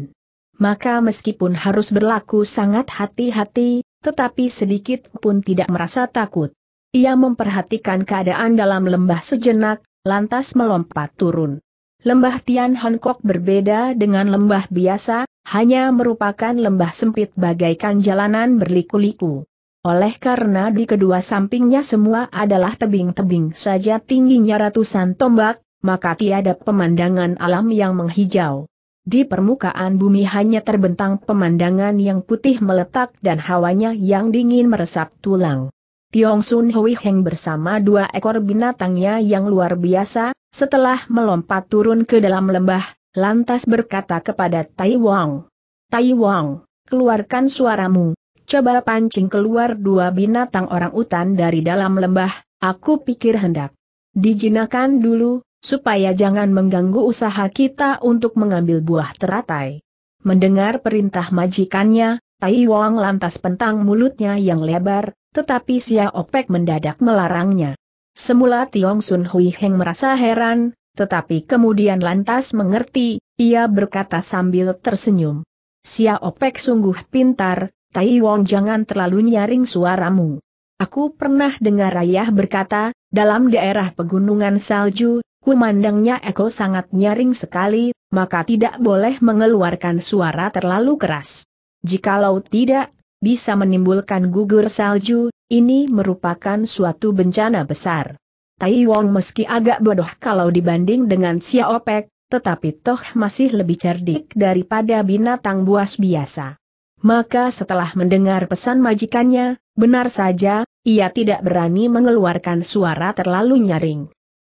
Maka meskipun harus berlaku sangat hati-hati, tetapi sedikit pun tidak merasa takut. Ia memperhatikan keadaan dalam lembah sejenak, lantas melompat turun. Lembah Tian Hongkok berbeda dengan lembah biasa, hanya merupakan lembah sempit bagaikan jalanan berliku-liku. Oleh karena di kedua sampingnya semua adalah tebing-tebing saja tingginya ratusan tombak, maka tiada pemandangan alam yang menghijau. Di permukaan bumi hanya terbentang pemandangan yang putih meletak dan hawanya yang dingin meresap tulang. Tiong Sun Hui Heng bersama dua ekor binatangnya yang luar biasa, setelah melompat turun ke dalam lembah, lantas berkata kepada Tai Wang. Tai Wang, keluarkan suaramu, coba pancing keluar dua binatang orang utan dari dalam lembah, aku pikir hendak dijinakan dulu, supaya jangan mengganggu usaha kita untuk mengambil buah teratai. Mendengar perintah majikannya, Tai Wang lantas pentang mulutnya yang lebar, tetapi Xiao Opek mendadak melarangnya. Semula Tiong Sun Hui Heng merasa heran, tetapi kemudian lantas mengerti, ia berkata sambil tersenyum. Sia Opek sungguh pintar, Tai Wong jangan terlalu nyaring suaramu. Aku pernah dengar ayah berkata, dalam daerah pegunungan salju, kumandangnya Eko sangat nyaring sekali, maka tidak boleh mengeluarkan suara terlalu keras. Jikalau tidak, bisa menimbulkan gugur salju, ini merupakan suatu bencana besar. Tai Wong meski agak bodoh kalau dibanding dengan Xiao Pek, tetapi toh masih lebih cerdik daripada binatang buas biasa. Maka setelah mendengar pesan majikannya, benar saja, ia tidak berani mengeluarkan suara terlalu nyaring.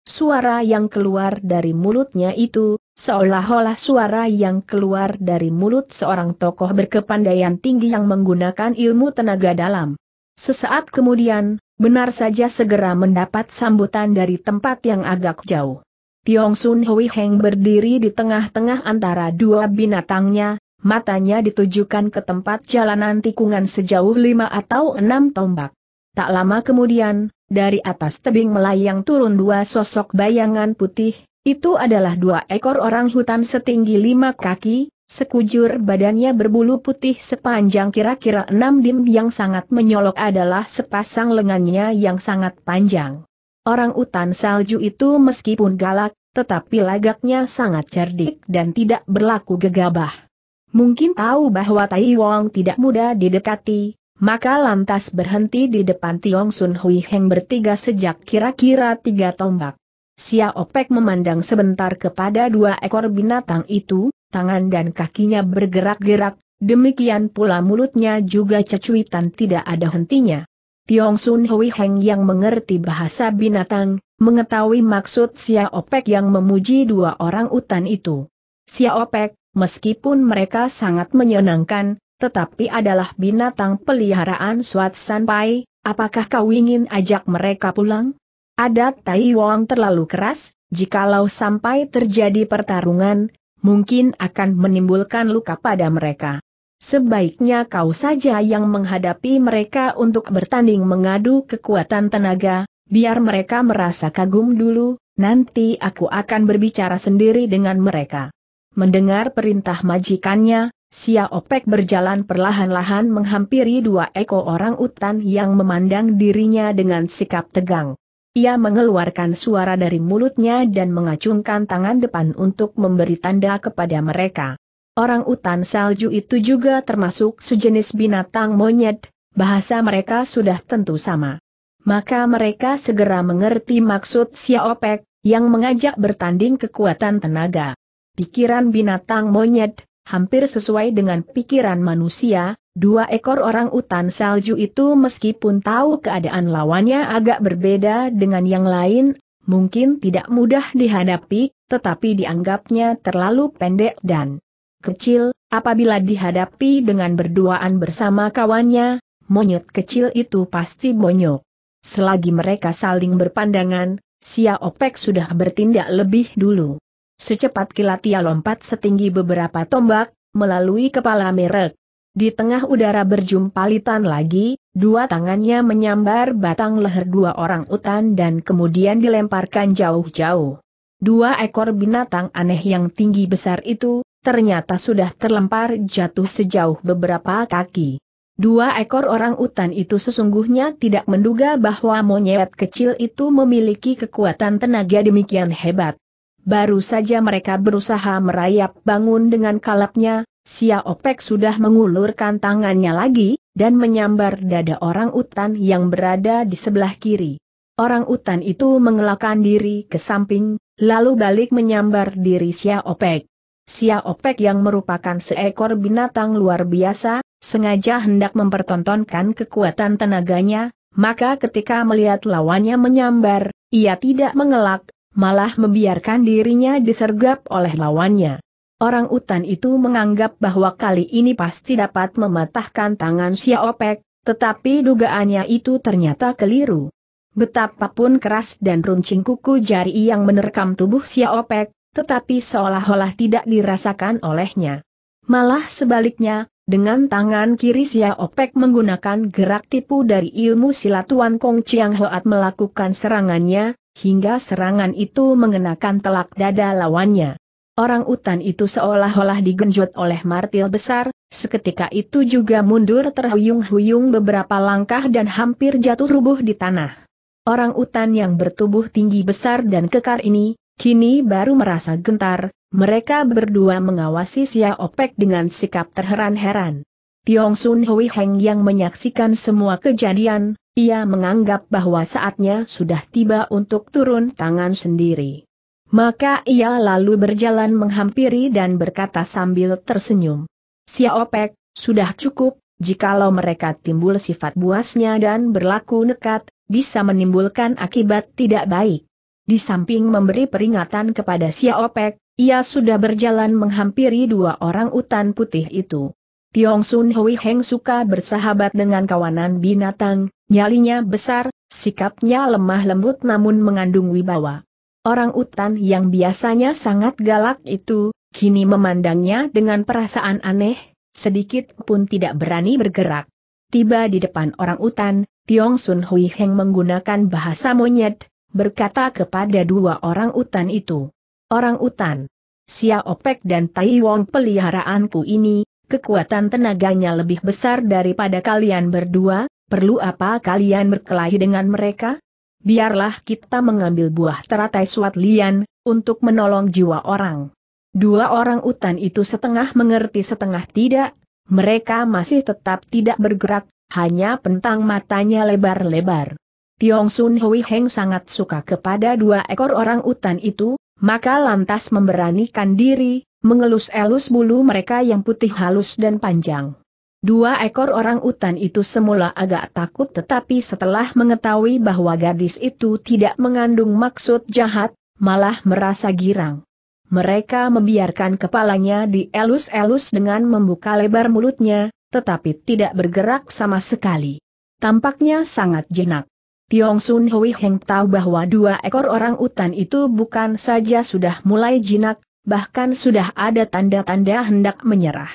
Suara yang keluar dari mulutnya itu, seolah-olah suara yang keluar dari mulut seorang tokoh berkepandaian tinggi yang menggunakan ilmu tenaga dalam. Sesaat kemudian, benar saja segera mendapat sambutan dari tempat yang agak jauh. Tiong Sun Hui Heng berdiri di tengah-tengah antara dua binatangnya, matanya ditujukan ke tempat jalanan tikungan sejauh lima atau enam tombak. Tak lama kemudian, dari atas tebing melayang turun dua sosok bayangan putih, itu adalah dua ekor orang hutan setinggi lima kaki, Sekujur badannya berbulu putih sepanjang kira-kira enam dim yang sangat menyolok adalah sepasang lengannya yang sangat panjang. Orang utan salju itu meskipun galak, tetapi lagaknya sangat cerdik dan tidak berlaku gegabah. Mungkin tahu bahwa Tai Wong tidak mudah didekati, maka lantas berhenti di depan Tiong Sun Hui Heng bertiga sejak kira-kira tiga tombak. Sia Opek memandang sebentar kepada dua ekor binatang itu, tangan dan kakinya bergerak-gerak, demikian pula mulutnya juga cecuitan tidak ada hentinya. Tiong Sun Hui Heng yang mengerti bahasa binatang, mengetahui maksud Sia Opek yang memuji dua orang utan itu. Sia Opek, meskipun mereka sangat menyenangkan, tetapi adalah binatang peliharaan Suat Sanpai, apakah kau ingin ajak mereka pulang? Adat Tai Wong terlalu keras, jikalau sampai terjadi pertarungan, mungkin akan menimbulkan luka pada mereka. Sebaiknya kau saja yang menghadapi mereka untuk bertanding mengadu kekuatan tenaga, biar mereka merasa kagum dulu, nanti aku akan berbicara sendiri dengan mereka. Mendengar perintah majikannya, Sia Opek berjalan perlahan-lahan menghampiri dua ekor orang utan yang memandang dirinya dengan sikap tegang. Ia mengeluarkan suara dari mulutnya dan mengacungkan tangan depan untuk memberi tanda kepada mereka. Orang utan salju itu juga termasuk sejenis binatang monyet, bahasa mereka sudah tentu sama. Maka mereka segera mengerti maksud Pei, yang mengajak bertanding kekuatan tenaga. Pikiran binatang monyet, hampir sesuai dengan pikiran manusia, Dua ekor orang utan salju itu meskipun tahu keadaan lawannya agak berbeda dengan yang lain, mungkin tidak mudah dihadapi, tetapi dianggapnya terlalu pendek dan kecil, apabila dihadapi dengan berduaan bersama kawannya, monyet kecil itu pasti bonyok. Selagi mereka saling berpandangan, Sia Opek sudah bertindak lebih dulu. Secepat kilat ia lompat setinggi beberapa tombak, melalui kepala merek. Di tengah udara berjumpalitan lagi, dua tangannya menyambar batang leher dua orang utan dan kemudian dilemparkan jauh-jauh. Dua ekor binatang aneh yang tinggi besar itu, ternyata sudah terlempar jatuh sejauh beberapa kaki. Dua ekor orang utan itu sesungguhnya tidak menduga bahwa monyet kecil itu memiliki kekuatan tenaga demikian hebat. Baru saja mereka berusaha merayap bangun dengan kalapnya, Sia Opek sudah mengulurkan tangannya lagi, dan menyambar dada orang utan yang berada di sebelah kiri. Orang utan itu mengelakkan diri ke samping, lalu balik menyambar diri Sia Opek. Sia Opek yang merupakan seekor binatang luar biasa, sengaja hendak mempertontonkan kekuatan tenaganya, maka ketika melihat lawannya menyambar, ia tidak mengelak, malah membiarkan dirinya disergap oleh lawannya. Orang utan itu menganggap bahwa kali ini pasti dapat mematahkan tangan Siopek, tetapi dugaannya itu ternyata keliru. Betapapun keras dan runcing kuku jari yang menerkam tubuh Siopek, tetapi seolah-olah tidak dirasakan olehnya. Malah sebaliknya, dengan tangan kiri Siopek menggunakan gerak tipu dari ilmu silat Tuan Kong Chiang Hoat melakukan serangannya, hingga serangan itu mengenakan telak dada lawannya. Orang utan itu seolah-olah digenjot oleh martil besar, seketika itu juga mundur terhuyung-huyung beberapa langkah dan hampir jatuh rubuh di tanah. Orang utan yang bertubuh tinggi besar dan kekar ini, kini baru merasa gentar, mereka berdua mengawasi Sia Opek dengan sikap terheran-heran. Tiong Sun Hui Heng yang menyaksikan semua kejadian, ia menganggap bahwa saatnya sudah tiba untuk turun tangan sendiri. Maka ia lalu berjalan menghampiri dan berkata sambil tersenyum. Siopek, sudah cukup, jikalau mereka timbul sifat buasnya dan berlaku nekat, bisa menimbulkan akibat tidak baik. Di samping memberi peringatan kepada Siopek, ia sudah berjalan menghampiri dua orang utan putih itu. Tiong Sun Hui Heng suka bersahabat dengan kawanan binatang, nyalinya besar, sikapnya lemah lembut namun mengandung wibawa. Orang utan yang biasanya sangat galak itu, kini memandangnya dengan perasaan aneh, sedikit pun tidak berani bergerak. Tiba di depan orang utan, Tiong Sun Hui Heng menggunakan bahasa monyet, berkata kepada dua orang utan itu. Orang utan, Sia Opek dan Tai Wong peliharaanku ini, kekuatan tenaganya lebih besar daripada kalian berdua, perlu apa kalian berkelahi dengan mereka? biarlah kita mengambil buah teratai suat lian, untuk menolong jiwa orang. Dua orang utan itu setengah mengerti setengah tidak, mereka masih tetap tidak bergerak, hanya pentang matanya lebar-lebar. Tiong Sun Hui Heng sangat suka kepada dua ekor orang utan itu, maka lantas memberanikan diri, mengelus-elus bulu mereka yang putih halus dan panjang. Dua ekor orang utan itu semula agak takut tetapi setelah mengetahui bahwa gadis itu tidak mengandung maksud jahat, malah merasa girang. Mereka membiarkan kepalanya dielus-elus dengan membuka lebar mulutnya, tetapi tidak bergerak sama sekali. Tampaknya sangat jenak. Tiong Sun Hui Heng tahu bahwa dua ekor orang utan itu bukan saja sudah mulai jinak, bahkan sudah ada tanda-tanda hendak menyerah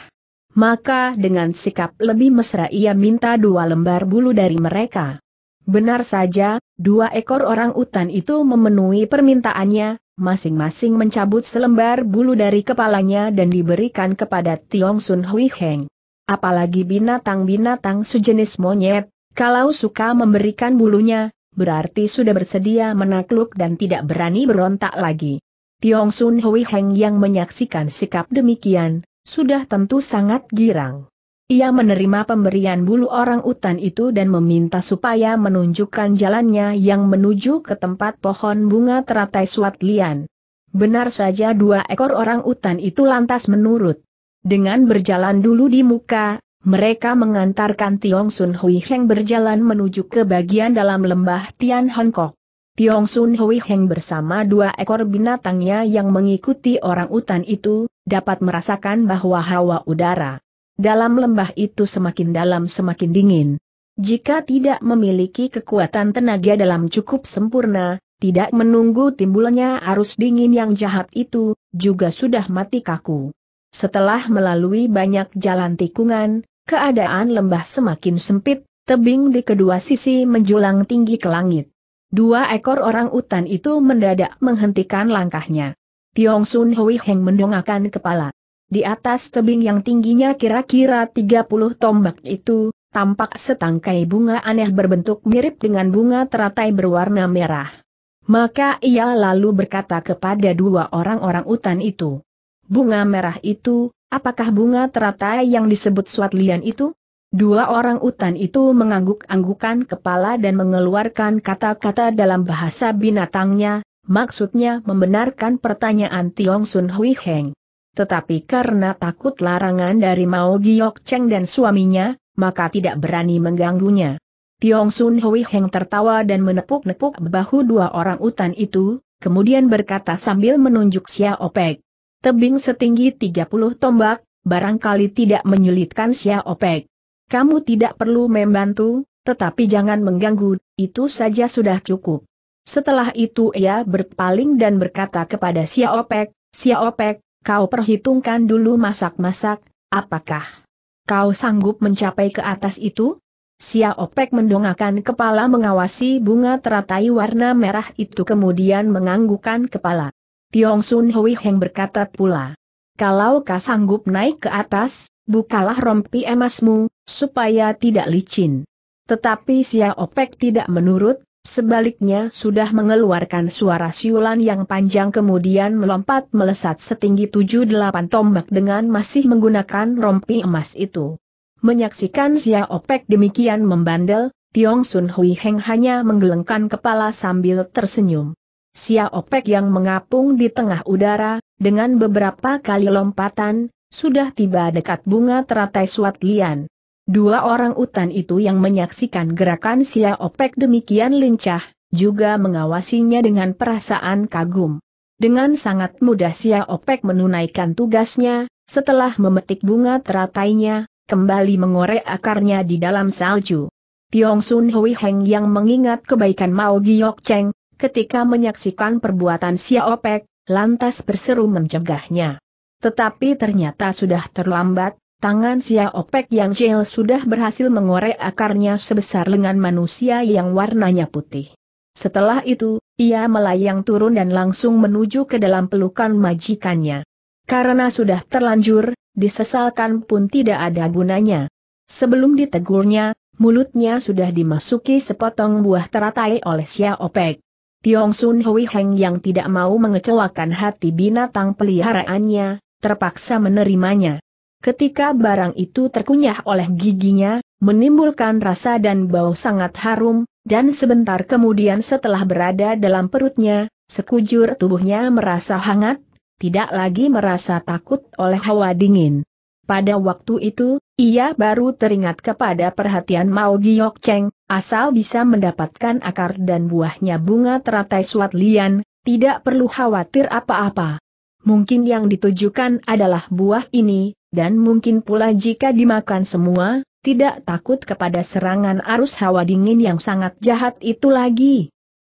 maka dengan sikap lebih mesra ia minta dua lembar bulu dari mereka. Benar saja, dua ekor orang utan itu memenuhi permintaannya, masing-masing mencabut selembar bulu dari kepalanya dan diberikan kepada Tiong Sun Hui Heng. Apalagi binatang-binatang sejenis monyet, kalau suka memberikan bulunya, berarti sudah bersedia menakluk dan tidak berani berontak lagi. Tiong Sun Hui Heng yang menyaksikan sikap demikian, sudah tentu sangat girang. Ia menerima pemberian bulu orang utan itu dan meminta supaya menunjukkan jalannya yang menuju ke tempat pohon bunga teratai suat lian. Benar saja dua ekor orang utan itu lantas menurut. Dengan berjalan dulu di muka, mereka mengantarkan Tiong Sun Hui Heng berjalan menuju ke bagian dalam lembah Tian Hongkok. Tiong Sun Hui Heng bersama dua ekor binatangnya yang mengikuti orang utan itu, dapat merasakan bahwa hawa udara dalam lembah itu semakin dalam semakin dingin. Jika tidak memiliki kekuatan tenaga dalam cukup sempurna, tidak menunggu timbulnya arus dingin yang jahat itu, juga sudah mati kaku. Setelah melalui banyak jalan tikungan, keadaan lembah semakin sempit, tebing di kedua sisi menjulang tinggi ke langit. Dua ekor orang utan itu mendadak menghentikan langkahnya. Tiong Sun Hui Heng mendongakkan kepala. Di atas tebing yang tingginya kira-kira 30 tombak itu, tampak setangkai bunga aneh berbentuk mirip dengan bunga teratai berwarna merah. Maka ia lalu berkata kepada dua orang-orang utan itu. Bunga merah itu, apakah bunga teratai yang disebut suat itu? Dua orang utan itu mengangguk-anggukan kepala dan mengeluarkan kata-kata dalam bahasa binatangnya, maksudnya membenarkan pertanyaan Tiong Sun Hui Heng. Tetapi karena takut larangan dari Mao Giok Cheng dan suaminya, maka tidak berani mengganggunya. Tiong Sun Hui Heng tertawa dan menepuk-nepuk bahu dua orang utan itu, kemudian berkata sambil menunjuk Xiao Opek. Tebing setinggi 30 tombak, barangkali tidak menyulitkan Xiao Opek. Kamu tidak perlu membantu, tetapi jangan mengganggu, itu saja sudah cukup. Setelah itu ia berpaling dan berkata kepada Siaopek, Siaopek, kau perhitungkan dulu masak-masak, apakah kau sanggup mencapai ke atas itu? Siaopek mendongakkan kepala mengawasi bunga teratai warna merah itu kemudian menganggukkan kepala. Tiong Sun Hui Heng berkata pula, kalau kau sanggup naik ke atas, bukalah rompi emasmu, supaya tidak licin. Tetapi Siaopek tidak menurut, Sebaliknya sudah mengeluarkan suara siulan yang panjang kemudian melompat melesat setinggi 78 tombak dengan masih menggunakan rompi emas itu. Menyaksikan Xia Opek demikian membandel, Tiong Sun Hui Heng hanya menggelengkan kepala sambil tersenyum. Xia Opek yang mengapung di tengah udara, dengan beberapa kali lompatan, sudah tiba dekat bunga teratai suat lian. Dua orang utan itu yang menyaksikan gerakan Sia Opek demikian lincah, juga mengawasinya dengan perasaan kagum. Dengan sangat mudah Sia Opek menunaikan tugasnya, setelah memetik bunga teratainya, kembali mengorek akarnya di dalam salju. Tiong Sun Hui Heng yang mengingat kebaikan Mao Giok Cheng, ketika menyaksikan perbuatan Sia Opek, lantas berseru mencegahnya. Tetapi ternyata sudah terlambat, Tangan Sia Opek yang jail sudah berhasil mengorek akarnya sebesar lengan manusia yang warnanya putih. Setelah itu, ia melayang turun dan langsung menuju ke dalam pelukan majikannya. Karena sudah terlanjur, disesalkan pun tidak ada gunanya. Sebelum ditegurnya, mulutnya sudah dimasuki sepotong buah teratai oleh Sia Opek. Tiong Sun Hui Heng yang tidak mau mengecewakan hati binatang peliharaannya, terpaksa menerimanya. Ketika barang itu terkunyah oleh giginya, menimbulkan rasa dan bau sangat harum, dan sebentar kemudian setelah berada dalam perutnya, sekujur tubuhnya merasa hangat, tidak lagi merasa takut oleh hawa dingin. Pada waktu itu, ia baru teringat kepada perhatian Mao Giok Cheng, asal bisa mendapatkan akar dan buahnya bunga teratai suat lian, tidak perlu khawatir apa-apa. Mungkin yang ditujukan adalah buah ini, dan mungkin pula jika dimakan semua, tidak takut kepada serangan arus hawa dingin yang sangat jahat itu lagi.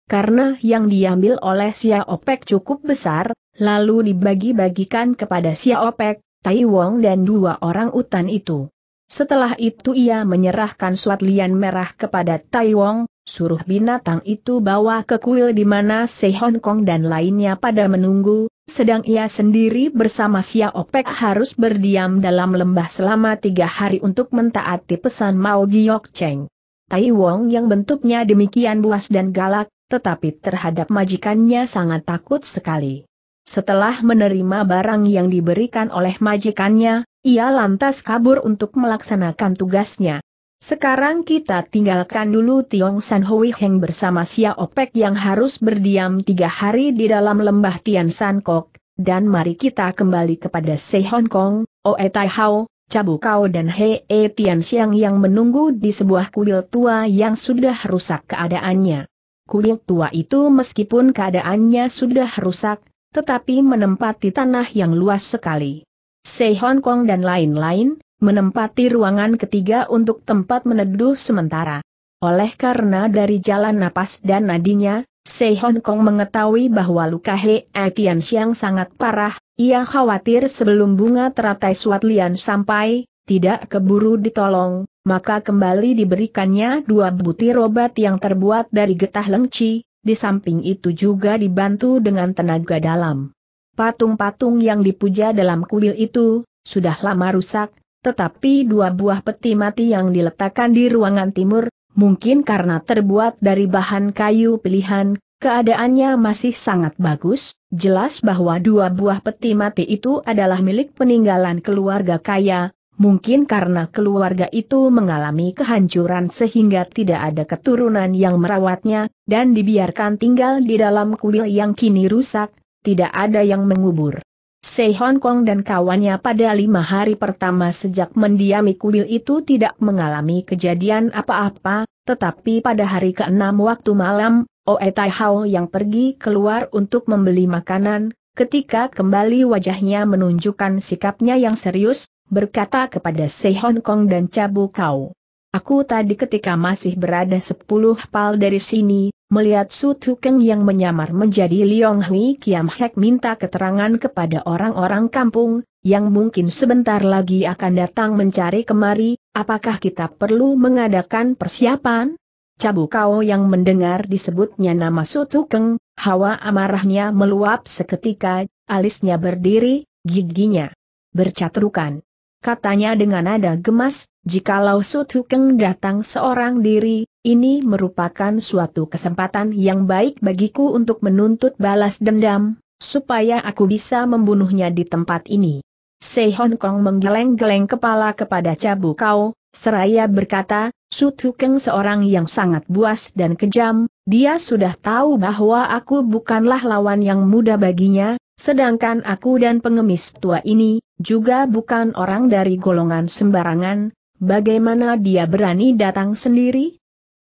Karena yang diambil oleh Xiaopek cukup besar, lalu dibagi-bagikan kepada Xiaopek, Tai Wong dan dua orang utan itu. Setelah itu ia menyerahkan suat lian merah kepada Tai Wong, suruh binatang itu bawa ke kuil di mana Se Hong Kong dan lainnya pada menunggu, sedang ia sendiri bersama Sia Opek harus berdiam dalam lembah selama tiga hari untuk mentaati pesan Mao Giok Cheng. Tai Wong yang bentuknya demikian buas dan galak, tetapi terhadap majikannya sangat takut sekali. Setelah menerima barang yang diberikan oleh majikannya, ia lantas kabur untuk melaksanakan tugasnya. Sekarang kita tinggalkan dulu Tiong San Hui Heng bersama Xia Opek yang harus berdiam tiga hari di dalam lembah Tian San Kok, dan mari kita kembali kepada Se Hong Kong, Oe Tai Hao, Cabu Kau dan He e Tian Siang yang menunggu di sebuah kuil tua yang sudah rusak keadaannya. Kuil tua itu meskipun keadaannya sudah rusak, tetapi menempati tanah yang luas sekali. Se Hong Kong dan lain-lain, menempati ruangan ketiga untuk tempat meneduh sementara. Oleh karena dari jalan napas dan nadinya, Sei Hong Kong mengetahui bahwa luka He Tian Siang sangat parah, ia khawatir sebelum bunga teratai Suat Lian sampai, tidak keburu ditolong, maka kembali diberikannya dua butir obat yang terbuat dari getah lengci, di samping itu juga dibantu dengan tenaga dalam. Patung-patung yang dipuja dalam kuil itu, sudah lama rusak, tetapi dua buah peti mati yang diletakkan di ruangan timur, mungkin karena terbuat dari bahan kayu pilihan, keadaannya masih sangat bagus, jelas bahwa dua buah peti mati itu adalah milik peninggalan keluarga kaya, mungkin karena keluarga itu mengalami kehancuran sehingga tidak ada keturunan yang merawatnya, dan dibiarkan tinggal di dalam kuil yang kini rusak, tidak ada yang mengubur. Sei Hong Kong dan kawannya pada lima hari pertama sejak mendiami kuil itu tidak mengalami kejadian apa-apa, tetapi pada hari keenam waktu malam, Oe Tai Hao yang pergi keluar untuk membeli makanan, ketika kembali wajahnya menunjukkan sikapnya yang serius, berkata kepada Sei Hong Kong dan Cabu Kau. Aku tadi ketika masih berada sepuluh pal dari sini, melihat Su Tukeng yang menyamar menjadi Liong Hui Kiam Hek minta keterangan kepada orang-orang kampung, yang mungkin sebentar lagi akan datang mencari kemari, apakah kita perlu mengadakan persiapan? Cabu Kau yang mendengar disebutnya nama Su Tukeng, hawa amarahnya meluap seketika, alisnya berdiri, giginya bercatrukan katanya dengan nada gemas, jikalau Sutukeng datang seorang diri, ini merupakan suatu kesempatan yang baik bagiku untuk menuntut balas dendam, supaya aku bisa membunuhnya di tempat ini. Sei Hong Kong menggeleng-geleng kepala kepada Cabu Kau, seraya berkata, "Sutukeng seorang yang sangat buas dan kejam, dia sudah tahu bahwa aku bukanlah lawan yang mudah baginya, Sedangkan aku dan pengemis tua ini, juga bukan orang dari golongan sembarangan, bagaimana dia berani datang sendiri?